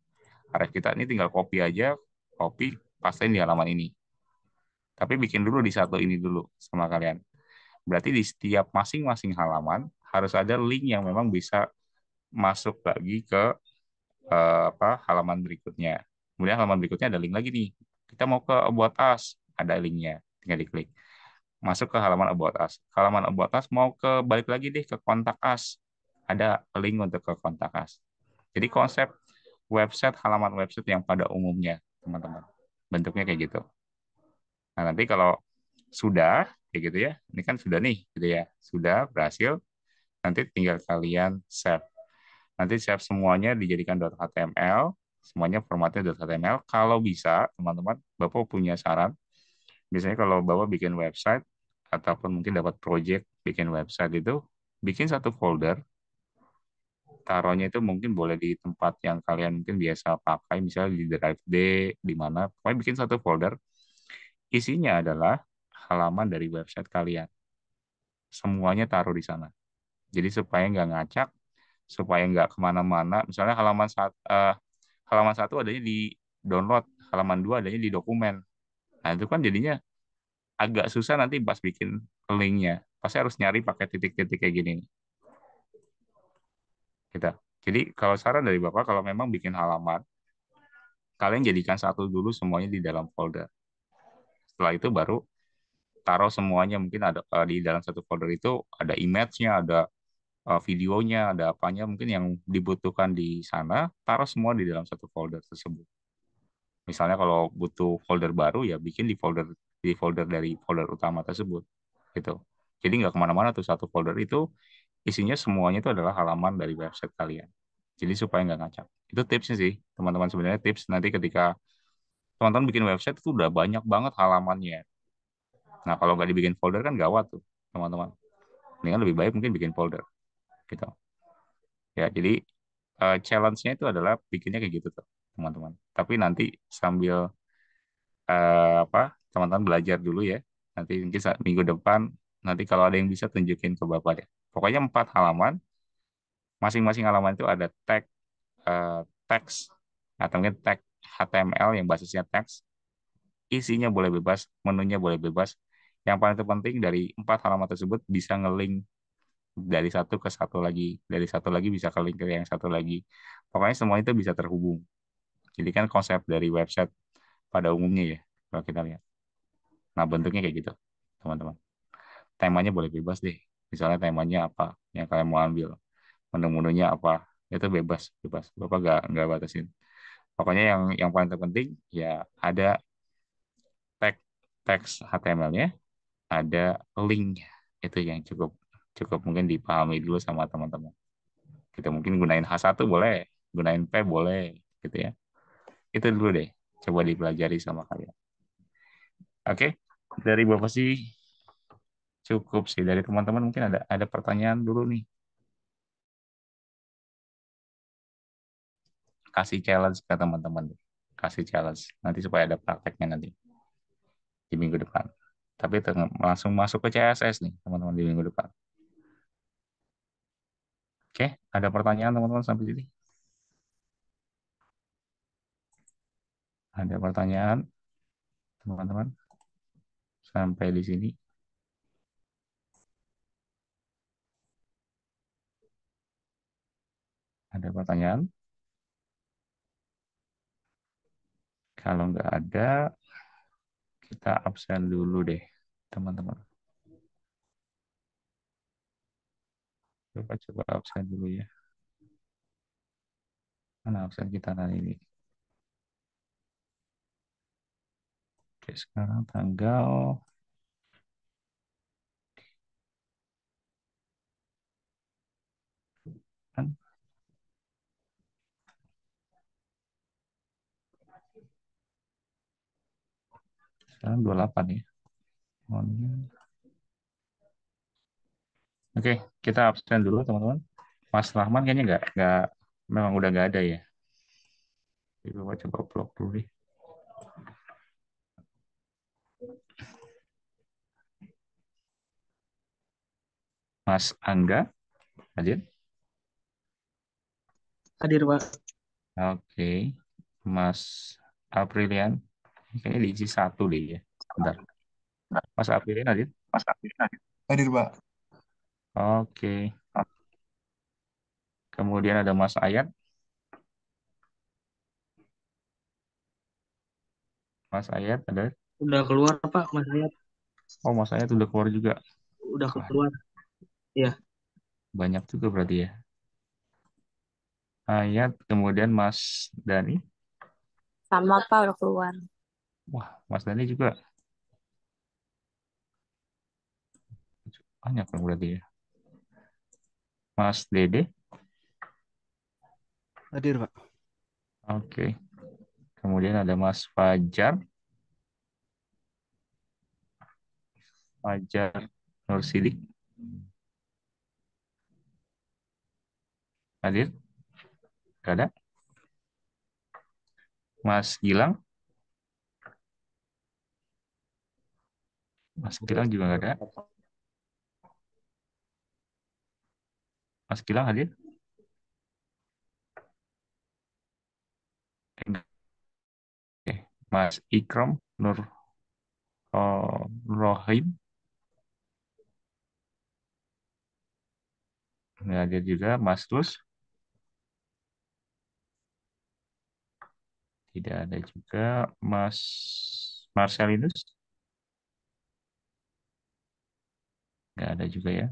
HRF kita ini tinggal copy aja, copy pastiin di halaman ini. Tapi bikin dulu di satu ini dulu sama kalian. Berarti di setiap masing-masing halaman harus ada link yang memang bisa masuk lagi ke eh, apa halaman berikutnya. Kemudian halaman berikutnya ada link lagi nih kita mau ke about us ada linknya tinggal diklik masuk ke halaman about us halaman about us mau ke balik lagi deh ke kontak us ada link untuk ke kontak us jadi konsep website halaman website yang pada umumnya teman-teman bentuknya kayak gitu nah nanti kalau sudah ya gitu ya ini kan sudah nih gitu ya sudah berhasil nanti tinggal kalian save nanti save semuanya dijadikan .html semuanya formatnya .html. Kalau bisa, teman-teman, Bapak punya saran, biasanya kalau Bapak bikin website, ataupun mungkin dapat project bikin website itu, bikin satu folder, taruhnya itu mungkin boleh di tempat yang kalian mungkin biasa pakai, misalnya di drive D, di mana, pokoknya bikin satu folder, isinya adalah halaman dari website kalian. Semuanya taruh di sana. Jadi supaya nggak ngacak, supaya nggak kemana-mana. Misalnya halaman saat, uh, eh, halaman satu adanya di download, halaman dua adanya di dokumen. Nah, itu kan jadinya agak susah nanti pas bikin linknya. Pasti harus nyari pakai titik-titik kayak gini. Kita. Gitu. Jadi kalau saran dari Bapak, kalau memang bikin halaman, kalian jadikan satu dulu semuanya di dalam folder. Setelah itu baru taruh semuanya mungkin ada eh, di dalam satu folder itu ada image-nya, ada Eh, videonya, ada apanya mungkin yang dibutuhkan di sana, taruh semua di dalam satu folder tersebut. Misalnya kalau butuh folder baru ya bikin di folder di folder dari folder utama tersebut, gitu. Jadi nggak kemana-mana tuh satu folder itu isinya semuanya itu adalah halaman dari website kalian. Jadi supaya nggak ngacak. Itu tipsnya sih, teman-teman sebenarnya tips nanti ketika teman-teman bikin website itu udah banyak banget halamannya. Nah kalau nggak dibikin folder kan gawat tuh teman-teman. Ini kan lebih baik mungkin bikin folder gitu ya jadi uh, challenge-nya itu adalah bikinnya kayak gitu tuh teman-teman tapi nanti sambil uh, apa teman-teman belajar dulu ya nanti mungkin saat minggu depan nanti kalau ada yang bisa tunjukin ke bapak ya pokoknya empat halaman masing-masing halaman itu ada tag uh, teks atau mungkin tag HTML yang basisnya teks isinya boleh bebas menunya boleh bebas yang paling terpenting dari empat halaman tersebut bisa ngelink dari satu ke satu lagi, dari satu lagi bisa ke link yang satu lagi. Pokoknya semua itu bisa terhubung. Jadi kan konsep dari website pada umumnya ya, kalau kita lihat. Nah, bentuknya kayak gitu, teman-teman. Temanya boleh bebas deh. Misalnya temanya apa yang kalian mau ambil. Menu-menunya apa. Itu bebas, bebas. Bapak nggak, nggak batasin. Pokoknya yang yang paling terpenting ya ada teks teks HTML-nya, ada link Itu yang cukup cukup mungkin dipahami dulu sama teman-teman. Kita gitu, mungkin gunain H1 boleh, gunain P boleh, gitu ya. Itu dulu deh, coba dipelajari sama kalian. Oke, dari Bapak sih cukup sih. Dari teman-teman mungkin ada ada pertanyaan dulu nih. Kasih challenge ke teman-teman. Kasih challenge. Nanti supaya ada prakteknya nanti. Di minggu depan tapi langsung masuk ke CSS nih teman-teman di minggu depan. Oke, ada pertanyaan teman-teman sampai sini? Ada pertanyaan teman-teman sampai di sini? Ada pertanyaan? Kalau nggak ada, kita absen dulu deh, teman-teman. Coba coba absen dulu ya. Mana absen kita hari ini? Oke, sekarang tanggal kan sekarang 28 ya. mohon. Ya. Oke, kita absen dulu teman-teman. Mas Rahman kayaknya nggak nggak memang udah nggak ada ya. Jadi coba blok dulu deh. Mas Angga, hadir? Hadir pak. Oke, Mas Aprilian, kayaknya diisi satu, deh ya. Bentar. Mas Aprilian hadir? Mas Aprilian hadir. Hadir pak. Oke. Kemudian ada Mas Ayat. Mas Ayat ada? Udah keluar Pak, Mas Ayat. Oh, Mas Ayat udah keluar juga. Udah keluar. Iya. Banyak juga berarti ya. Ayat, kemudian Mas Dani. Sama Pak, udah keluar. Wah, Mas Dani juga. Banyak yang berarti ya. Mas Dede. Hadir, Pak. Oke. Kemudian ada Mas Fajar. Fajar Nur Hadir? Gak ada? Mas Gilang? Mas Gilang juga gak ada. Mas Gilang hadir? Oke, Mas Ikram Nur eh, Rohim. Nggak ada juga Mas Rus. Tidak ada juga Mas Marcelinus. Nggak ada juga ya.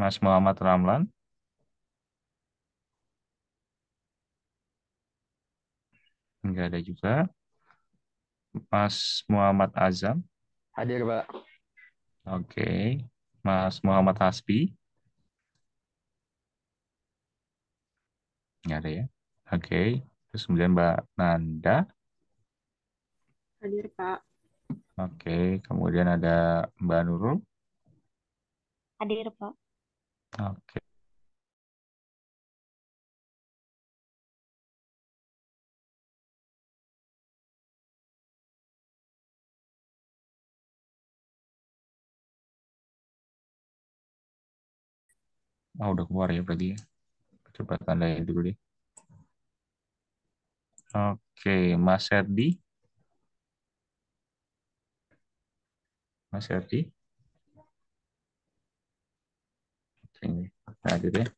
Mas Muhammad Ramlan. nggak ada juga. Mas Muhammad Azam. Hadir, Pak. Oke. Okay. Mas Muhammad Hasbi. Nggak ada ya. Oke. Okay. Terus kemudian Mbak Nanda. Hadir, Pak. Oke. Okay. Kemudian ada Mbak Nurul. Hadir, Pak. Oke. Oh, udah keluar ya berarti. Ya. Coba tandai dulu deh. Oke, Mas Herdi. Mas Herdi. Oke, nah gitu ya.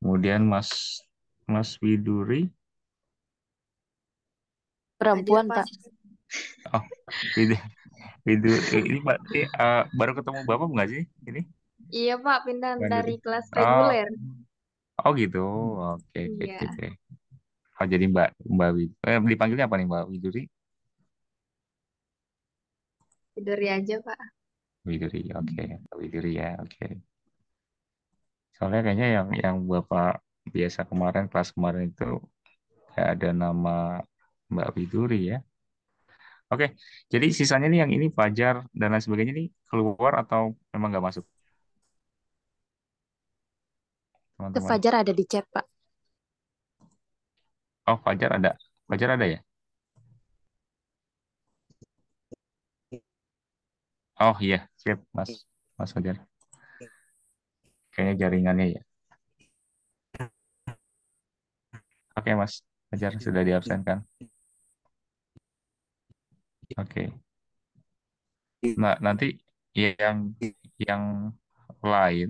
Kemudian Mas Mas Widuri. Perempuan, Pak. Oh, Widuri. Eh, ini Pak, uh, baru ketemu Bapak nggak sih? Ini? Iya Pak, pindah dari kelas oh. reguler. Oh, gitu. Oke, oke, Iya. oke, Oh, jadi Mbak Mbak Wid. Eh, dipanggilnya apa nih Mbak Widuri? Widuri aja Pak. Widuri, oke. Mbak Widuri ya, oke. Soalnya kayaknya yang yang Bapak biasa kemarin kelas kemarin itu ya ada nama Mbak Widuri ya. Oke, jadi sisanya nih yang ini Fajar dan lain sebagainya nih keluar atau memang nggak masuk? teman-teman? Ke Fajar ada di chat, Pak. Oh, Fajar ada. Fajar ada ya? Oh iya, siap Mas Mas Fajar. Kayaknya jaringannya ya. Oke Mas Fajar sudah diabsen kan? Oke. Nah nanti yang yang lain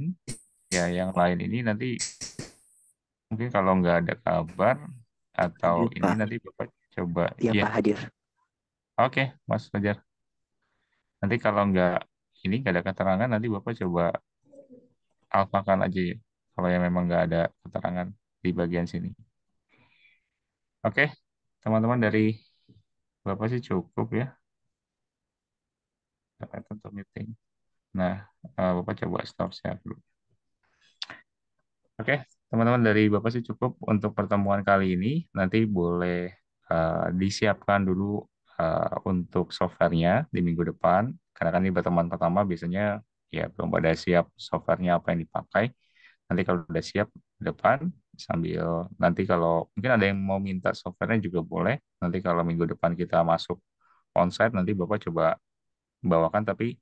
ya yang lain ini nanti mungkin kalau nggak ada kabar atau ini nanti bapak coba ya, ya. Pak hadir oke Mas Fajar nanti kalau nggak ini nggak ada keterangan nanti bapak coba alfakan aja ya kalau yang memang nggak ada keterangan di bagian sini oke teman-teman dari bapak sih cukup ya untuk meeting nah eh, bapak coba stop share dulu Oke, teman-teman dari Bapak sih cukup untuk pertemuan kali ini. Nanti boleh uh, disiapkan dulu uh, untuk softwarenya di minggu depan. Karena kan ini pertemuan pertama biasanya ya belum ada siap softwarenya apa yang dipakai. Nanti kalau sudah siap depan sambil nanti kalau mungkin ada yang mau minta softwarenya juga boleh. Nanti kalau minggu depan kita masuk onsite nanti Bapak coba bawakan tapi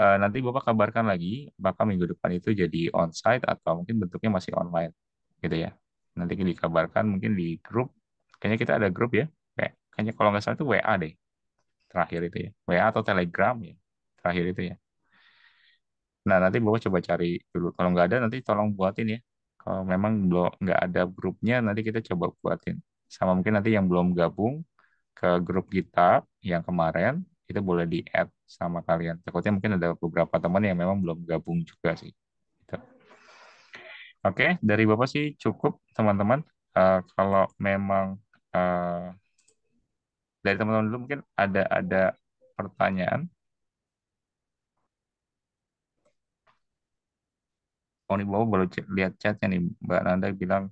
Uh, nanti Bapak kabarkan lagi, bapak minggu depan itu jadi onsite atau mungkin bentuknya masih online, gitu ya. Nanti dikabarkan mungkin di grup, kayaknya kita ada grup ya, kayak, kayaknya kalau nggak salah itu WA deh, terakhir itu ya, WA atau Telegram ya, terakhir itu ya. Nah nanti Bapak coba cari dulu, kalau nggak ada nanti tolong buatin ya. Kalau memang belum nggak ada grupnya, nanti kita coba buatin. Sama mungkin nanti yang belum gabung ke grup kita yang kemarin, kita boleh di add sama kalian takutnya mungkin ada beberapa teman yang memang belum gabung juga sih gitu. oke dari bapak sih cukup teman-teman uh, kalau memang uh, dari teman-teman dulu mungkin ada ada pertanyaan Oh, ini bapak baru lihat chatnya nih Mbak Nanda bilang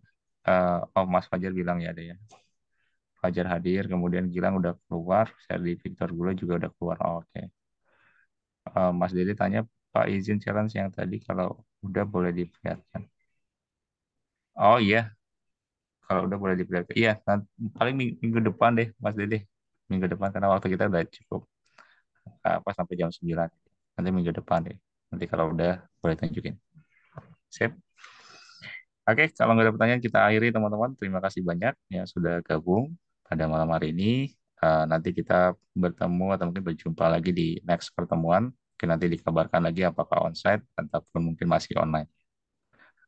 uh, oh Mas Fajar bilang ya ada ya. Fajar hadir, kemudian Gilang udah keluar, di Victor Gula juga udah keluar. Oh, Oke. Okay. Eh, Mas Dede tanya, Pak izin challenge yang tadi kalau udah boleh diperlihatkan. Oh iya, kalau udah boleh diperlihatkan. Iya, nanti, paling minggu depan deh, Mas Dede. Minggu depan karena waktu kita udah cukup eh, apa sampai jam 9. Nanti minggu depan deh. Nanti kalau udah boleh tunjukin. Sip. Oke, kalau nggak ada pertanyaan kita akhiri teman-teman. Terima kasih banyak yang sudah gabung pada malam hari ini. Uh, nanti kita bertemu atau mungkin berjumpa lagi di next pertemuan. Mungkin nanti dikabarkan lagi apakah onsite ataupun mungkin masih online.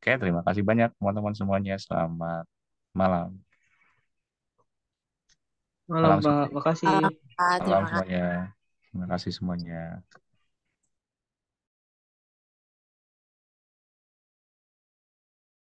Oke, terima kasih banyak teman-teman semuanya. Selamat malam. Malam, malam Mbak. Makasih. Malam semuanya. Terima kasih semuanya.